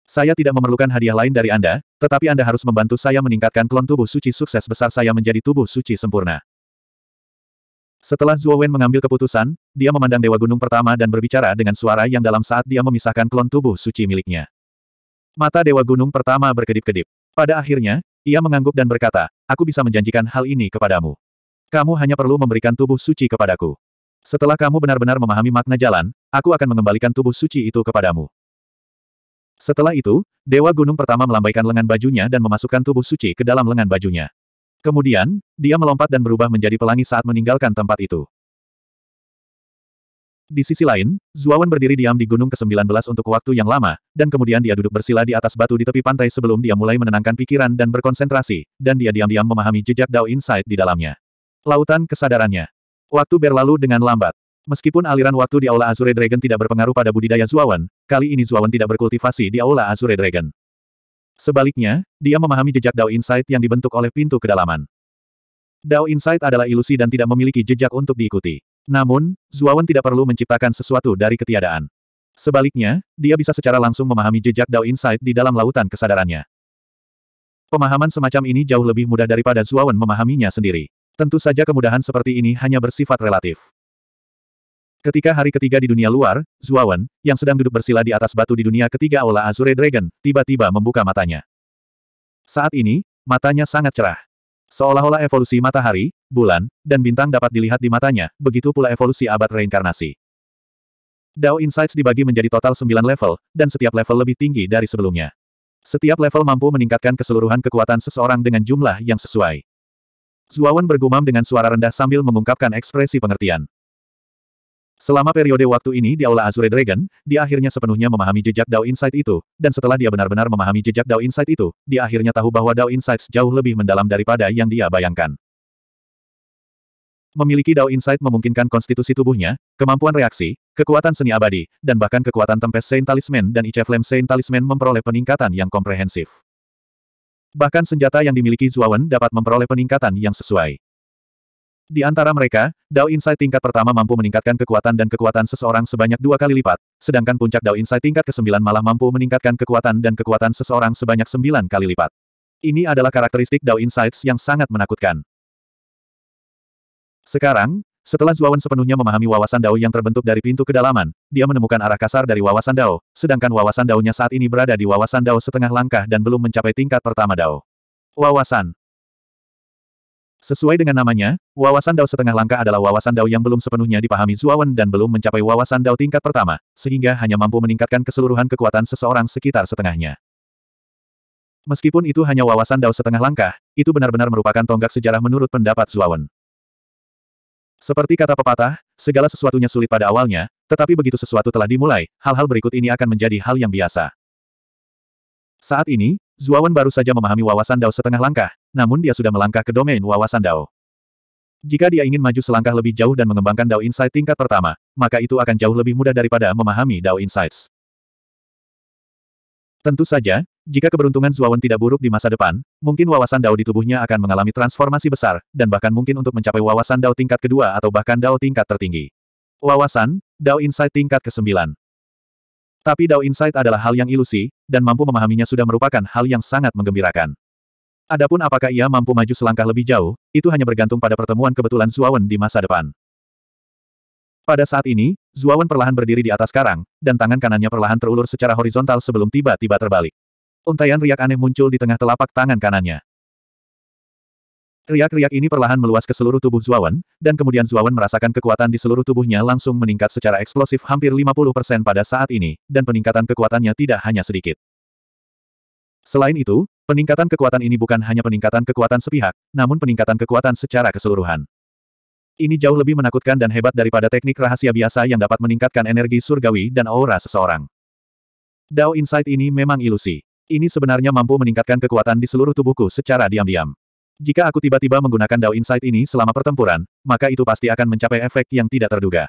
Saya tidak memerlukan hadiah lain dari Anda, tetapi Anda harus membantu saya meningkatkan klon tubuh suci sukses besar saya menjadi tubuh suci sempurna. Setelah Zuowen mengambil keputusan, dia memandang Dewa Gunung Pertama dan berbicara dengan suara yang dalam saat dia memisahkan klon tubuh suci miliknya. Mata Dewa Gunung Pertama berkedip-kedip. Pada akhirnya, ia mengangguk dan berkata, aku bisa menjanjikan hal ini kepadamu. Kamu hanya perlu memberikan tubuh suci kepadaku. Setelah kamu benar-benar memahami makna jalan, aku akan mengembalikan tubuh suci itu kepadamu. Setelah itu, Dewa Gunung pertama melambaikan lengan bajunya dan memasukkan tubuh suci ke dalam lengan bajunya. Kemudian, dia melompat dan berubah menjadi pelangi saat meninggalkan tempat itu. Di sisi lain, Zuawan berdiri diam di Gunung ke-19 untuk waktu yang lama, dan kemudian dia duduk bersila di atas batu di tepi pantai sebelum dia mulai menenangkan pikiran dan berkonsentrasi, dan dia diam-diam memahami jejak Dao Insight di dalamnya. Lautan kesadarannya. Waktu berlalu dengan lambat. Meskipun aliran waktu di Aula Azure Dragon tidak berpengaruh pada budidaya Zuawan, kali ini Zuawan tidak berkultivasi di Aula Azure Dragon. Sebaliknya, dia memahami jejak Dao Insight yang dibentuk oleh pintu kedalaman. Dao Insight adalah ilusi dan tidak memiliki jejak untuk diikuti. Namun, Zuawan tidak perlu menciptakan sesuatu dari ketiadaan. Sebaliknya, dia bisa secara langsung memahami jejak Dao Insight di dalam lautan kesadarannya. Pemahaman semacam ini jauh lebih mudah daripada Zuawan memahaminya sendiri. Tentu saja kemudahan seperti ini hanya bersifat relatif. Ketika hari ketiga di dunia luar, Zuawan, yang sedang duduk bersila di atas batu di dunia ketiga Aula Azure Dragon, tiba-tiba membuka matanya. Saat ini, matanya sangat cerah. Seolah-olah evolusi matahari, bulan, dan bintang dapat dilihat di matanya, begitu pula evolusi abad reinkarnasi. Dao Insights dibagi menjadi total 9 level, dan setiap level lebih tinggi dari sebelumnya. Setiap level mampu meningkatkan keseluruhan kekuatan seseorang dengan jumlah yang sesuai. Zuawan bergumam dengan suara rendah sambil mengungkapkan ekspresi pengertian. Selama periode waktu ini di Aula Azure Dragon, dia akhirnya sepenuhnya memahami jejak Dao Insight itu, dan setelah dia benar-benar memahami jejak Dao Insight itu, dia akhirnya tahu bahwa Dao Insights jauh lebih mendalam daripada yang dia bayangkan. Memiliki Dao Insight memungkinkan konstitusi tubuhnya, kemampuan reaksi, kekuatan seni abadi, dan bahkan kekuatan Tempest Saint Talisman dan Ice Flame Saint Talisman memperoleh peningkatan yang komprehensif bahkan senjata yang dimiliki Zuawan dapat memperoleh peningkatan yang sesuai. Di antara mereka, Dao Insight tingkat pertama mampu meningkatkan kekuatan dan kekuatan seseorang sebanyak dua kali lipat, sedangkan puncak Dao Insight tingkat ke-9 malah mampu meningkatkan kekuatan dan kekuatan seseorang sebanyak sembilan kali lipat. Ini adalah karakteristik Dao Insights yang sangat menakutkan. Sekarang, setelah Zuawan sepenuhnya memahami wawasan Dao yang terbentuk dari pintu kedalaman, dia menemukan arah kasar dari wawasan Dao, sedangkan wawasan Dao-nya saat ini berada di wawasan Dao setengah langkah dan belum mencapai tingkat pertama Dao. Wawasan Sesuai dengan namanya, wawasan Dao setengah langkah adalah wawasan Dao yang belum sepenuhnya dipahami Zuawan dan belum mencapai wawasan Dao tingkat pertama, sehingga hanya mampu meningkatkan keseluruhan kekuatan seseorang sekitar setengahnya. Meskipun itu hanya wawasan Dao setengah langkah, itu benar-benar merupakan tonggak sejarah menurut pendapat Zuawan. Seperti kata pepatah, segala sesuatunya sulit pada awalnya, tetapi begitu sesuatu telah dimulai, hal-hal berikut ini akan menjadi hal yang biasa. Saat ini, Zuawan baru saja memahami wawasan Dao setengah langkah, namun dia sudah melangkah ke domain wawasan Dao. Jika dia ingin maju selangkah lebih jauh dan mengembangkan Dao Insight tingkat pertama, maka itu akan jauh lebih mudah daripada memahami Dao Insights. Tentu saja, jika keberuntungan Zuawan tidak buruk di masa depan, mungkin wawasan Dao di tubuhnya akan mengalami transformasi besar, dan bahkan mungkin untuk mencapai wawasan Dao tingkat kedua atau bahkan Dao tingkat tertinggi. Wawasan, Dao Insight tingkat ke-9. Tapi Dao Insight adalah hal yang ilusi, dan mampu memahaminya sudah merupakan hal yang sangat menggembirakan. Adapun apakah ia mampu maju selangkah lebih jauh, itu hanya bergantung pada pertemuan kebetulan Zuawan di masa depan. Pada saat ini, Zuawan perlahan berdiri di atas karang, dan tangan kanannya perlahan terulur secara horizontal sebelum tiba-tiba terbalik. Untaian riak aneh muncul di tengah telapak tangan kanannya. Riak-riak ini perlahan meluas ke seluruh tubuh Zuawan, dan kemudian Zuawan merasakan kekuatan di seluruh tubuhnya langsung meningkat secara eksplosif hampir 50% pada saat ini, dan peningkatan kekuatannya tidak hanya sedikit. Selain itu, peningkatan kekuatan ini bukan hanya peningkatan kekuatan sepihak, namun peningkatan kekuatan secara keseluruhan. Ini jauh lebih menakutkan dan hebat daripada teknik rahasia biasa yang dapat meningkatkan energi surgawi dan aura seseorang. Dao Insight ini memang ilusi. Ini sebenarnya mampu meningkatkan kekuatan di seluruh tubuhku secara diam-diam. Jika aku tiba-tiba menggunakan Dao Insight ini selama pertempuran, maka itu pasti akan mencapai efek yang tidak terduga.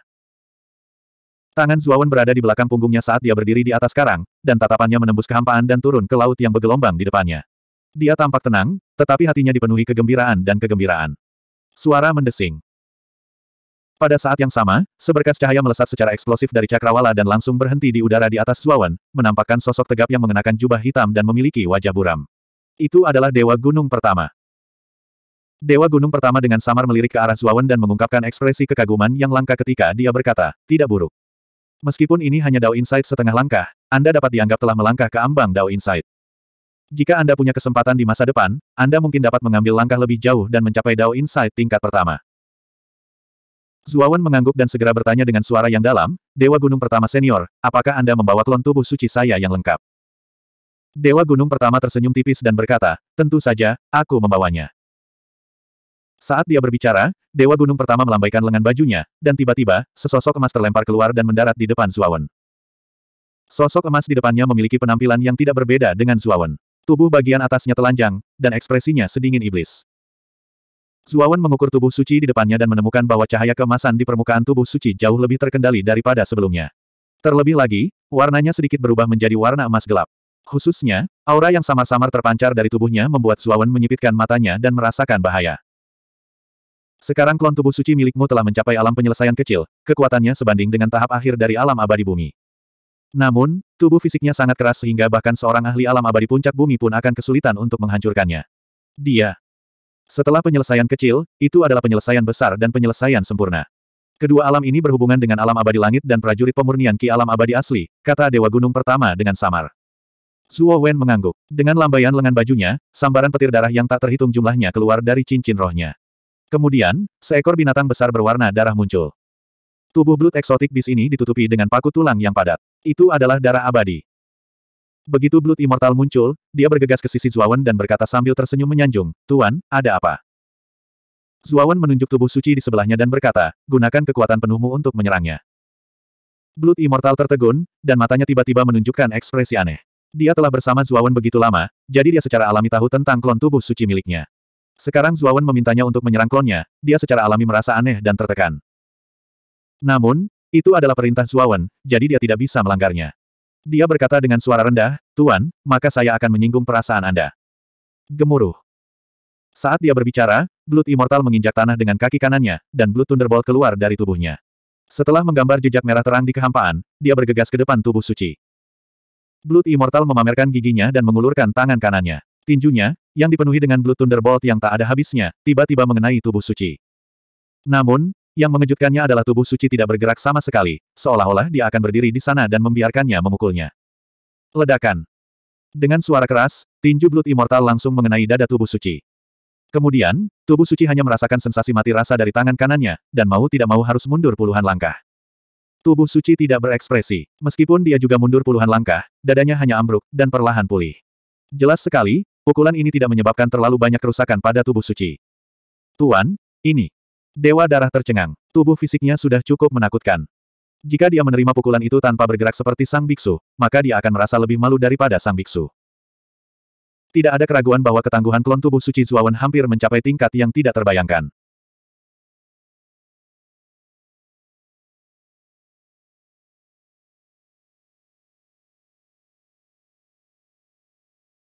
Tangan Zuawan berada di belakang punggungnya saat dia berdiri di atas karang, dan tatapannya menembus kehampaan dan turun ke laut yang bergelombang di depannya. Dia tampak tenang, tetapi hatinya dipenuhi kegembiraan dan kegembiraan. Suara mendesing. Pada saat yang sama, seberkas cahaya melesat secara eksplosif dari cakrawala dan langsung berhenti di udara di atas Zuawan, menampakkan sosok tegap yang mengenakan jubah hitam dan memiliki wajah buram. Itu adalah Dewa Gunung Pertama. Dewa Gunung Pertama dengan samar melirik ke arah Zuawan dan mengungkapkan ekspresi kekaguman yang langka ketika dia berkata, tidak buruk. Meskipun ini hanya Dao Insight setengah langkah, Anda dapat dianggap telah melangkah ke ambang Dao Insight. Jika Anda punya kesempatan di masa depan, Anda mungkin dapat mengambil langkah lebih jauh dan mencapai Dao Insight tingkat pertama. Zuawan mengangguk dan segera bertanya dengan suara yang dalam, Dewa Gunung Pertama Senior, apakah Anda membawa klon tubuh suci saya yang lengkap? Dewa Gunung Pertama tersenyum tipis dan berkata, tentu saja, aku membawanya. Saat dia berbicara, Dewa Gunung Pertama melambaikan lengan bajunya, dan tiba-tiba, sesosok emas terlempar keluar dan mendarat di depan Zuawan. Sosok emas di depannya memiliki penampilan yang tidak berbeda dengan Zuawan. Tubuh bagian atasnya telanjang, dan ekspresinya sedingin iblis. Zuawan mengukur tubuh suci di depannya dan menemukan bahwa cahaya kemasan di permukaan tubuh suci jauh lebih terkendali daripada sebelumnya. Terlebih lagi, warnanya sedikit berubah menjadi warna emas gelap. Khususnya, aura yang samar-samar terpancar dari tubuhnya membuat Zuawan menyipitkan matanya dan merasakan bahaya. Sekarang klon tubuh suci milikmu telah mencapai alam penyelesaian kecil, kekuatannya sebanding dengan tahap akhir dari alam abadi bumi. Namun, tubuh fisiknya sangat keras sehingga bahkan seorang ahli alam abadi puncak bumi pun akan kesulitan untuk menghancurkannya. Dia setelah penyelesaian kecil, itu adalah penyelesaian besar dan penyelesaian sempurna. Kedua alam ini berhubungan dengan alam abadi langit dan prajurit pemurnian ki alam abadi asli, kata Dewa Gunung pertama dengan samar. Zuo Wen mengangguk. Dengan lambaian lengan bajunya, sambaran petir darah yang tak terhitung jumlahnya keluar dari cincin rohnya. Kemudian, seekor binatang besar berwarna darah muncul. Tubuh belut eksotik bis ini ditutupi dengan paku tulang yang padat. Itu adalah darah abadi. Begitu Blood Immortal muncul, dia bergegas ke sisi Zuawan dan berkata sambil tersenyum menyanjung, Tuan, ada apa? Zuawan menunjuk tubuh suci di sebelahnya dan berkata, gunakan kekuatan penuhmu untuk menyerangnya. Blood Immortal tertegun, dan matanya tiba-tiba menunjukkan ekspresi aneh. Dia telah bersama Zuawan begitu lama, jadi dia secara alami tahu tentang klon tubuh suci miliknya. Sekarang Zuawan memintanya untuk menyerang klonnya, dia secara alami merasa aneh dan tertekan. Namun, itu adalah perintah Zuawan, jadi dia tidak bisa melanggarnya. Dia berkata dengan suara rendah, Tuan, maka saya akan menyinggung perasaan Anda. Gemuruh. Saat dia berbicara, Blood Immortal menginjak tanah dengan kaki kanannya, dan Blood Thunderbolt keluar dari tubuhnya. Setelah menggambar jejak merah terang di kehampaan, dia bergegas ke depan tubuh suci. Blood Immortal memamerkan giginya dan mengulurkan tangan kanannya. Tinjunya, yang dipenuhi dengan Blood Thunderbolt yang tak ada habisnya, tiba-tiba mengenai tubuh suci. Namun, yang mengejutkannya adalah tubuh suci tidak bergerak sama sekali, seolah-olah dia akan berdiri di sana dan membiarkannya memukulnya. Ledakan. Dengan suara keras, tinju Blood Immortal langsung mengenai dada tubuh suci. Kemudian, tubuh suci hanya merasakan sensasi mati rasa dari tangan kanannya, dan mau tidak mau harus mundur puluhan langkah. Tubuh suci tidak berekspresi, meskipun dia juga mundur puluhan langkah, dadanya hanya ambruk, dan perlahan pulih. Jelas sekali, pukulan ini tidak menyebabkan terlalu banyak kerusakan pada tubuh suci. Tuan, ini, Dewa darah tercengang. Tubuh fisiknya sudah cukup menakutkan. Jika dia menerima pukulan itu tanpa bergerak seperti sang biksu, maka dia akan merasa lebih malu daripada sang biksu. Tidak ada keraguan bahwa ketangguhan klon tubuh suci Zuawan hampir mencapai tingkat yang tidak terbayangkan.